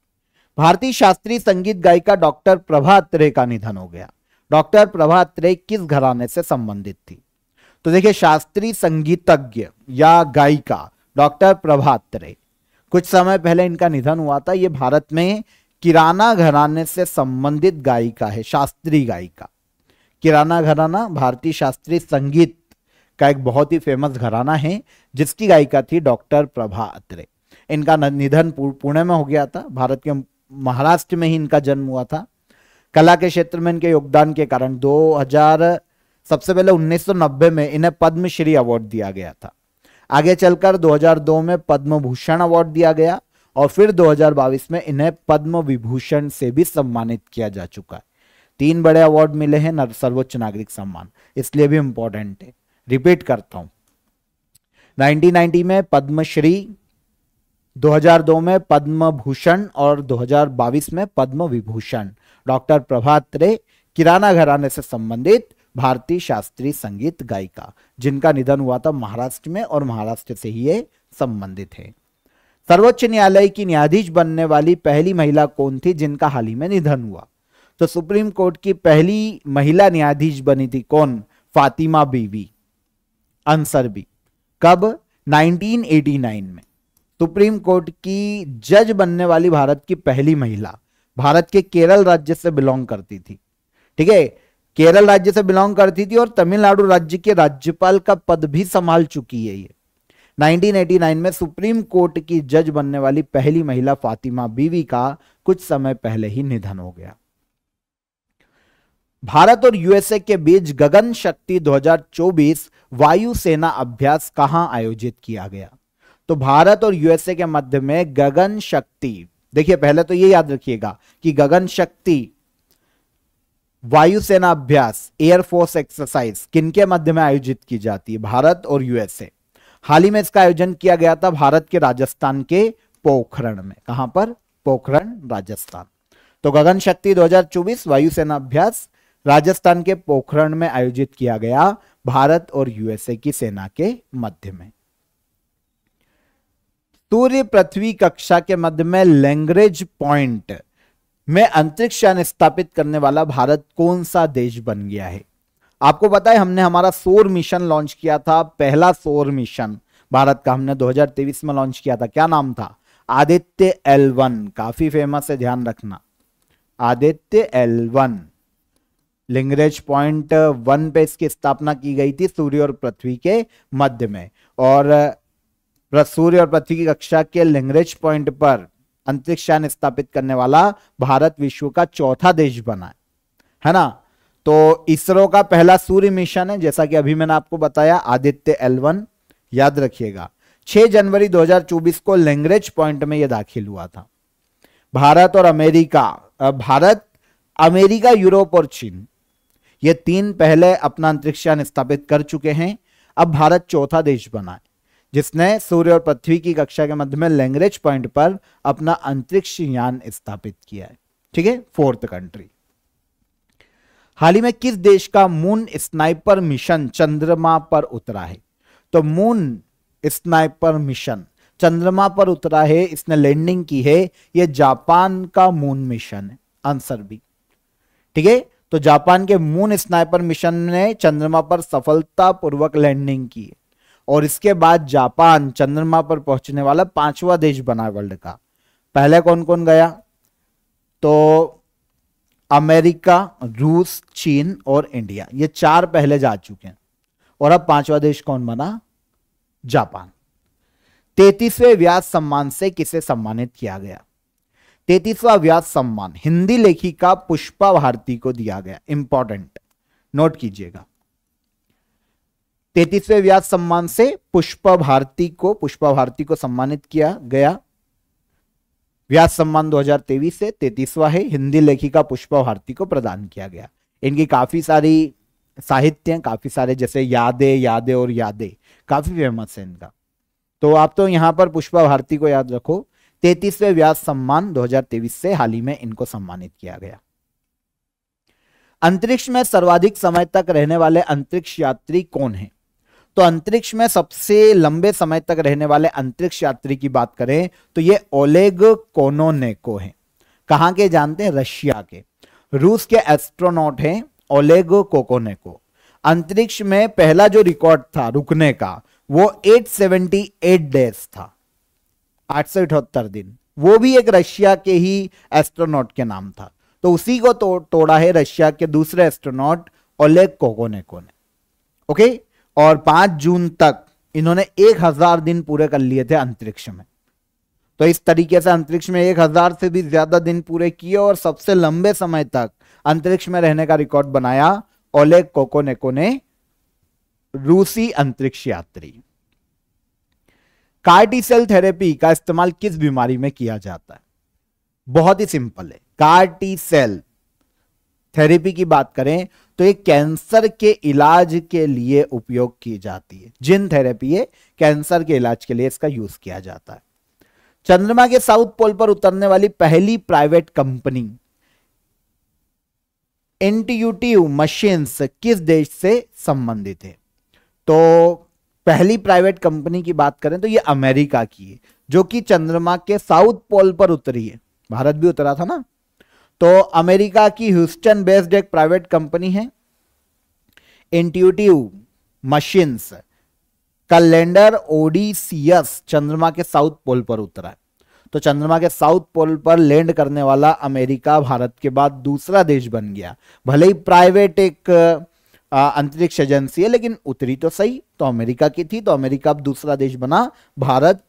भारतीय शास्त्रीय संगीत गायिका डॉक्टर प्रभा अत्रे का निधन हो गया डॉक्टर प्रभा अत्रे किस घराने से संबंधित थी तो देखिये शास्त्रीय संगीतज्ञ या गायिका डॉक्टर प्रभा अत्रे कुछ समय पहले इनका निधन हुआ था ये भारत में किराना घराने से संबंधित गायिका है शास्त्रीय गायिका किराना घराना भारतीय शास्त्रीय संगीत का एक बहुत ही फेमस घराना है जिसकी गायिका थी डॉक्टर प्रभा अत्रे इनका निधन पुणे में हो गया था भारत के महाराष्ट्र में ही इनका जन्म हुआ था कला के क्षेत्र में इनके योगदान के कारण 2000 सबसे पहले 1990 में इन्हें पद्मश्री अवार्ड दिया गया था आगे चलकर 2002 में पद्म भूषण अवार्ड दिया गया और फिर 2022 में इन्हें पद्म विभूषण से भी सम्मानित किया जा चुका है तीन बड़े अवार्ड मिले हैं सर्वोच्च नागरिक सम्मान इसलिए भी इंपॉर्टेंट है रिपीट करता हूं 1990 में पद्मश्री 2002 में पद्म भूषण और 2022 में पद्म विभूषण डॉक्टर प्रभात रे किराना घराने से संबंधित भारतीय शास्त्रीय संगीत गायिका जिनका निधन हुआ था महाराष्ट्र में और महाराष्ट्र से ही ये संबंधित है सर्वोच्च न्यायालय की न्यायाधीश बनने वाली पहली महिला कौन थी जिनका हाल ही में निधन हुआ तो सुप्रीम कोर्ट की पहली महिला न्यायाधीश बनी थी कौन फातिमा बीवी आंसर बी कब 1989 में सुप्रीम कोर्ट की जज बनने वाली भारत की पहली महिला भारत के केरल राज्य से बिलोंग करती थी ठीक है केरल राज्य से बिलोंग करती थी और तमिलनाडु राज्य के राज्यपाल का पद भी संभाल चुकी है ये 1989 में सुप्रीम कोर्ट की जज बनने वाली पहली महिला फातिमा बीवी का कुछ समय पहले ही निधन हो गया भारत और यूएसए के बीच गगन शक्ति 2024 वायुसेना अभ्यास कहां आयोजित किया गया तो भारत और यूएसए के मध्य में गगन शक्ति देखिए पहले तो ये याद रखिएगा कि गगन शक्ति वायुसेना अभ्यास एयरफोर्स एक्सरसाइज किनके मध्य में आयोजित की जाती है भारत और यूएसए हाल ही में इसका आयोजन किया गया था भारत के राजस्थान के पोखरण में कहां पर पोखरण राजस्थान तो गगन शक्ति 2024 वायुसेना अभ्यास राजस्थान के पोखरण में आयोजित किया गया भारत और यूएसए की सेना के मध्य में सूर्य पृथ्वी कक्षा के मध्य में लैंग्रेज पॉइंट में अंतरिक्ष यान स्थापित करने वाला भारत कौन सा देश बन गया है आपको पता है हमने हमारा सोर मिशन लॉन्च किया था पहला सोर मिशन भारत का हमने 2023 में लॉन्च किया था क्या नाम था आदित्य एल वन काफी फेमस है ध्यान रखना Aditya L one Lagrange point one पे इसकी स्थापना की गई थी सूर्य और पृथ्वी के मध्य में और सूर्य और पृथ्वी की कक्षा के लिंगरेज पॉइंट पर अंतरिक्ष यान स्थापित करने वाला भारत विश्व का चौथा देश बना है है ना तो इसरो का पहला सूर्य मिशन है जैसा कि अभी मैंने आपको बताया आदित्य एल याद रखिएगा 6 जनवरी 2024 को लैंग्रेज पॉइंट में यह दाखिल हुआ था भारत और अमेरिका भारत अमेरिका यूरोप और चीन ये तीन पहले अपना अंतरिक्ष यान स्थापित कर चुके हैं अब भारत चौथा देश बना है जिसने सूर्य और पृथ्वी की कक्षा के मध्य में लैंग्रेज पॉइंट पर अपना अंतरिक्ष यान स्थापित किया है ठीक है फोर्थ कंट्री हाल ही में किस देश का मून स्नाइपर मिशन चंद्रमा पर उतरा है तो मून स्नाइपर मिशन चंद्रमा पर उतरा है इसने लैंडिंग की है यह जापान का मून मिशन है आंसर भी ठीक है तो जापान के मून स्नाइपर मिशन ने चंद्रमा पर सफलतापूर्वक लैंडिंग की है और इसके बाद जापान चंद्रमा पर पहुंचने वाला पांचवा देश बना वर्ल्ड का पहले कौन कौन गया तो अमेरिका रूस चीन और इंडिया ये चार पहले जा चुके हैं और अब पांचवा देश कौन बना जापान तैतीसवें व्यास सम्मान से किसे सम्मानित किया गया तैतीसवा व्यास सम्मान हिंदी लेखिका पुष्पा भारती को दिया गया इंपॉर्टेंट नोट कीजिएगा तैतीसवें व्यास सम्मान से पुष्पा भारती को पुष्पा भारती को सम्मानित किया गया व्यास सम्मान 2023 से तैतीसवा है हिंदी लेखिका पुष्पा भारती को प्रदान किया गया इनकी काफी सारी साहित्य काफी सारे जैसे यादें यादें और यादें काफी फेमस है इनका तो आप तो यहाँ पर पुष्पा भारती को याद रखो तैतीसवें व्यास सम्मान 2023 से हाल ही में इनको सम्मानित किया गया अंतरिक्ष में सर्वाधिक समय तक रहने वाले अंतरिक्ष यात्री कौन है तो अंतरिक्ष में सबसे लंबे समय तक रहने वाले अंतरिक्ष यात्री की बात करें तो ये ओलेग कोनोनेको हैं कहां के जानते हैं रशिया के रूस के एस्ट्रोनॉट हैं ओलेग कोकोनेको अंतरिक्ष में पहला जो रिकॉर्ड था रुकने का वो 878 डेज था आठ दिन वो भी एक रशिया के ही एस्ट्रोनॉट के नाम था तो उसी को तो, तोड़ा है रशिया के दूसरे एस्ट्रोनॉट ओलेग कोकोनेको ने ओके और पांच जून तक इन्होंने एक हजार दिन पूरे कर लिए थे अंतरिक्ष में तो इस तरीके से अंतरिक्ष में एक हजार से भी ज्यादा दिन पूरे किए और सबसे लंबे समय तक अंतरिक्ष में रहने का रिकॉर्ड बनाया ओलेग कोकोनेको ने रूसी अंतरिक्ष यात्री कार्टी सेल थेरेपी का इस्तेमाल किस बीमारी में किया जाता है बहुत ही सिंपल है कार्टी सेल थेरेपी की बात करें तो ये कैंसर के इलाज के लिए उपयोग की जाती है जिन थेरेपी है कैंसर के इलाज के लिए इसका यूज किया जाता है चंद्रमा के साउथ पोल पर उतरने वाली पहली प्राइवेट कंपनी एंटीयूटिव मशीन्स किस देश से संबंधित है तो पहली प्राइवेट कंपनी की बात करें तो ये अमेरिका की है जो कि चंद्रमा के साउथ पोल पर उतरी है भारत भी उतरा था ना तो अमेरिका की ह्यूस्टन बेस्ड एक प्राइवेट कंपनी है इंट्यूटिव मशीन्स का लैंडर ओडीसीएस चंद्रमा के साउथ पोल पर उतरा है तो चंद्रमा के साउथ पोल पर लैंड करने वाला अमेरिका भारत के बाद दूसरा देश बन गया भले ही प्राइवेट एक अंतरिक्ष एजेंसी है लेकिन उतरी तो सही तो अमेरिका की थी तो अमेरिका अब दूसरा देश बना भारत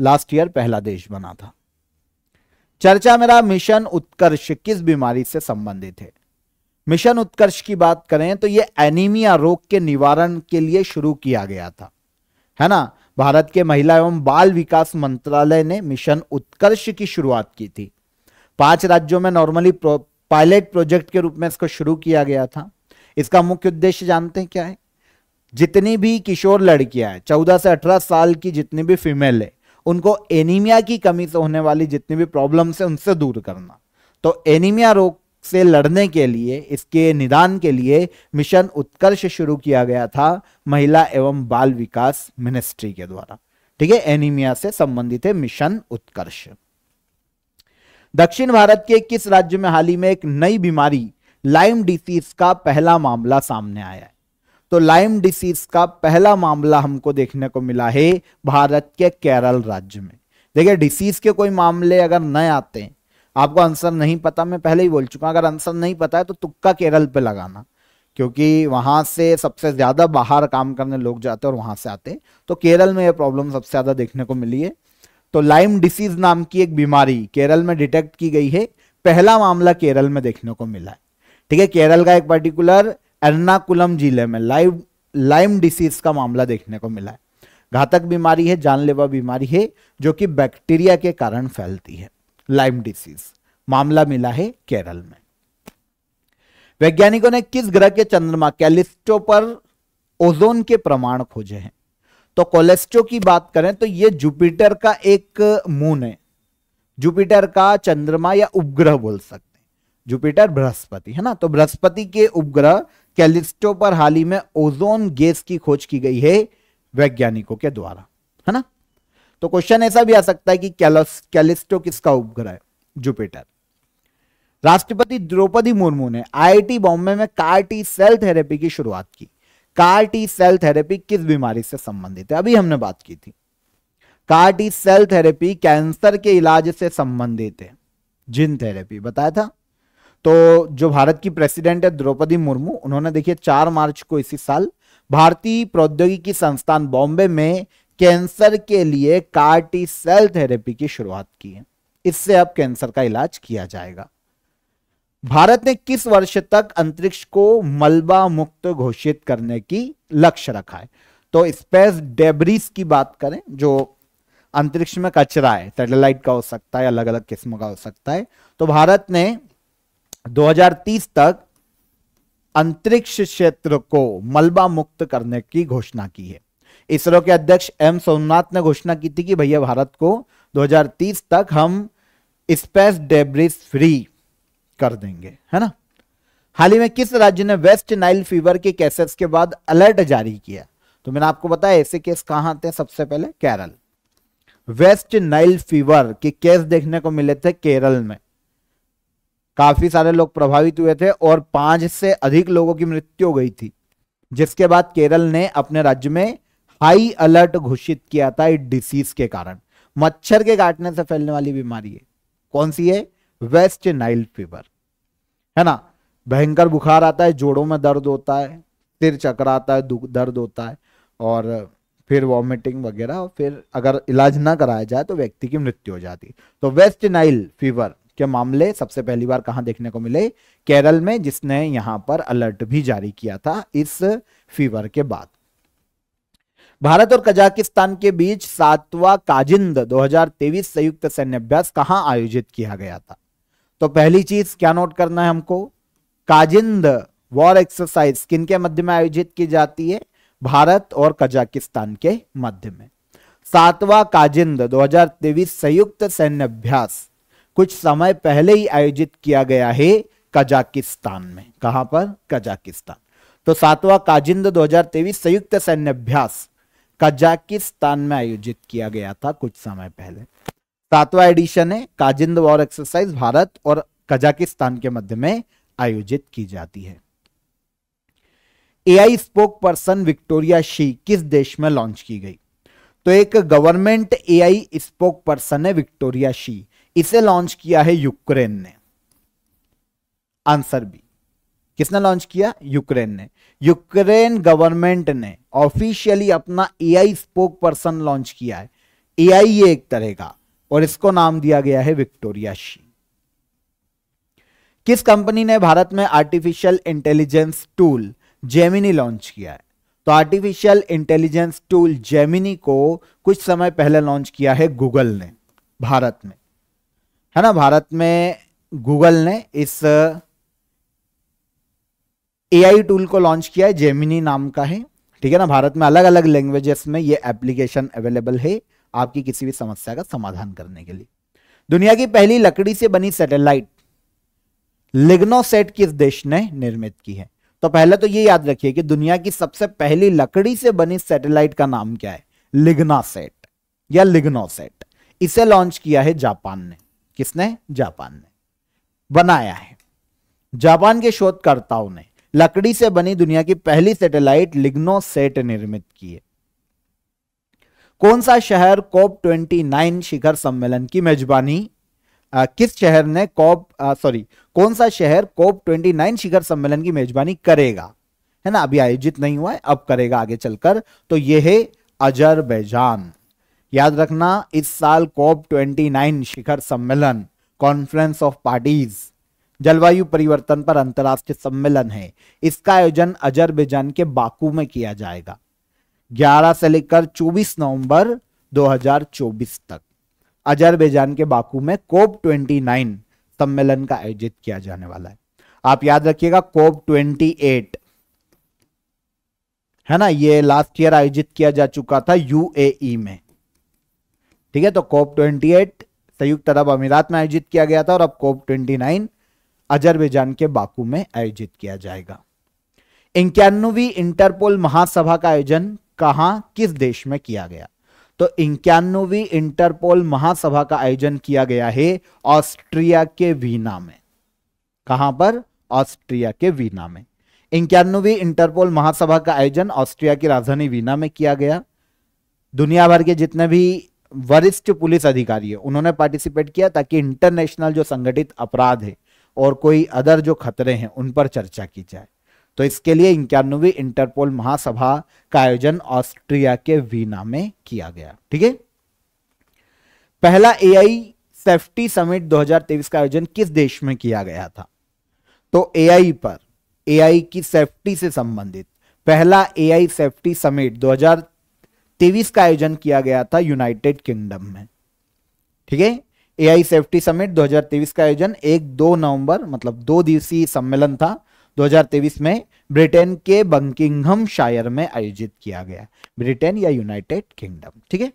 लास्ट ईयर पहला देश बना था चर्चा मेरा मिशन उत्कर्ष किस बीमारी से संबंधित है मिशन उत्कर्ष की बात करें तो यह एनीमिया रोग के निवारण के लिए शुरू किया गया था है ना भारत के महिला एवं बाल विकास मंत्रालय ने मिशन उत्कर्ष की शुरुआत की थी पांच राज्यों में नॉर्मली प्रो, पायलट प्रोजेक्ट के रूप में इसको शुरू किया गया था इसका मुख्य उद्देश्य जानते हैं क्या है जितनी भी किशोर लड़कियां हैं चौदह से अठारह साल की जितनी भी फीमेल है उनको एनीमिया की कमी से होने वाली जितनी भी प्रॉब्लम है उनसे दूर करना तो एनीमिया रोग से लड़ने के लिए इसके निदान के लिए मिशन उत्कर्ष शुरू किया गया था महिला एवं बाल विकास मिनिस्ट्री के द्वारा ठीक है एनीमिया से संबंधित है मिशन उत्कर्ष दक्षिण भारत के किस राज्य में हाल ही में एक नई बीमारी लाइम डिसीज का पहला मामला सामने आया है तो लाइम डिसीज का पहला मामला हमको देखने को मिला है भारत के केरल राज्य में देखिए डिसीज के कोई मामले अगर न आते हैं आपको आंसर नहीं पता मैं पहले ही बोल चुका अगर आंसर नहीं पता है तो तुक्का केरल पे लगाना क्योंकि वहां से सबसे ज्यादा बाहर काम करने लोग जाते और वहां से आते तो केरल में यह प्रॉब्लम सबसे ज्यादा देखने को मिली है तो लाइम डिसीज नाम की एक बीमारी केरल में डिटेक्ट की गई है पहला मामला केरल में देखने को मिला है ठीक है केरल का एक पर्टिकुलर एर्नाकुलम जिले में लाइव लाइम डिसीज का मामला देखने को मिला है घातक बीमारी है जानलेवा बीमारी है जो कि बैक्टीरिया के कारण फैलती है लाइम डिसीज मामला मिला है केरल में वैज्ञानिकों ने किस ग्रह के चंद्रमा कैलिस्टो पर ओजोन के प्रमाण खोजे हैं तो कोलेस्ट्रो की बात करें तो यह जुपिटर का एक मून है जुपिटर का चंद्रमा या उपग्रह बोल सकते हैं जुपिटर बृहस्पति है ना तो बृहस्पति के उपग्रह कैलिस्टो पर हाल ही में ओजोन गैस की खोज की गई है वैज्ञानिकों के द्वारा है ना तो क्वेश्चन ऐसा भी आ सकता है कि कैलिस्टो किसका उपग्रह है जुपिटर राष्ट्रपति द्रौपदी मुर्मू ने आईआईटी बॉम्बे में कार टी सेल थेरेपी की शुरुआत की कार टी सेल थेरेपी किस बीमारी से संबंधित है अभी हमने बात की थी CAR T cell therapy cancer के इलाज से संबंधित है जिन थेरेपी बताया था तो जो भारत की प्रेसिडेंट है द्रौपदी मुर्मू उन्होंने देखिए चार मार्च को इसी साल भारतीय प्रौद्योगिकी संस्थान बॉम्बे में कैंसर के लिए कार्टी सेल थेरेपी की शुरुआत की है इससे अब कैंसर का इलाज किया जाएगा भारत ने किस वर्ष तक अंतरिक्ष को मलबा मुक्त घोषित करने की लक्ष्य रखा है तो स्पेस डेब्रिस की बात करें जो अंतरिक्ष में कचरा है सैटेलाइट का हो सकता है अलग अलग किस्म का हो सकता है तो भारत ने 2030 तक अंतरिक्ष क्षेत्र को मलबा मुक्त करने की घोषणा की है इसरो के अध्यक्ष एम सोमनाथ ने घोषणा की थी कि भैया भारत को 2030 तक हम स्पेस डेब्रिस फ्री कर देंगे है ना हाल ही में किस राज्य ने वेस्ट नाइल फीवर के केसेस के बाद अलर्ट जारी किया तो मैंने आपको बताया ऐसे केस कहां आते हैं सबसे पहले केरल वेस्ट नाइल फीवर के केस देखने को मिले थे केरल में काफी सारे लोग प्रभावित हुए थे और पांच से अधिक लोगों की मृत्यु हो गई थी जिसके बाद केरल ने अपने राज्य में हाई अलर्ट घोषित किया था इस डिसीज के कारण मच्छर के काटने से फैलने वाली बीमारी है कौन सी है वेस्ट नाइल फीवर है ना भयंकर बुखार आता है जोड़ों में दर्द होता है सिर चकराता है दर्द होता है और फिर वॉमिटिंग वगैरह और फिर अगर इलाज ना कराया जाए तो व्यक्ति की मृत्यु हो जाती है तो वेस्ट नाइल फीवर के मामले सबसे पहली बार कहा देखने को मिले केरल में जिसने यहां पर अलर्ट भी जारी किया था इस फीवर के बाद भारत और कजाकिस्तान के बीच सातवा काजिंद 2023 संयुक्त सैन्य अभ्यास कहां आयोजित किया गया था तो पहली चीज क्या नोट करना है हमको काजिंद वॉर एक्सरसाइज किन के मध्य में आयोजित की जाती है भारत और कजाकिस्तान के मध्य में सातवा काजिंद 2023 संयुक्त सैन्य अभ्यास कुछ समय पहले ही आयोजित किया गया है कजाकिस्तान में कहां पर कजाकिस्तान तो सातवां काजिंद 2023 संयुक्त सैन्य अभ्यास कजाकिस्तान में आयोजित किया गया था कुछ समय पहले सातवां एडिशन है काजिंद वॉर एक्सरसाइज भारत और कजाकिस्तान के मध्य में आयोजित की जाती है AI spokesperson Victoria Shi किस देश में लॉन्च की गई तो एक गवर्नमेंट एआई स्पोक पर्सन है विक्टोरिया शी इसे लॉन्च किया है यूक्रेन ने आंसर बी किसने लॉन्च किया यूक्रेन ने यूक्रेन गवर्नमेंट ने ऑफिशियली अपना एआई स्पोक पर्सन लॉन्च किया है एआई ये एक तरह का और इसको नाम दिया गया है विक्टोरिया शी किस कंपनी ने भारत में artificial intelligence tool Gemini launch किया है तो आर्टिफिशियल इंटेलिजेंस टूल जेमिनी को कुछ समय पहले लॉन्च किया है गूगल ने भारत में है ना भारत में गूगल ने इस एआई टूल को लॉन्च किया है जेमिनी नाम का है ठीक है ना भारत में अलग अलग लैंग्वेजेस में ये एप्लीकेशन अवेलेबल है आपकी किसी भी समस्या का समाधान करने के लिए दुनिया की पहली लकड़ी से बनी सैटेलाइट लिग्नोसेट किस देश ने निर्मित की है तो पहले तो ये याद रखिए कि दुनिया की सबसे पहली लकड़ी से बनी सैटेलाइट का नाम क्या है लिग्नासेट या लिग्नोसेट इसे लॉन्च किया है जापान ने किसने जापान ने बनाया है जापान के शोधकर्ताओं ने लकड़ी से बनी दुनिया की पहली सैटेलाइट लिग्नो सेट निर्मित की है कौन सा शहर कोप 29 शिखर सम्मेलन की मेजबानी किस शहर ने कोप सॉरी कौन सा शहर कोप 29 शिखर सम्मेलन की मेजबानी करेगा है ना अभी आयोजित नहीं हुआ है अब करेगा आगे चलकर तो यह है अजरबैजान याद रखना इस साल कॉप 29 शिखर सम्मेलन कॉन्फ्रेंस ऑफ पार्टीज जलवायु परिवर्तन पर अंतरराष्ट्रीय सम्मेलन है इसका आयोजन अजरबैजान के बाकू में किया जाएगा 11 से लेकर 24 नवंबर 2024 तक अजरबैजान के बाकू में कोप 29 सम्मेलन का आयोजित किया जाने वाला है आप याद रखिएगा कोप 28 है ना ये लास्ट ईयर आयोजित किया जा चुका था यूएई e में ठीक है तो कोप ट्वेंटी एट संयुक्त अरब अमीरात में आयोजित किया गया था और अब कोप ट्वेंटी नाइन अजरबैजान के बाकू में आयोजित किया जाएगा इक्यानवी इंटरपोल महासभा का आयोजन कहा किस देश में किया गया तो इक्यानवी इंटरपोल महासभा का आयोजन किया गया है ऑस्ट्रिया के वीना में कहा पर ऑस्ट्रिया के वीना में इक्यानवी इंटरपोल महासभा का आयोजन ऑस्ट्रिया की राजधानी वीना में किया गया दुनिया भर के जितने भी वरिष्ठ पुलिस अधिकारी है उन्होंने पार्टिसिपेट किया ताकि इंटरनेशनल जो संगठित अपराध है और कोई अदर जो खतरे हैं उन पर चर्चा की जाए तो इसके लिए इक्यानवे इंटरपोल महासभा का आयोजन ऑस्ट्रिया के वीना में किया गया ठीक है पहला एआई सेफ्टी समिट 2023 का आयोजन किस देश में किया गया था तो एआई पर एआई की सेफ्टी से संबंधित पहला एआई सेफ्टी समिट तेवीस का आयोजन किया गया था यूनाइटेड किंगडम में ठीक है एआई सेफ्टी समिट 2023 का आयोजन एक दो नवंबर मतलब दो दिवसीय सम्मेलन था 2023 में ब्रिटेन के बंकिंग शायर में आयोजित किया गया ब्रिटेन या यूनाइटेड किंगडम ठीक है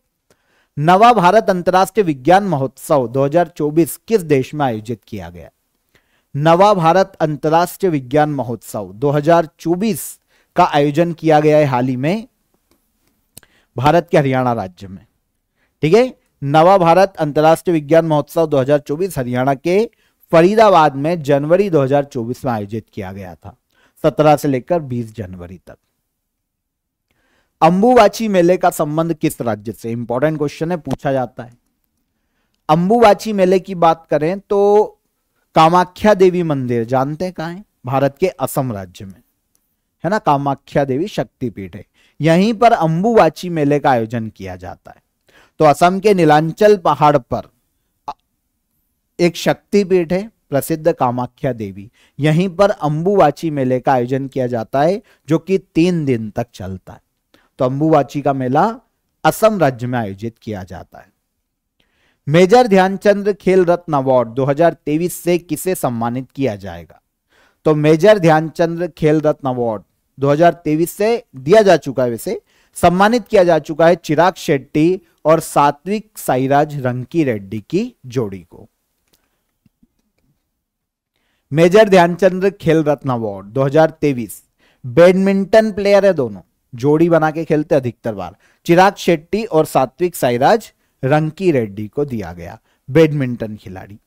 नवा भारत अंतर्राष्ट्रीय विज्ञान महोत्सव 2024 किस देश में आयोजित किया गया नवा भारत अंतर्राष्ट्रीय विज्ञान महोत्सव 2024 का आयोजन किया गया है हाल ही में भारत के हरियाणा राज्य में ठीक है नवा भारत अंतर्राष्ट्रीय विज्ञान महोत्सव 2024 हरियाणा के फरीदाबाद में जनवरी 2024 में आयोजित किया गया था 17 से लेकर 20 जनवरी तक अंबुवाची मेले का संबंध किस राज्य से इंपॉर्टेंट क्वेश्चन है पूछा जाता है अंबुवाची मेले की बात करें तो कामाख्या देवी मंदिर जानते हैं कहा है भारत के असम राज्य में है ना कामाख्या देवी शक्तिपीठ है यहीं पर अंबुवाची मेले का आयोजन किया जाता है तो असम के नीलांचल पहाड़ पर एक शक्तिपीठ है प्रसिद्ध कामाख्या देवी यहीं पर अंबुवाची मेले का आयोजन किया जाता है जो कि तीन दिन तक चलता है तो अंबुवाची का मेला असम राज्य में आयोजित किया जाता है मेजर ध्यानचंद खेल रत्न अवार्ड 2023 से किसे सम्मानित किया जाएगा तो मेजर ध्यानचंद खेल रत्न अवार्ड 2023 से दिया जा चुका है वैसे सम्मानित किया जा चुका है चिराग शेट्टी और सात्विक साईराज रंकी रेड्डी की जोड़ी को मेजर ध्यानचंद खेल रत्न अवार्ड 2023 बैडमिंटन प्लेयर है दोनों जोड़ी बना के खेलते अधिकतर बार चिराग शेट्टी और सात्विक साईराज रंकी रेड्डी को दिया गया बैडमिंटन खिलाड़ी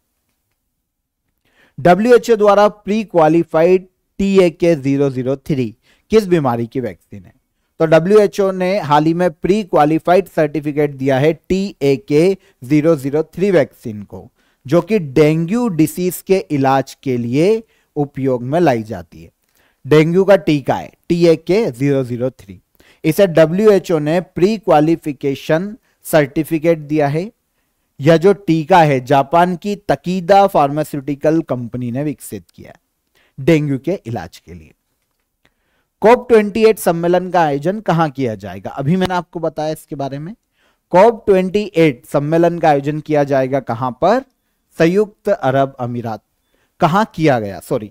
डब्ल्यू द्वारा pre qualified T A K zero zero three किस बीमारी की वैक्सीन है तो डब्ल्यू ने हाल ही में प्री क्वालिफाइड सर्टिफिकेट दिया है T A K zero zero three vaccine को जो कि डेंगू डिसीज के इलाज के लिए उपयोग में लाई जाती है डेंगू का टीका है T A K zero zero three इसे डब्ल्यू ने प्री क्वालिफिकेशन सर्टिफिकेट दिया है यह जो टीका है जापान की तकीदा फार्मास्यूटिकल कंपनी ने विकसित किया डेंगू के इलाज के लिए कॉप 28 सम्मेलन का आयोजन कहां किया जाएगा अभी मैंने आपको बताया इसके बारे में कॉप 28 सम्मेलन का आयोजन किया जाएगा कहां पर संयुक्त अरब अमीरात कहां किया गया सॉरी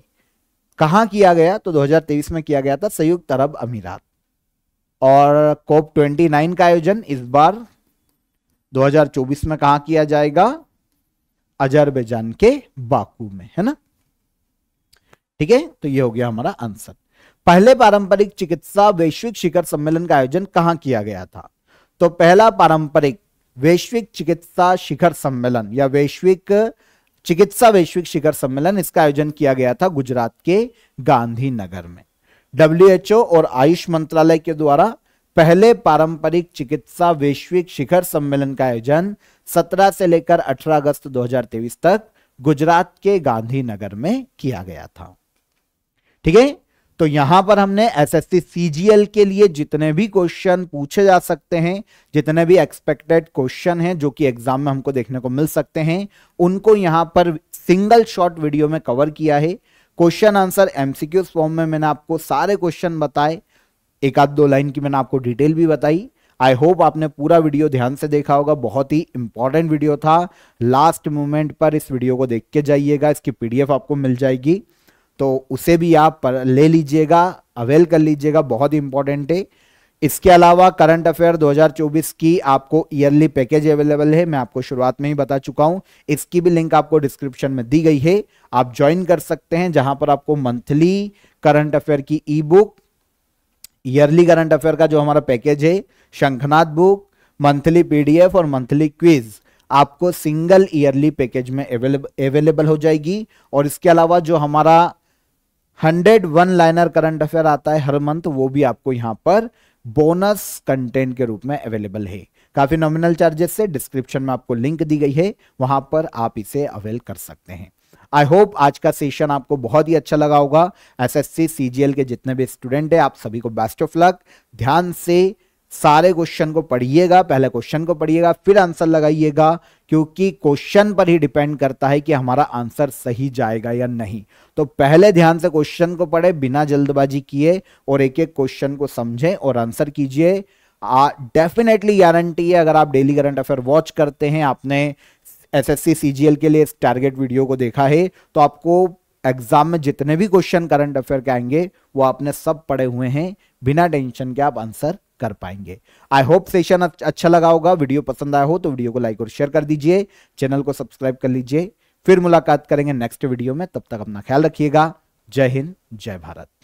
कहां किया गया तो 2023 में किया गया था संयुक्त अरब अमीरात और कोप 29 का आयोजन इस बार 2024 में कहा किया जाएगा अजरबैजान के बाकू में है ना ठीक है तो ये हो गया हमारा आंसर पहले पारंपरिक चिकित्सा वैश्विक शिखर सम्मेलन का आयोजन कहां किया गया था तो पहला पारंपरिक वैश्विक चिकित्सा शिखर सम्मेलन या वैश्विक चिकित्सा वैश्विक शिखर सम्मेलन इसका आयोजन किया गया था गुजरात के गांधीनगर में डब्ल्यूएचओ और आयुष मंत्रालय के द्वारा पहले पारंपरिक चिकित्सा वैश्विक शिखर सम्मेलन का आयोजन 17 से लेकर 18 अगस्त 2023 तक गुजरात के गांधीनगर में किया गया था ठीक है तो यहां पर हमने एसएससी सीजीएल के लिए जितने भी क्वेश्चन पूछे जा सकते हैं जितने भी एक्सपेक्टेड क्वेश्चन हैं जो कि एग्जाम में हमको देखने को मिल सकते हैं उनको यहां पर सिंगल शॉट वीडियो में कवर किया है क्वेश्चन आंसर एमसीक्यूज फॉर्म में मैंने आपको सारे क्वेश्चन बताए एक आध दो लाइन की मैंने आपको डिटेल भी बताई आई होप आपने पूरा वीडियो ध्यान से देखा होगा बहुत ही इंपॉर्टेंट वीडियो था लास्ट मोमेंट पर इस वीडियो को देख के जाइएगा इसकी पीडीएफ आपको मिल जाएगी तो उसे भी आप ले लीजिएगा अवेल कर लीजिएगा बहुत इंपॉर्टेंट है इसके अलावा करंट अफेयर 2024 की आपको ईयरली पैकेज अवेलेबल है मैं आपको शुरुआत में ही बता चुका हूं इसकी भी लिंक आपको डिस्क्रिप्शन में दी गई है आप ज्वाइन कर सकते हैं जहां पर आपको मंथली करंट अफेयर की e book yearly current affair का जो हमारा पैकेज है शंखनाथ बुक मंथली पीडीएफ और मंथली क्विज आपको सिंगल ईयरली पैकेज में अवेलेबल अवेलेबल हो जाएगी और इसके अलावा जो हमारा hundred one liner current affair आता है हर मंथ वो भी आपको यहां पर बोनस कंटेंट के रूप में अवेलेबल है काफी नॉमिनल चार्जेस से डिस्क्रिप्शन में आपको लिंक दी गई है वहां पर आप इसे अवेल कर सकते हैं आई होप आज का सेशन आपको बहुत ही अच्छा लगा होगा एसएससी सीजीएल के जितने भी स्टूडेंट है आप सभी को बेस्ट ऑफ लक ध्यान से सारे क्वेश्चन को पढ़िएगा पहले क्वेश्चन को पढ़िएगा फिर आंसर लगाइएगा क्योंकि क्वेश्चन पर ही डिपेंड करता है कि हमारा आंसर सही जाएगा या नहीं तो पहले ध्यान से क्वेश्चन को पढ़े बिना जल्दबाजी किए और एक एक क्वेश्चन को समझें और आंसर कीजिए डेफिनेटली गारंटी है अगर आप डेली करंट अफेयर वॉच करते हैं आपने एस सीजीएल के लिए इस टारगेट वीडियो को देखा है तो आपको एग्जाम में जितने भी क्वेश्चन करंट अफेयर के आएंगे वो आपने सब पढ़े हुए हैं बिना टेंशन के आप आंसर कर पाएंगे आई होप सेशन अच्छा लगा होगा वीडियो पसंद आया हो तो वीडियो को लाइक और शेयर कर दीजिए चैनल को सब्सक्राइब कर लीजिए फिर मुलाकात करेंगे नेक्स्ट वीडियो में तब तक अपना ख्याल रखिएगा जय हिंद जय भारत